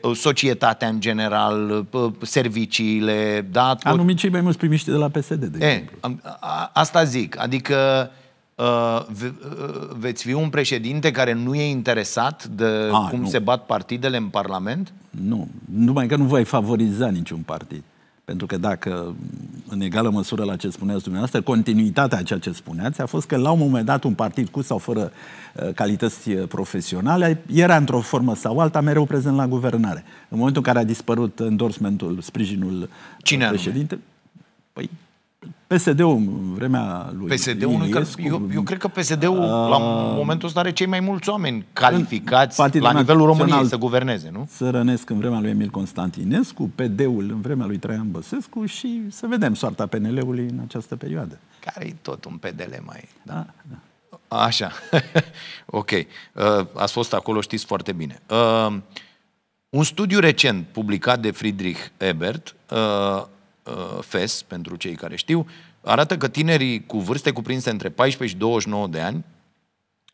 uh, societatea în general, serviciile. Da? A numit cei mai mulți primiști de la PSD, de e, exemplu. A, a, asta zic, adică Uh, uh, veți fi un președinte care nu e interesat de A, ah, cum nu. se bat partidele în Parlament? Nu. Numai că nu voi favoriza niciun partid. Pentru că dacă, în egală măsură la ce spuneați dumneavoastră, continuitatea a ceea ce spuneați a fost că la un moment dat un partid cu sau fără uh, calități profesionale era într-o formă sau alta mereu prezent la guvernare. În momentul în care a dispărut endorsementul, sprijinul Cine președinte, anume? păi PSD-ul în vremea lui PSD-ul Iliescu, încă, eu, eu cred că PSD-ul uh, la momentul ăsta are cei mai mulți oameni calificați la nivelul național, României să guverneze, nu? Sărănesc în vremea lui Emil Constantinescu, PD-ul în vremea lui Traian Băsescu și să vedem soarta PNL-ului în această perioadă. Care i tot un PDL mai... Da, da. Așa. ok. Uh, ați fost acolo, știți foarte bine. Uh, un studiu recent publicat de Friedrich Ebert uh, Uh, FES, pentru cei care știu, arată că tinerii cu vârste cuprinse între 14 și 29 de ani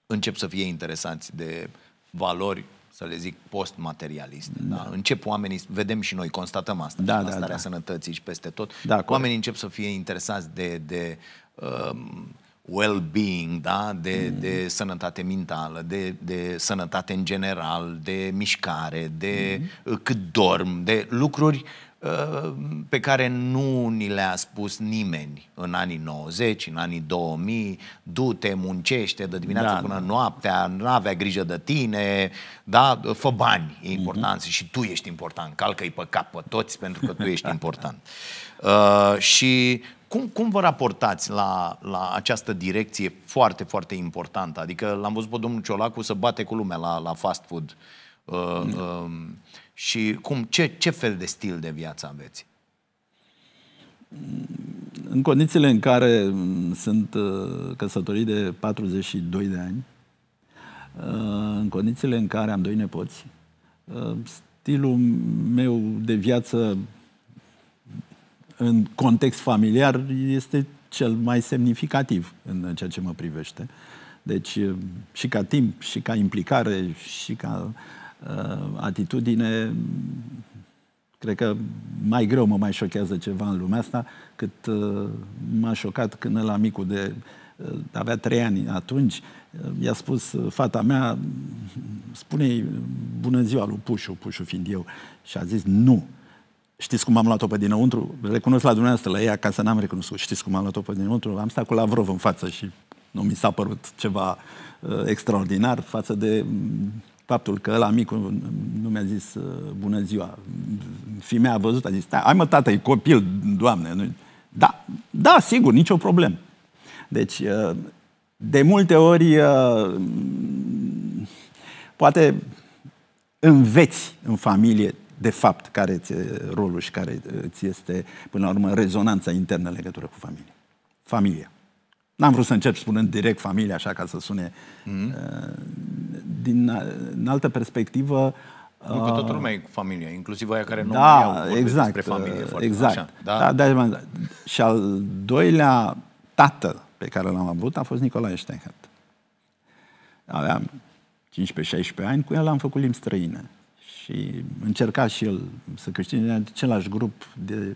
încep să fie interesanți de valori, să le zic, post-materialiste. Da. Da? Încep oamenii, vedem și noi, constatăm asta, da, da, starea da. sănătății și peste tot, da, corect. oamenii încep să fie interesați de, de um, well-being, da? de, mm. de sănătate mentală, de, de sănătate în general, de mișcare, de mm. cât dorm, de lucruri uh, Uh, pe care nu ni le-a spus nimeni în anii 90, în anii 2000, du-te, muncește de dimineața da, până da. noaptea, nu avea grijă de tine, da, fă bani, e important uh-huh. și tu ești important, calcă-i pe cap pe toți pentru că tu ești important. Uh, și cum, cum vă raportați la, la această direcție foarte, foarte importantă? Adică l-am văzut pe domnul Ciolacu să bate cu lumea la, la fast food. Uh, uh, și cum, ce, ce fel de stil de viață aveți? În condițiile în care mm, sunt uh, căsătorit de 42 de ani, uh, în condițiile în care am doi nepoți, uh, stilul meu de viață în context familiar este cel mai semnificativ în ceea ce mă privește. Deci, și ca timp, și ca implicare, și ca Uh, atitudine, cred că mai greu mă mai șochează ceva în lumea asta, cât uh, m-a șocat când la micul de uh, avea trei ani atunci, i-a spus fata mea, spune-i bună ziua lui Pușu, Pușu fiind eu. Și a zis nu. Știți cum am luat-o pe dinăuntru? Recunosc la dumneavoastră, la ea, ca să n-am recunoscut. Știți cum am luat-o pe dinăuntru? Am stat cu Lavrov în față și nu mi s-a părut ceva uh, extraordinar față de mm, faptul că ăla micul nu mi-a zis uh, bună ziua. Fimea a văzut, a zis, da, ai mă tată, e copil, doamne. Nu... Da, da, sigur, nicio problemă. Deci, uh, de multe ori, uh, poate înveți în familie, de fapt, care ți rolul și care ți este, până la urmă, rezonanța internă în legătură cu familia. Familia. N-am vrut să încep spunând direct familia, așa ca să sune. Mm. Din, în altă perspectivă... Nu, că toată uh, lumea e cu familia, inclusiv aia care nu da, au exact, despre familie. Foarte, uh, exact. Așa, da, da? Da, da, Și al doilea tată pe care l-am avut a fost Nicolae Steinhardt. Aveam 15-16 ani, cu el am făcut limbi străine. Și încerca și el să câștige în același grup de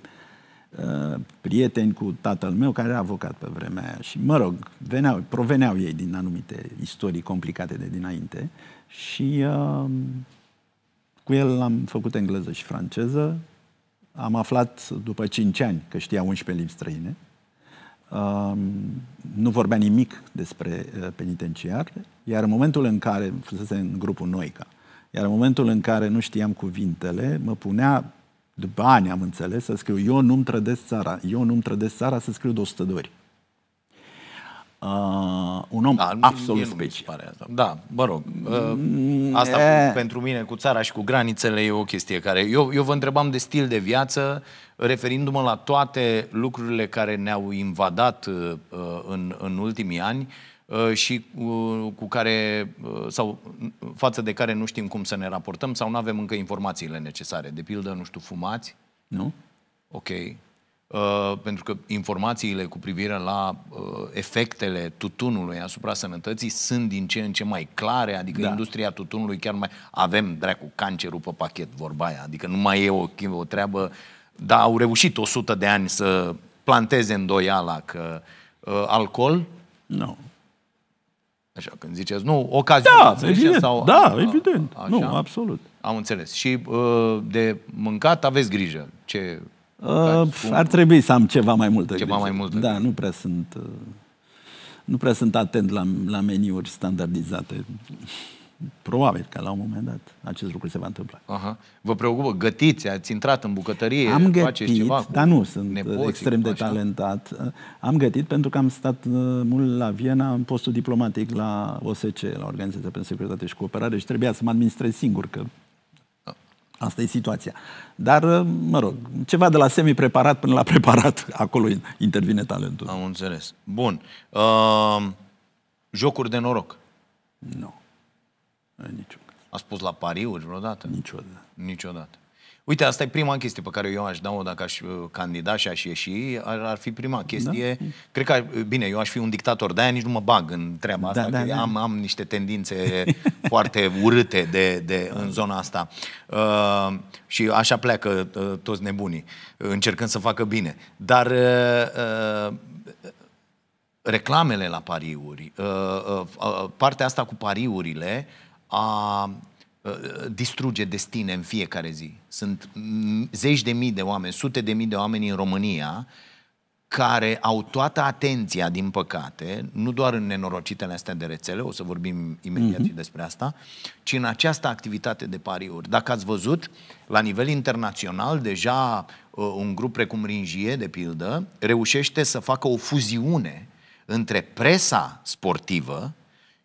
Uh, prieteni cu tatăl meu care era avocat pe vremea aia și, mă rog, veneau, proveneau ei din anumite istorii complicate de dinainte și uh, cu el am făcut engleză și franceză. Am aflat după 5 ani că știa 11 limbi străine. Uh, nu vorbea nimic despre uh, penitenciar, iar în momentul în care, fusese în grupul Noica, iar în momentul în care nu știam cuvintele, mă punea după ani am înțeles să scriu eu nu-mi trădesc țara, eu nu-mi trădesc țara să scriu de 100 de ori. Uh, un om da, absolut special. Pare asta. Da, mă rog. Uh, mm, asta e... pentru mine cu țara și cu granițele e o chestie care... Eu, eu vă întrebam de stil de viață, referindu-mă la toate lucrurile care ne-au invadat uh, uh în, în ultimii ani. Uh, Uh, și uh, cu care, uh, sau față de care nu știm cum să ne raportăm sau nu avem încă informațiile necesare. De pildă, nu știu, fumați? Nu. Ok. Uh, pentru că informațiile cu privire la uh, efectele tutunului asupra sănătății sunt din ce în ce mai clare, adică da. industria tutunului chiar mai... Avem, dracu, cancerul pe pachet, vorba aia, adică nu mai e o, o treabă... Dar au reușit 100 de ani să planteze îndoiala că uh, alcool... Nu. Așa, când ziceți, nu, ocazia. Da, evident, sau, da, a, evident. Așa? Nu, absolut. Am înțeles. Și uh, de mâncat aveți grijă. Ce mâncați, uh, cum? ar trebui să am ceva mai multă Ceva grijă. mai multă Da, grijă. nu prea sunt... Uh, nu prea sunt atent la, la meniuri standardizate. Probabil că la un moment dat acest lucru se va întâmpla. Aha. Vă preocupă? Gătiți? Ați intrat în bucătărie? Am gătit, ceva dar nu sunt nepoții, extrem de așa. talentat. Am gătit pentru că am stat uh, mult la Viena în postul diplomatic la OSC, la Organizația pentru Securitate și Cooperare și trebuia să mă administrez singur, că Asta e situația. Dar, uh, mă rog, ceva de la semi-preparat până la preparat, acolo intervine talentul. Am înțeles. Bun. Uh, jocuri de noroc. Nu. No. În A spus la pariuri vreodată? Niciodată. Niciodată. Uite, asta e prima chestie pe care eu aș da-o dacă aș uh, candida și aș ieși, ar, ar fi prima chestie. Da? Cred că, uh, bine, eu aș fi un dictator, de-aia nici nu mă bag în treaba da, asta, da, da. Am, am niște tendințe foarte urâte de, de, în zona asta. Uh, și așa pleacă uh, toți nebunii, încercând să facă bine. Dar uh, uh, reclamele la pariuri, uh, uh, uh, partea asta cu pariurile, uh, a uh, distruge destine în fiecare zi. Sunt zeci de mii de oameni, sute de mii de oameni în România care au toată atenția, din păcate, nu doar în nenorocitele astea de rețele, o să vorbim imediat uh-huh. și despre asta, ci în această activitate de pariuri. Dacă ați văzut, la nivel internațional, deja uh, un grup precum Ringie, de pildă, reușește să facă o fuziune între presa sportivă,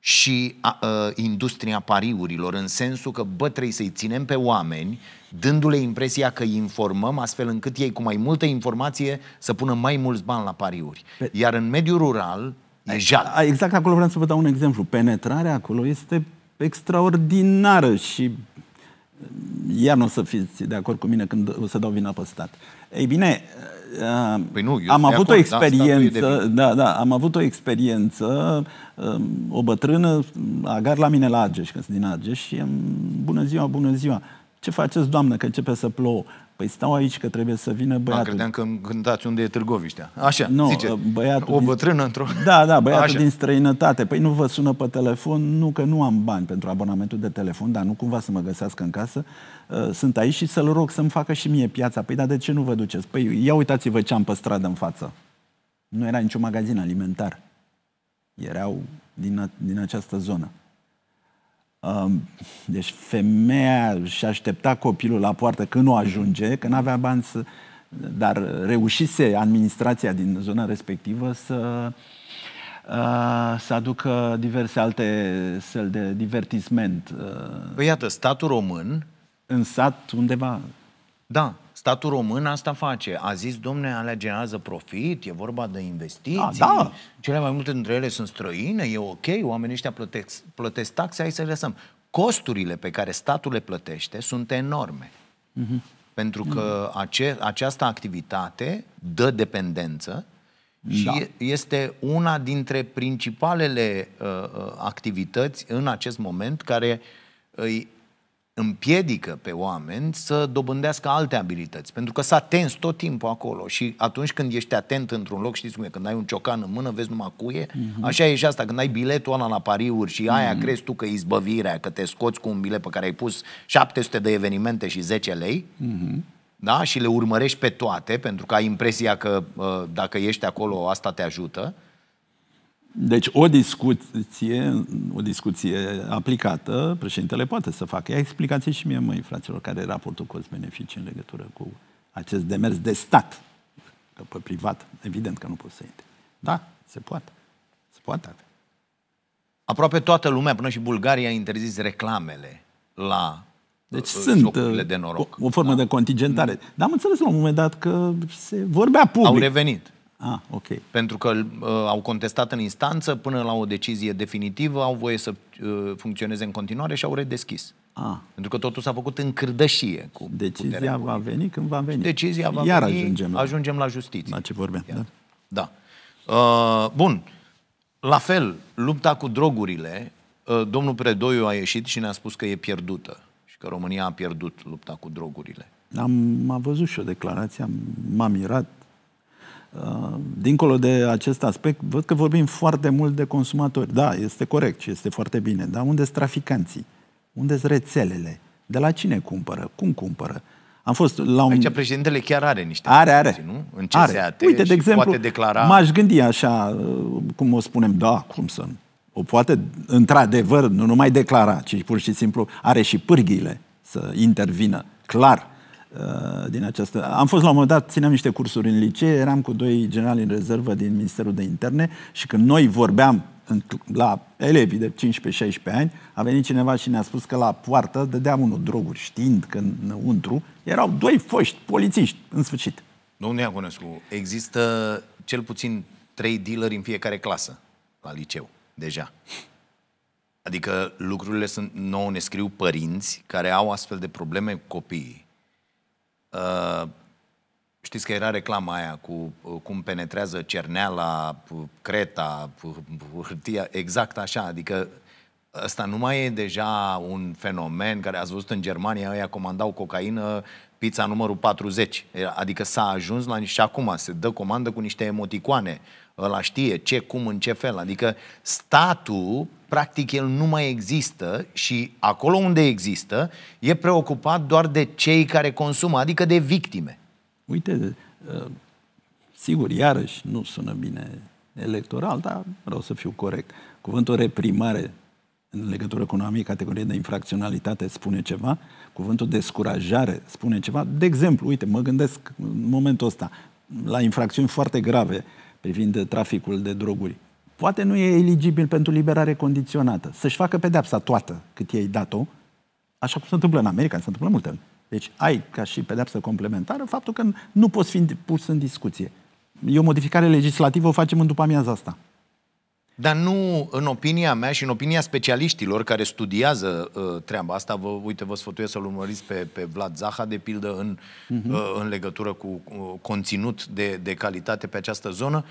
și a, a, industria pariurilor, în sensul că, bă, trebuie să-i ținem pe oameni, dându-le impresia că îi informăm, astfel încât ei, cu mai multă informație, să pună mai mulți bani la pariuri. Iar în mediul rural, e jal. Exact acolo vreau să vă dau un exemplu. Penetrarea acolo este extraordinară și iar nu o să fiți de acord cu mine când o să dau vina pe stat. Ei bine, uh, păi nu, am avut acord, o da, experiență, da, da, da, am avut o experiență, um, o bătrână, um, agar la mine la Argeș, că sunt din Argeș, și am, um, bună ziua, bună ziua. Ce faceți, doamnă, că începe să plouă? Păi stau aici că trebuie să vină băiatul. Am credeam că gândați unde e Târgoviștea. Așa, nu, zice, ă, băiatul o bătrână din... într-o... Da, da, băiatul Așa. din străinătate. Păi nu vă sună pe telefon, nu că nu am bani pentru abonamentul de telefon, dar nu cumva să mă găsească în casă. Ă, sunt aici și să-l rog să-mi facă și mie piața. Păi, dar de ce nu vă duceți? Păi ia uitați-vă ce am pe stradă în față. Nu era niciun magazin alimentar. Erau din, a, din această zonă. Um, deci femeia și aștepta copilul la poartă când nu ajunge, că nu avea bani să... Dar reușise administrația din zona respectivă să uh, să aducă diverse alte săl de divertisment. Uh, păi iată, statul român... În sat undeva. Da, Statul român asta face. A zis, domne, alea generează profit, e vorba de investiții. Da, da. Cele mai multe dintre ele sunt străine, e ok, oamenii ăștia plătesc, plătesc taxe, hai să le lăsăm. Costurile pe care statul le plătește sunt enorme. Uh-huh. Pentru că mhm. ace, această activitate dă dependență și da. este una dintre principalele uh, uh activități în acest moment care îi împiedică pe oameni să dobândească alte abilități, pentru că s-a tens tot timpul acolo și atunci când ești atent într-un loc, știți cum e, când ai un ciocan în mână, vezi numai cuie, uh-huh. așa e și asta, când ai biletul ăla la pariuri și aia uh-huh. crezi tu că e izbăvirea, că te scoți cu un bilet pe care ai pus 700 de evenimente și 10 lei, uh-huh. da, și le urmărești pe toate, pentru că ai impresia că uh, dacă ești acolo, asta te ajută, uh deci o discuție, o discuție aplicată, președintele poate să facă. Ia explicație și mie, măi, fraților, care e raportul cost-beneficii în legătură cu acest demers de stat. Că pe privat, evident că nu poți să intre. Da, se poate. Se poate avea. Aproape toată lumea, până și Bulgaria, a interzis reclamele la deci uh, sunt de noroc. O, o formă da. de contingentare. Dar am înțeles la un moment dat că se vorbea public. Au revenit. Ah, ok. Pentru că uh, au contestat în instanță până la o decizie definitivă, au voie să uh, funcționeze în continuare și au redeschis. Ah. Pentru că totul s-a făcut în cârdășie. Cu decizia va veni când va veni. Și decizia va Iar veni, ajungem la, ajungem la justiție. La ce vorbeam, da. da. Uh, bun. La fel, lupta cu drogurile, uh, domnul Predoiu a ieșit și ne-a spus că e pierdută și că România a pierdut lupta cu drogurile. Am, am văzut și o declarație, m-am mirat Uh, dincolo de acest aspect, văd că vorbim foarte mult de consumatori. Da, este corect și este foarte bine. Dar unde sunt traficanții? Unde sunt rețelele? De la cine cumpără? Cum cumpără? Am fost la un... Aici președintele chiar are niște are, are. nu? În ce are. Se Uite, de exemplu, poate declara... m-aș gândi așa, uh, cum o spunem, da, cum să nu? O poate, într-adevăr, nu numai declara, ci pur și simplu are și pârghiile să intervină, clar. Uh, din această... Am fost la un moment dat, țineam niște cursuri în licee, eram cu doi generali în rezervă din Ministerul de Interne și când noi vorbeam în, la elevii de 15-16 ani, a venit cineva și ne-a spus că la poartă dădeam unul droguri, știind că înăuntru erau doi foști polițiști, în sfârșit. Domnul Iaconescu, există cel puțin trei dealeri în fiecare clasă la liceu, deja. Adică lucrurile sunt, nou, ne scriu părinți care au astfel de probleme cu copiii Uh, știți că era reclama aia cu uh, cum penetrează cerneala, creta, hârtia, exact așa, adică Asta nu mai e deja un fenomen care ați văzut în Germania, ăia comandau cocaină, pizza numărul 40. Adică s-a ajuns la și acum se dă comandă cu niște emoticoane. Ăla știe ce, cum, în ce fel. Adică statul practic el nu mai există și acolo unde există, e preocupat doar de cei care consumă, adică de victime. Uite, uh, sigur, iarăși nu sună bine electoral, dar vreau să fiu corect. Cuvântul reprimare în legătură cu o anumită categorie de infracționalitate spune ceva, cuvântul descurajare spune ceva. De exemplu, uite, mă gândesc în momentul ăsta la infracțiuni foarte grave privind traficul de droguri poate nu e eligibil pentru liberare condiționată, să-și facă pedepsa toată cât i-ai dat-o, așa cum se întâmplă în America, se întâmplă multe. Deci ai ca și pedepsă complementară faptul că nu poți fi pus în discuție. E o modificare legislativă, o facem în după amiaza asta. Dar nu, în opinia mea și în opinia specialiștilor care studiază uh, treaba asta, vă, uite, vă sfătuiesc să-l urmăriți pe, pe Vlad Zaha, de pildă, în, uh-huh. uh, în legătură cu uh, conținut de, de calitate pe această zonă,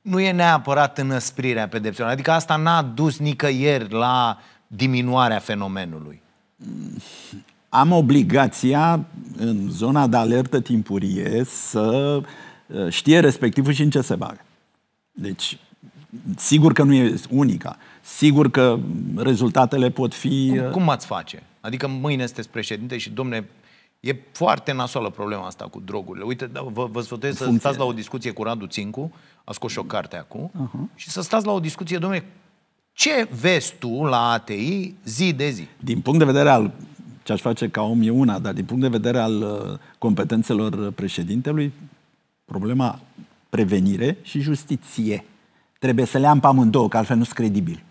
nu e neapărat înăsprirea pedepselor. Adică asta n-a dus nicăieri la diminuarea fenomenului. Am obligația în zona de alertă timpurie să uh, știe respectivul și în ce se bagă. Deci, sigur că nu e unica. Sigur că rezultatele pot fi... Cum, uh, cum ați face? Adică mâine sunteți președinte și, domne, E foarte nasoală problema asta cu drogurile. Uite, da, vă, vă sfătuiesc să stați la o discuție cu Radu Țincu, a scos și o carte acum, uh-huh. și să stați la o discuție, domnule, ce vezi tu la ATI zi de zi? Din punct de vedere al ce aș face ca om e una, dar din punct de vedere al uh, competențelor președintelui, problema prevenire și justiție. Trebuie să le am pe amândouă, că altfel nu sunt credibil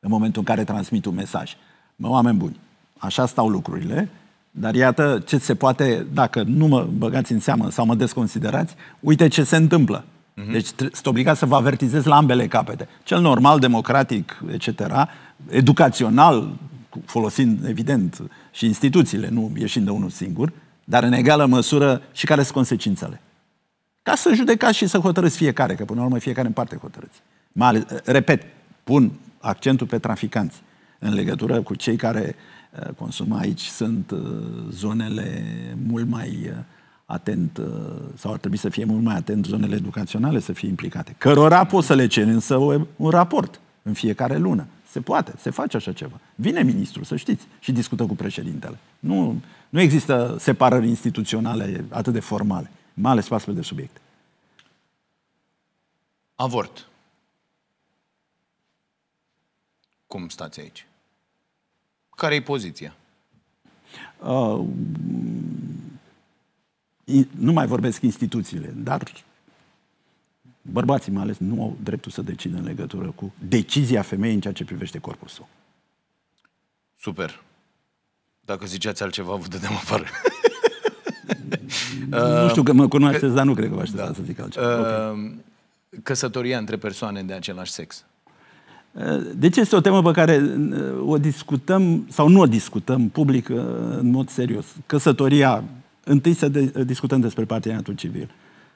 în momentul în care transmit un mesaj. Mă, oameni buni, așa stau lucrurile, dar iată ce se poate, dacă nu mă băgați în seamă sau mă desconsiderați, uite ce se întâmplă mm Deci sunt obligat să vă avertizez la ambele capete. Cel normal, democratic, etc., educațional, folosind, evident, și instituțiile, nu ieșind de unul singur, dar în egală măsură și care sunt consecințele. Ca să judecați și să hotărâți fiecare, că până la urmă fiecare în parte hotărâți. Mai eh, repet, pun accentul pe traficanți în legătură cu cei care eh, consumă aici sunt eh, zonele mult mai atent uh, sau ar trebui să fie mult mai atent zonele educaționale să fie implicate. Cărora poți să le ceri însă un raport în fiecare lună. Se poate, se face așa ceva. Vine ministrul, să știți, și discută cu președintele. Nu, nu există separări instituționale atât de formale, mai ales pe astfel de subiecte. Avort. Cum stați aici? Care e poziția? Uh, nu mai vorbesc instituțiile, dar bărbații mai ales nu au dreptul să decidă în legătură cu decizia femeii în ceea ce privește corpul său. Super. Dacă ziceați altceva, vă dădeam afară. nu știu că mă cunoașteți, dar nu cred că vă aștepta da. să zic altceva. Ehm, okay. Căsătoria între persoane de același sex. Deci este o temă pe care eh, o discutăm sau nu o discutăm public eh, în mod serios. Căsătoria întâi să de, discutăm despre parteneriatul civil.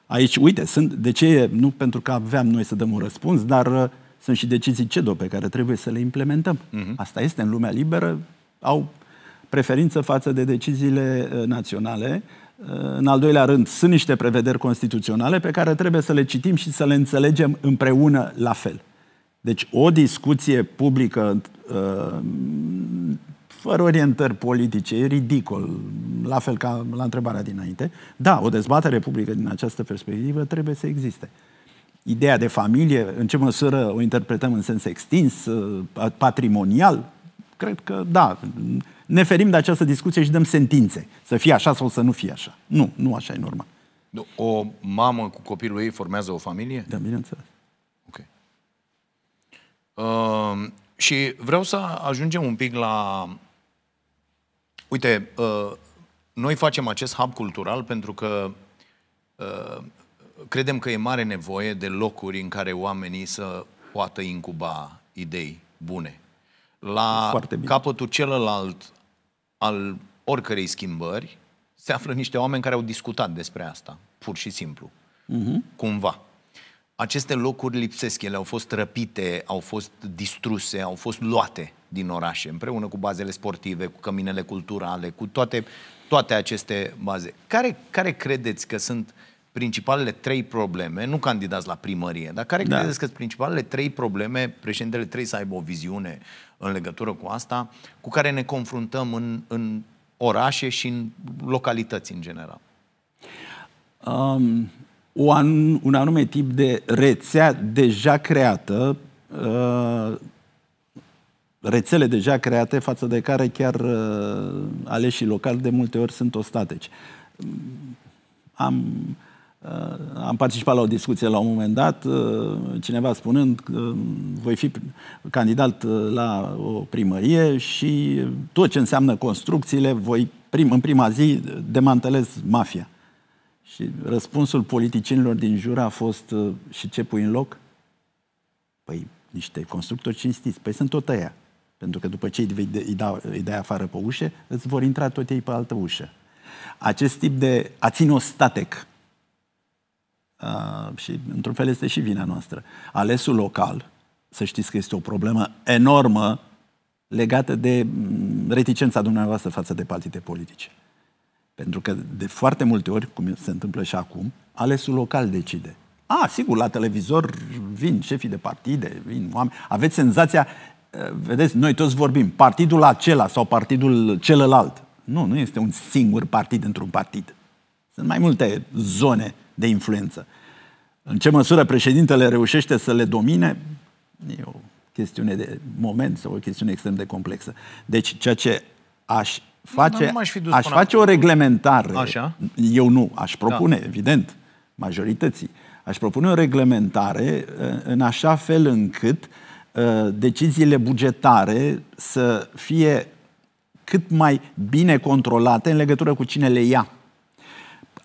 Aici, uite, sunt, de ce, nu pentru că aveam noi să dăm un răspuns, dar uh, sunt și decizii CEDO pe care trebuie să le implementăm. Uh-huh. Asta este în lumea liberă, au preferință față de deciziile uh, naționale. Uh, în al doilea rând, sunt niște prevederi constituționale pe care trebuie să le citim și să le înțelegem împreună la fel. Deci o discuție publică uh, fără orientări politice, e ridicol, la fel ca la întrebarea dinainte. Da, o dezbatere publică din această perspectivă trebuie să existe. Ideea de familie, în ce măsură o interpretăm în sens extins, uh, patrimonial, cred că da, ne ferim de această discuție și dăm sentințe. Să fie așa sau să nu fie așa. Nu, nu așa e normal. O mamă cu copilul ei formează o familie? Da, bineînțeles. Ok. Uh, și vreau să ajungem un pic la Uite, uh, noi facem acest hub cultural pentru că uh, credem că e mare nevoie de locuri în care oamenii să poată incuba idei bune. La capătul celălalt al oricărei schimbări se află niște oameni care au discutat despre asta, pur și simplu, uh-huh. cumva. Aceste locuri lipsesc, ele au fost răpite, au fost distruse, au fost luate din orașe, împreună cu bazele sportive, cu căminele culturale, cu toate, toate aceste baze. Care, care credeți că sunt principalele trei probleme, nu candidați la primărie, dar care da. credeți că sunt principalele trei probleme, președintele trebuie să aibă o viziune în legătură cu asta, cu care ne confruntăm în, în orașe și în localități în general? Um, un, un anume tip de rețea deja creată uh, rețele deja create față de care chiar uh, aleșii locali de multe ori sunt ostateci. Mm, am, uh, am participat la o discuție la un moment dat, uh, cineva spunând că mm, voi fi candidat uh, la o primărie și tot ce înseamnă construcțiile, voi prim, în prima zi demantelez mafia. Și răspunsul politicienilor din jur a fost uh, și ce pui în loc? Păi niște constructori cinstiți. Păi sunt tot aia. Pentru că după ce îi, îi, dau, îi dai afară pe ușă, îți vor intra tot ei pe altă ușă. Acest tip de a ține o statec, uh, și într-un fel este și vina noastră, alesul local, să știți că este o problemă enormă legată de mm, reticența dumneavoastră față de partide politice. Pentru că de foarte multe ori, cum se întâmplă și acum, alesul local decide. A, sigur, la televizor vin șefii de partide, vin oameni. Aveți senzația Eh, vedeți, noi toți vorbim, partidul acela sau partidul celălalt. Nu, nu este un singur partid într-un partid. Sunt mai multe zone de influență. În ce măsură președintele reușește să le domine, e o chestiune de moment sau o chestiune extrem de complexă. Deci, ceea ce aș face, nu aș, fi dus aș face o reglementare. Așa? Eu nu, aș da. propune, da. evident, majorității. Aș propune o reglementare eh, în așa fel încât uh, Uh, deciziile bugetare să fie cât mai bine controlate în legătură cu cine le ia.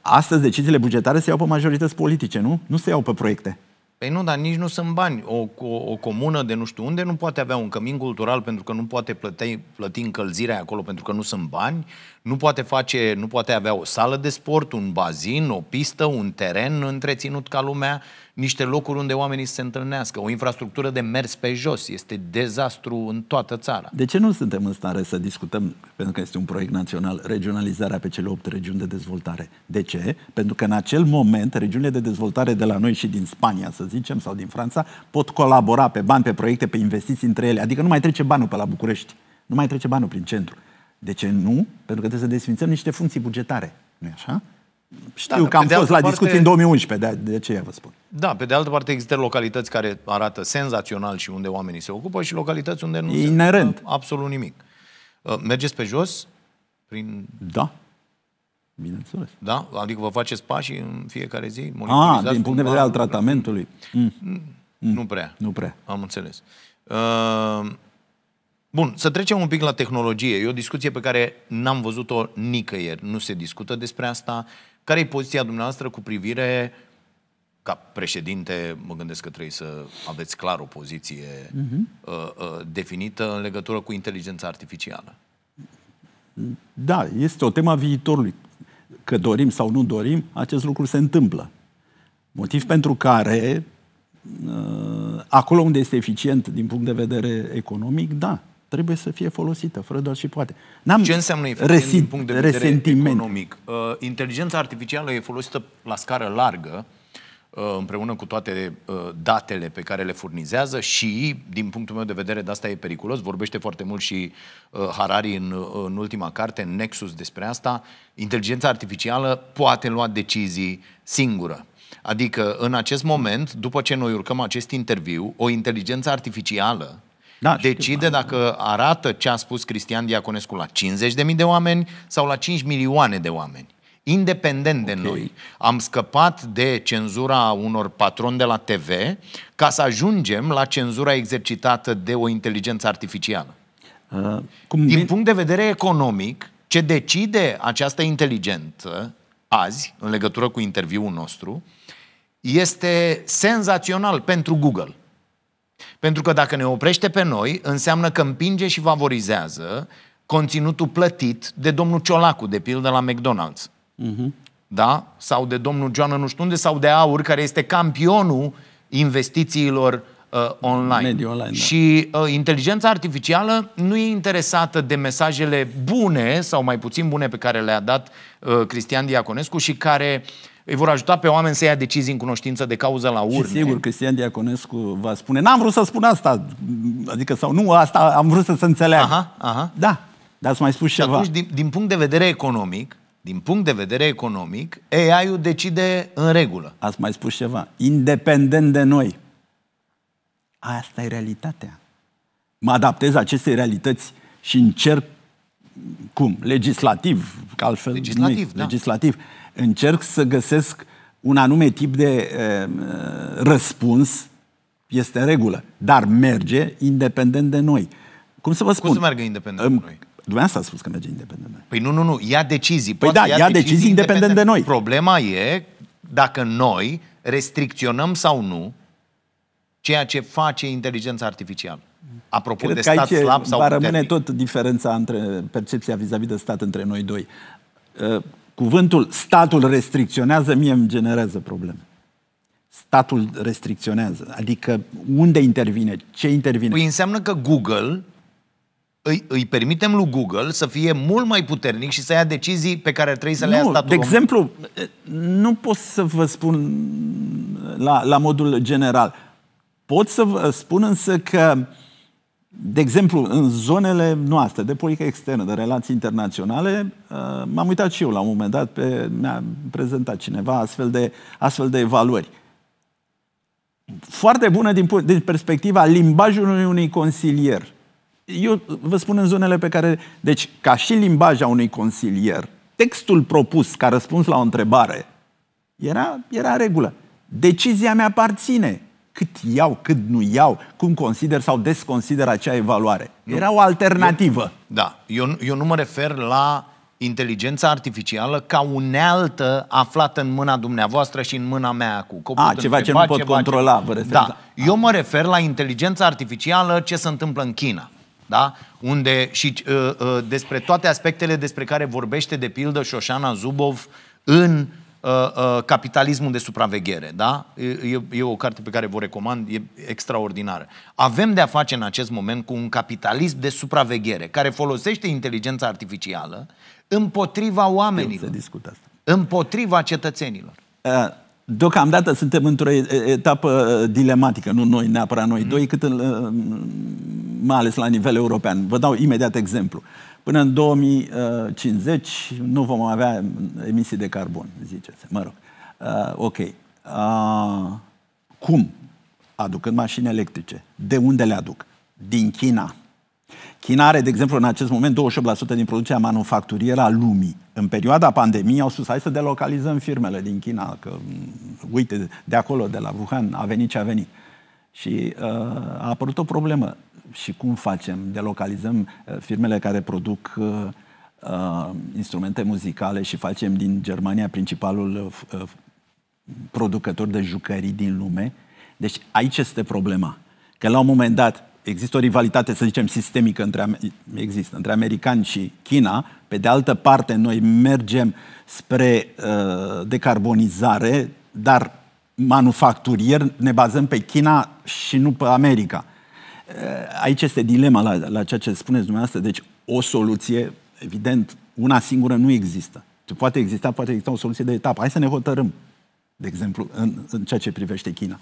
Astăzi deciziile bugetare se iau pe majorități politice, nu? Nu se iau pe proiecte. Păi nu, dar nici nu sunt bani. O, o, o comună de nu știu unde nu poate avea un cămin cultural pentru că nu poate plăti, plăti încălzirea acolo pentru că nu sunt bani nu poate, face, nu poate avea o sală de sport, un bazin, o pistă, un teren întreținut ca lumea, niște locuri unde oamenii se întâlnească, o infrastructură de mers pe jos. Este dezastru în toată țara. De ce nu suntem în stare să discutăm, pentru că este un proiect național, regionalizarea pe cele opt regiuni de dezvoltare? De ce? Pentru că în acel moment regiunile de dezvoltare de la noi și din Spania, să zicem, sau din Franța, pot colabora pe bani, pe proiecte, pe investiții între ele. Adică nu mai trece banul pe la București, nu mai trece banul prin centru. De ce nu? Pentru că trebuie să desfințăm niște funcții bugetare. nu așa? Da, Știu da, că am fost la parte... discuții în 2011, de, de ce vă spun. Da, pe de altă parte există localități care arată senzațional și unde oamenii se ocupă și localități unde nu e se inerent. ocupă absolut nimic. Uh, mergeți pe jos? Prin... Da. Bineînțeles. Da? Adică vă faceți pașii în fiecare zi? A, ah, din punct de vedere al tratamentului. Mm. Mm. mm. Nu prea. Nu prea. Am înțeles. Uh, Bun, să trecem un pic la tehnologie. E o discuție pe care n-am văzut-o nicăieri. Nu se discută despre asta. Care e poziția dumneavoastră cu privire, ca președinte, mă gândesc că trebuie să aveți clar o poziție uh-huh. uh, uh, definită în legătură cu inteligența artificială? Da, este o tema viitorului. Că dorim sau nu dorim, acest lucru se întâmplă. Motiv pentru care, uh, acolo unde este eficient din punct de vedere economic, da, trebuie să fie folosită, fără doar și poate. N-am Ce înseamnă efectiv din punct de vedere resentiment. economic? Uh, inteligența artificială e folosită la scară largă, uh, împreună cu toate uh, datele pe care le furnizează și, din punctul meu de vedere, de asta e periculos. Vorbește foarte mult și uh, Harari în, uh, în ultima carte, în Nexus, despre asta. Inteligența artificială poate lua decizii singură. Adică, în acest moment, după ce noi urcăm acest interviu, o inteligență artificială da, decide știu, dacă arată ce a spus Cristian Diaconescu la 50.000 de oameni sau la 5 milioane de oameni. Independent okay. de noi. Am scăpat de cenzura unor patroni de la TV ca să ajungem la cenzura exercitată de o inteligență artificială. Uh, cum Din punct de vedere economic, ce decide această inteligență azi, în legătură cu interviul nostru, este senzațional pentru Google. Pentru că dacă ne oprește pe noi, înseamnă că împinge și favorizează conținutul plătit de domnul Ciolacu, de pildă la McDonald's. Uh-huh. Da? Sau de domnul Joana nu știu unde, sau de Aur, care este campionul investițiilor uh, online. Mediu online da. și uh, inteligența artificială nu e interesată de mesajele bune sau mai puțin bune pe care le-a dat uh, Cristian Diaconescu și care uh, îi vor ajuta pe oameni să ia decizii în cunoștință de cauză la urne. Și sigur, Cristian Diaconescu va spune, n-am vrut să spun asta, adică sau nu, asta am vrut să se înțeleagă. Aha, aha. Da, dar ați mai spus și ceva. Atunci, din, din punct de vedere economic, din punct de vedere economic, AI-ul decide în regulă. Ați mai spus ceva. Independent de noi. Asta e realitatea. Mă adaptez acestei realități și încerc cum? Legislativ, că altfel legislativ, nu da. legislativ încerc să găsesc un anume tip de e, eh, răspuns, este regulă, dar merge independent de noi. Cum să vă spun? Cum să meargă independent de noi? Dumneavoastră a spus că merge independent de noi. Păi nu, nu, nu, ia decizii. Păi da, ia, ia decizii, decizii independent, de noi. Problema e dacă noi restricționăm sau nu ceea ce face inteligența artificială. Apropo Cred de stat aici slab sau va puternic. tot diferența între percepția vis-a-vis -vis de stat între noi doi. Eh, Cuvântul statul restricționează, mie îmi generează probleme. Statul restricționează. Adică unde intervine, ce intervine. Păi înseamnă că Google, îi, îi permitem lui Google să fie mult mai puternic și să ia decizii pe care trebuie să le nu, ia statul. De om. exemplu, nu pot să vă spun la, la modul general. Pot să vă spun însă că uh, de exemplu, în zonele noastre de politică externă, de relații internaționale, uh, m-am uitat și eu la un moment dat, pe, mi-a prezentat cineva astfel de, astfel de evaluări. Foarte bună din, din perspectiva limbajului unui consilier. Eu vă spun în zonele pe care... Deci, ca și a unui consilier, textul propus ca răspuns la o întrebare era, era regulă. Decizia mea aparține cât iau, cât nu iau, cum consider sau desconsider acea evaluare. Nu. Era o alternativă. Eu, da, eu, eu nu mă refer la inteligența artificială ca unealtă aflată în mâna dumneavoastră și în mâna mea acum. A, ceva ce nu pot ceva controla, ce... vă refer. Da. da, eu mă refer la inteligența artificială ce se întâmplă în China. Da? Unde și uh, uh, despre toate aspectele despre care vorbește de pildă Șoșana Zubov în uh, Uh, uh, capitalismul de supraveghere, da? E, e o carte pe care vă recomand, e extraordinară. Avem de a face în acest moment cu un capitalism de supraveghere care folosește inteligența artificială împotriva oamenilor. Să discută asta. Împotriva cetățenilor. Uh. Deocamdată suntem într-o etapă uh, dilematică, nu noi, neapărat noi mm. doi, cât în, mai ales la nivel european. Vă dau imediat exemplu. Uh, Până în 2050 nu vom avea emisii de carbon, ziceți. Mă rog. Uh, ok. Uh, cum? Aducând mașini electrice. De unde le aduc? Din China. China are, de exemplu, în acest moment 28% din producția manufacturieră a lumii. În perioada pandemiei au spus, hai să delocalizăm firmele din China, că mm, uite, de acolo, de la Wuhan, a venit ce a venit. Și uh, a apărut o problemă și cum facem? Delocalizăm uh, firmele care produc uh, uh, instrumente muzicale și facem din Germania principalul uh, uh, producător de jucării din lume. Deci aici este problema. Că la un moment dat există o rivalitate, să zicem, sistemică între, există, între americani și China. Pe de altă parte, noi mergem spre uh, decarbonizare, dar manufacturier ne bazăm pe China și nu pe America. Eh, aici este dilema la, la ceea ce spuneți dumneavoastră. Deci o soluție, evident, una singură nu există. Poate exista, poate exista o soluție de etapă. Hai să ne hotărâm, de exemplu, în, în ceea ce privește China.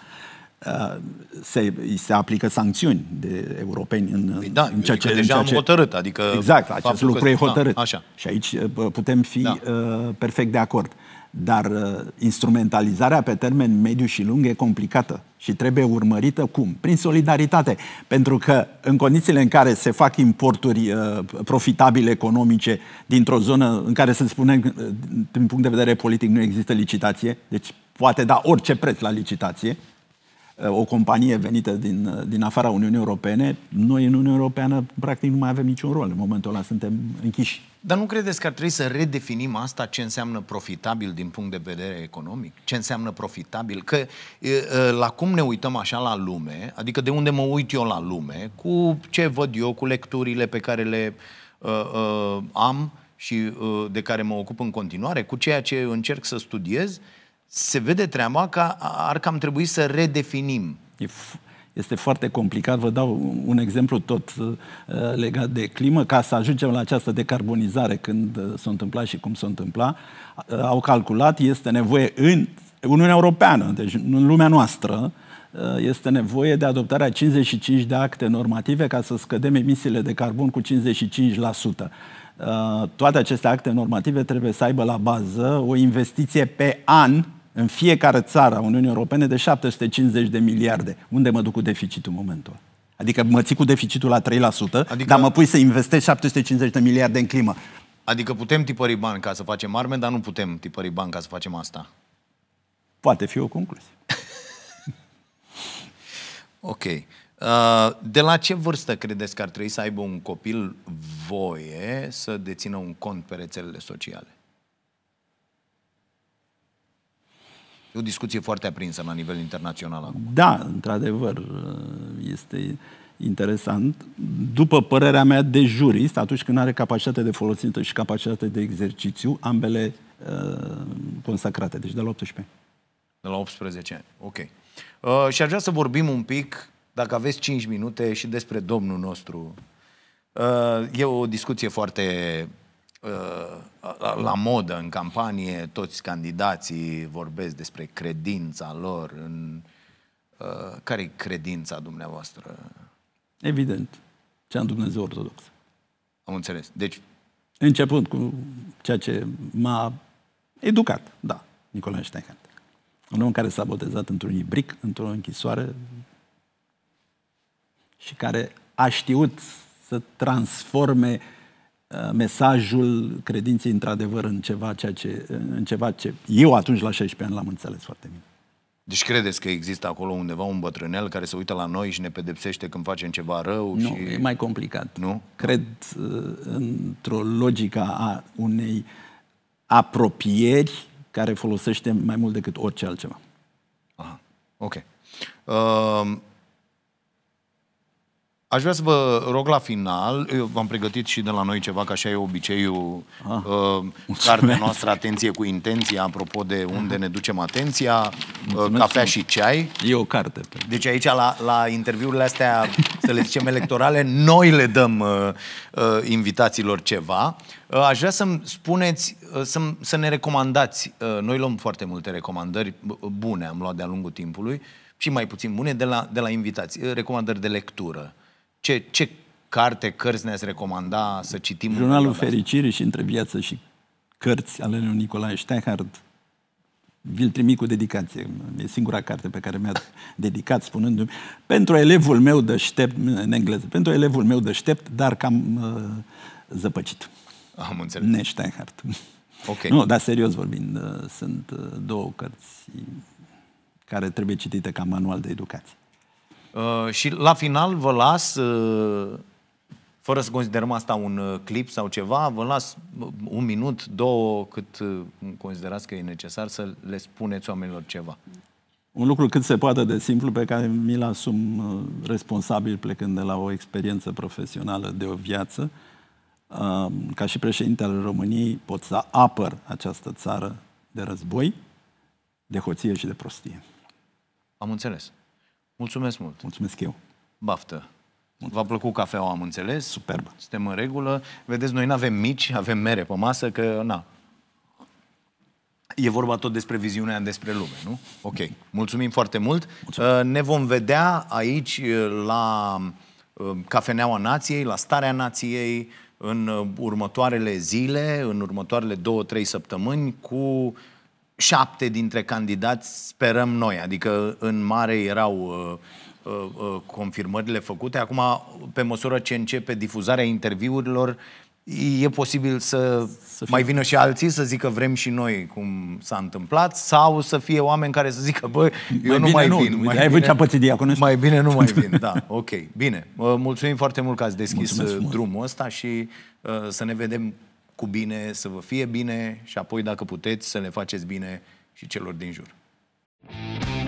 Uh, se, se aplică sancțiuni de europeni în, păi da, în ceea adică ce... deja în ceea ce... am hotărât, adică... Exact, acest lucru că... e da, hotărât. Da, așa. Și aici eh, putem fi da. uh, perfect de acord. Dar uh, instrumentalizarea pe termen mediu și lung e complicată și trebuie urmărită cum? Prin solidaritate. Pentru că în condițiile în care se fac importuri uh, profitabile economice dintr-o zonă în care, să spunem, uh, din punct de vedere politic nu există licitație, deci poate da orice preț la licitație, uh, o companie venită din, din afara Uniunii Europene, noi în Uniunea Europeană practic nu mai avem niciun rol. În momentul ăla suntem închiși dar nu credeți că ar trebui să redefinim asta ce înseamnă profitabil din punct de vedere economic? Ce înseamnă profitabil? Că la cum ne uităm așa la lume, adică de unde mă uit eu la lume, cu ce văd eu, cu lecturile pe care le uh, uh, am și uh, de care mă ocup în continuare, cu ceea ce încerc să studiez, se vede treaba că ar cam trebui să redefinim. Este foarte complicat. Vă dau un exemplu tot uh, legat de climă. Ca să ajungem la această decarbonizare când uh, s-a întâmplat și cum s-a întâmplat, uh, au calculat, este nevoie în Uniunea Europeană, deci în lumea noastră, este nevoie de adoptarea 55 de acte normative ca să scădem emisiile de carbon cu 55%. Toate aceste acte normative trebuie să aibă la bază o investiție pe an în fiecare țară a Uniunii Europene de 750 de miliarde. Unde mă duc cu deficitul în momentul Adică mă ții cu deficitul la 3%, adică... dar mă pui să investesc 750 de miliarde în climă. Adică putem tipări bani ca să facem arme, dar nu putem tipări bani ca să facem asta. Poate fi o concluzie. ok. Uh, de la ce vârstă credeți că ar trebui să aibă un copil voie să dețină un cont pe rețelele sociale? E o discuție foarte aprinsă la nivel internațional acum. Da, într-adevăr, este interesant. După părerea mea de jurist, atunci când are capacitate de folosință și capacitate de exercițiu, ambele uh, consacrate, deci de la 18 De la 18 ani, ok. Uh, și aș vrea să vorbim un pic, dacă aveți 5 minute, și despre Domnul nostru. Uh, e o discuție foarte Uh, la modă în campanie, toți candidații vorbesc despre credința lor în uh, care e credința dumneavoastră? Evident, cea în Dumnezeu ortodox. Am înțeles. Deci începând cu ceea ce m-a educat, da, Nicolae Steinhardt. Un om care s-a botezat într-un ibric, într-o închisoare și care a știut să transforme uh, Uh, mesajul credinței într-adevăr în ceva, ceea ce, în ceva ce eu atunci la 16 ani l-am înțeles foarte bine. Deci credeți că există acolo undeva un bătrânel care se uită la noi și ne pedepsește când facem ceva rău? Nu, și... e mai complicat. Nu? Cred uh, într-o logică a unei apropieri care folosește mai mult decât orice altceva. Aha, ok. Uh, Aș vrea să vă rog la final, eu v-am pregătit și de la noi ceva, că așa e obiceiul, ah, uh, cartea noastră Atenție cu intenția, apropo de unde ne ducem atenția, uh, cafea și ceai. E o carte. Deci aici, la, la interviurile astea, să le zicem electorale, noi le dăm uh, uh, invitațiilor ceva. Uh, aș vrea să-mi spuneți, uh, să, să ne recomandați, uh, noi luăm foarte multe recomandări bune, am luat de-a lungul timpului, și mai puțin bune, de la, de la uh, recomandări de lectură ce, ce carte, cărți ne-ați recomanda să citim? Jurnalul Fericirii și Între Viață și Cărți ale lui Nicolae Steinhardt. Vi-l trimit cu dedicație. E singura carte pe care mi-a dedicat, spunându-mi, pentru elevul meu deștept, în engleză, pentru elevul meu deștept, dar cam uh, zăpăcit. Am înțeles. Ne Steinhardt. Ok. Nu, dar serios vorbind, uh, sunt uh, două cărți care trebuie citite ca manual de educație. Uh, și la final vă las, uh, fără să considerăm asta un uh, clip sau ceva, vă las un minut, două, cât considerați că e necesar să le spuneți oamenilor ceva. Un lucru cât se poate de simplu pe care mi-l asum responsabil plecând de la o experiență profesională de o viață. Ca și președinte al României pot să apăr această țară de război, de hoție și de prostie. Am înțeles. Mulțumesc mult! Mulțumesc eu! Baftă! V-a plăcut cafeaua, am înțeles. Superb. Suntem în regulă. Vedeți, noi nu avem mici, avem mere pe masă, că na. E vorba tot despre viziunea despre lume, nu? Ok. Mulțumim foarte mult. Mulțumim. Uh, ne vom vedea aici uh, la uh, Cafeneaua Nației, la Starea Nației, în următoarele zile, în următoarele două, trei săptămâni, cu șapte dintre candidați sperăm noi, adică în mare erau uh, uh, uh, confirmările făcute. Acum, pe măsură ce începe difuzarea interviurilor, e posibil să, să mai vină și alții să zică vrem și noi cum s-a întâmplat sau să fie oameni care să zică bă, eu mai nu mai nu, vin. Mai ai bine, a Mai bine nu mai vin, da, ok, bine. Mulțumim foarte mult că ați deschis Mulțumesc uh, drumul ăsta și uh, să ne vedem cu bine, să vă fie bine și apoi, dacă puteți, să le faceți bine și celor din jur. Thank you